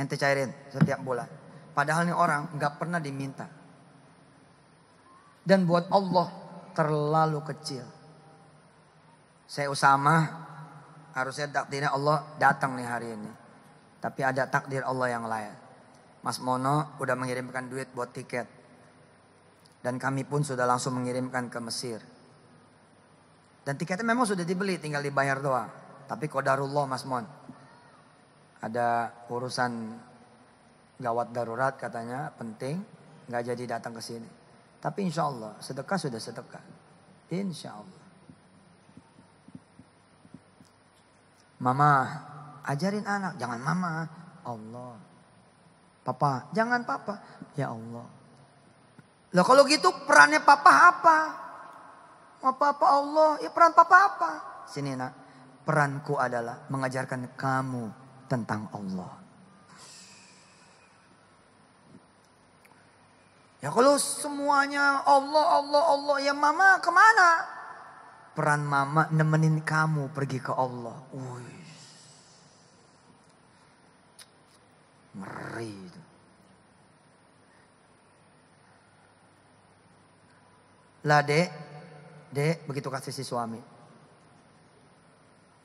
Speaker 1: Ente cairin setiap bulan. Padahal ini orang nggak pernah diminta. Dan buat Allah terlalu kecil. Saya Usama harusnya takdirnya Allah datang nih hari ini. Tapi ada takdir Allah yang lain. Mas Mono udah mengirimkan duit buat tiket. Dan kami pun sudah langsung mengirimkan ke Mesir. Dan tiketnya memang sudah dibeli, tinggal dibayar doa. Tapi kodarullah Mas Mon. Ada urusan gawat darurat katanya penting. Gak jadi datang ke sini. Tapi insya Allah sedekah sudah sedekah. Insya Allah. Mama ajarin anak. Jangan mama. Allah. Papa. Jangan papa. Ya Allah. Lah kalau gitu perannya papa apa? Apa-apa Allah, ya peran papa apa? Sini nak, peranku adalah mengajarkan kamu tentang Allah. Ya kalau semuanya Allah, Allah, Allah, ya mama kemana? Peran mama nemenin kamu pergi ke Allah. Wih. Ngeri Lah dek, dek begitu kasih si suami.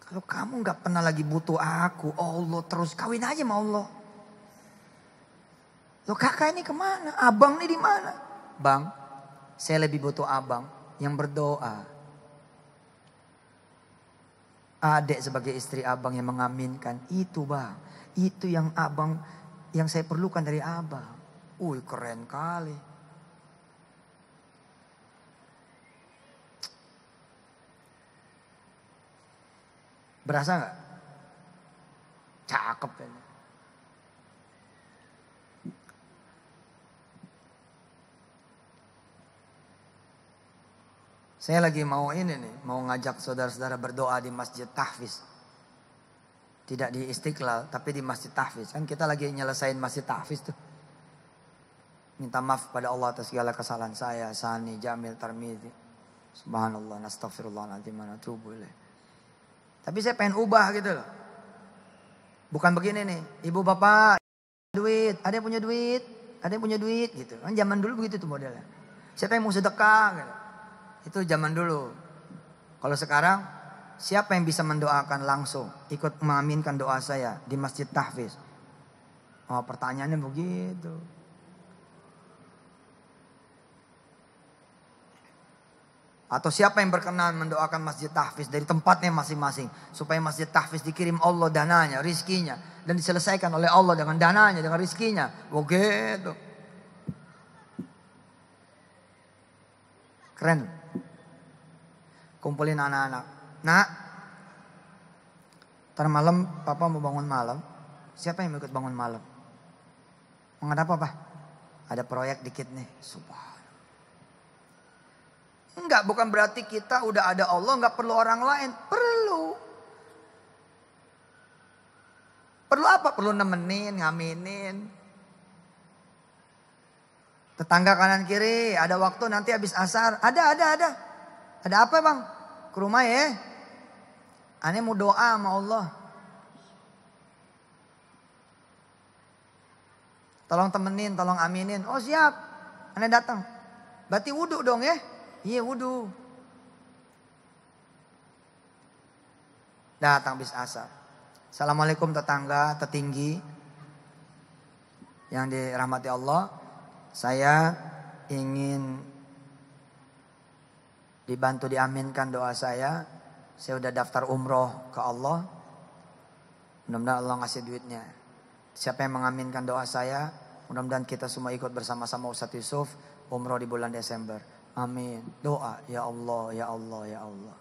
Speaker 1: Kalau kamu nggak pernah lagi butuh aku, Allah terus kawin aja sama Allah. Lo kakak ini kemana? Abang ini di mana? Bang, saya lebih butuh abang yang berdoa. Adik sebagai istri abang yang mengaminkan. Itu bang, itu yang abang yang saya perlukan dari abang. Uy keren kali. Berasa nggak? Cakep Saya lagi mau ini nih, mau ngajak saudara-saudara berdoa di Masjid Tahfiz. Tidak di Istiqlal, tapi di Masjid Tahfiz. Kan kita lagi nyelesain Masjid Tahfiz tuh. Minta maaf pada Allah atas segala kesalahan saya, Sani, Jamil, Tarmidhi. Subhanallah, nasta'firullah, nanti mana tubuh ilaih. Tapi saya pengen ubah gitu loh. Bukan begini nih, ibu bapak duit, ada yang punya duit, ada yang punya duit gitu. Kan zaman dulu begitu tuh modelnya. Siapa yang mau sedekah gitu. Itu zaman dulu. Kalau sekarang siapa yang bisa mendoakan langsung ikut mengaminkan doa saya di Masjid Tahfiz? Oh, pertanyaannya begitu. Atau siapa yang berkenan mendoakan masjid tahfiz dari tempatnya masing-masing. Supaya masjid tahfiz dikirim Allah dananya, rizkinya. Dan diselesaikan oleh Allah dengan dananya, dengan rizkinya. oke oh, itu Keren. Kumpulin anak-anak. Nah, ntar malam papa mau bangun malam. Siapa yang mau ikut bangun malam? Mengapa apa? Ada proyek dikit nih. Subhanallah. Enggak, bukan berarti kita udah ada Allah, enggak perlu orang lain. Perlu. Perlu apa? Perlu nemenin, ngaminin. Tetangga kanan kiri, ada waktu nanti habis asar. Ada, ada, ada. Ada apa bang? Ke rumah ya. Aneh mau doa sama Allah. Tolong temenin, tolong aminin. Oh siap. Aneh datang. Berarti wudhu dong ya. Iya wudhu. Datang bis asap. Assalamualaikum tetangga tertinggi yang dirahmati Allah. Saya ingin dibantu diaminkan doa saya. Saya udah daftar umroh ke Allah. Mudah-mudahan Allah ngasih duitnya. Siapa yang mengaminkan doa saya, mudah-mudahan kita semua ikut bersama-sama Ustaz Yusuf umroh di bulan Desember. Amin. Doa, ya Allah, ya Allah, ya Allah.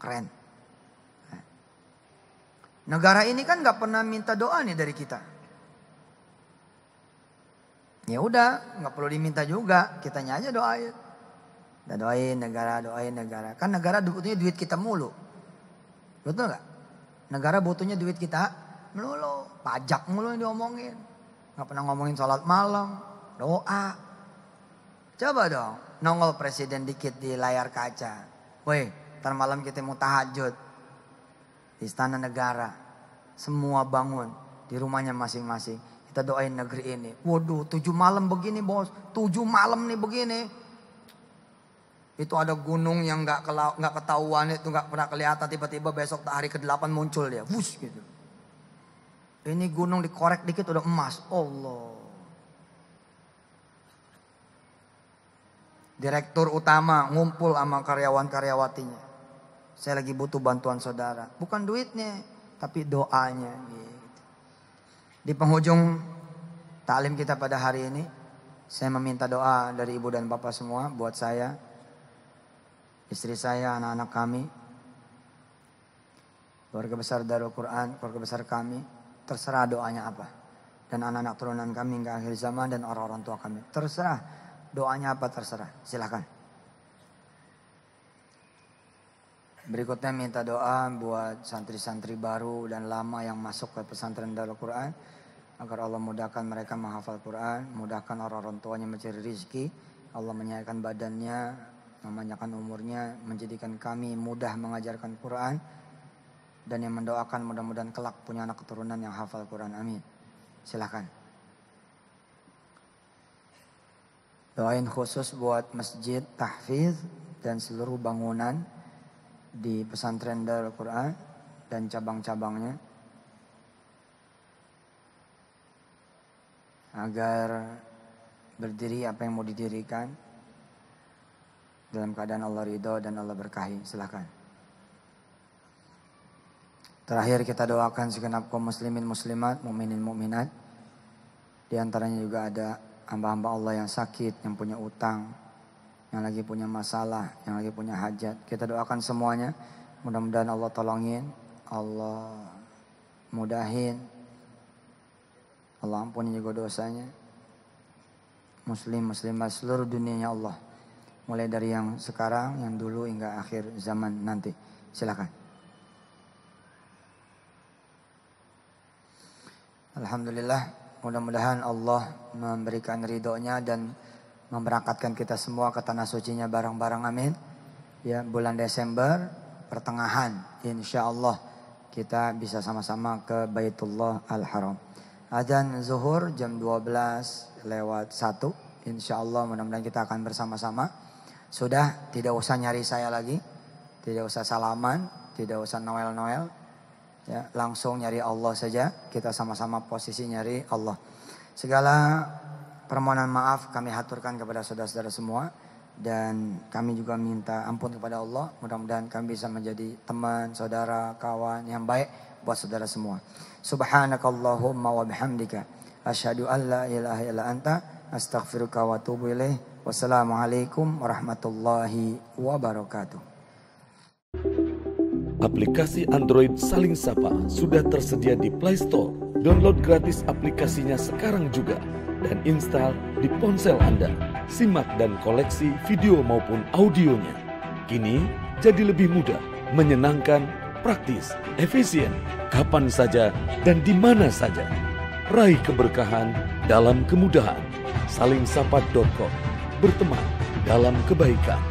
Speaker 1: Keren. Eh. Negara ini kan nggak pernah minta doa nih dari kita. Ya udah, nggak perlu diminta juga, kitanya aja doain. dan doain negara, doain negara. Kan negara butuhnya duit kita mulu. Betul nggak? Negara butuhnya duit kita melulu. Pajak mulu yang diomongin. Nggak pernah ngomongin sholat malam, doa. Coba dong, nongol presiden dikit di layar kaca. Woi, ntar malam kita mau tahajud. Di istana negara. Semua bangun di rumahnya masing-masing. Kita doain negeri ini. Waduh, tujuh malam begini bos. Tujuh malam nih begini. Itu ada gunung yang nggak nggak ketahuan itu gak pernah kelihatan tiba-tiba besok hari ke-8 muncul dia. Wush gitu. Ini gunung dikorek dikit udah emas. Allah. Direktur utama ngumpul sama karyawan-karyawatinya. Saya lagi butuh bantuan saudara. Bukan duitnya, tapi doanya. Gitu. Di penghujung taklim kita pada hari ini, saya meminta doa dari ibu dan bapak semua buat saya, istri saya, anak-anak kami, keluarga besar Darul Quran, keluarga besar kami, terserah doanya apa. Dan anak-anak turunan kami hingga akhir zaman dan orang-orang tua kami. Terserah doanya apa terserah. Silahkan. Berikutnya minta doa buat santri-santri baru dan lama yang masuk ke pesantren Dalam Quran. Agar Allah mudahkan mereka menghafal Quran, mudahkan orang-orang tuanya mencari rezeki, Allah menyayangkan badannya, memanjakan umurnya, menjadikan kami mudah mengajarkan Quran. Dan yang mendoakan mudah-mudahan kelak punya anak keturunan yang hafal Quran. Amin. Silahkan. Doain khusus buat masjid tahfiz dan seluruh bangunan di pesantren Darul Quran dan cabang-cabangnya. Agar berdiri apa yang mau didirikan dalam keadaan Allah ridho dan Allah berkahi. Silahkan. Terakhir kita doakan segenap kaum muslimin muslimat, mukminin mukminat. Di antaranya juga ada hamba-hamba Allah yang sakit, yang punya utang, yang lagi punya masalah, yang lagi punya hajat. Kita doakan semuanya. Mudah-mudahan Allah tolongin, Allah mudahin, Allah ampuni juga dosanya. Muslim, muslimah seluruh dunianya Allah. Mulai dari yang sekarang, yang dulu hingga akhir zaman nanti. Silakan. Alhamdulillah Mudah-mudahan Allah memberikan ridhonya dan memberangkatkan kita semua ke tanah sucinya bareng-bareng amin. Ya, bulan Desember pertengahan insya Allah kita bisa sama-sama ke Baitullah Al-Haram. Adzan zuhur jam 12 lewat 1. Insya Allah mudah-mudahan kita akan bersama-sama. Sudah tidak usah nyari saya lagi. Tidak usah salaman. Tidak usah noel-noel Ya, langsung nyari Allah saja. Kita sama-sama posisi nyari Allah. Segala permohonan maaf kami haturkan kepada saudara-saudara semua dan kami juga minta ampun kepada Allah. Mudah-mudahan kami bisa menjadi teman, saudara, kawan yang baik buat saudara semua. Subhanakallahumma wa bihamdika asyhadu an la ilaha illa anta astaghfiruka wa atubu ilaih. Wassalamualaikum warahmatullahi wabarakatuh aplikasi Android Saling Sapa sudah tersedia di Play Store. Download gratis aplikasinya sekarang juga dan install di ponsel Anda. Simak dan koleksi video maupun audionya. Kini jadi lebih mudah, menyenangkan, praktis, efisien, kapan saja dan di mana saja. Raih keberkahan dalam kemudahan. Salingsapa.com Berteman dalam kebaikan.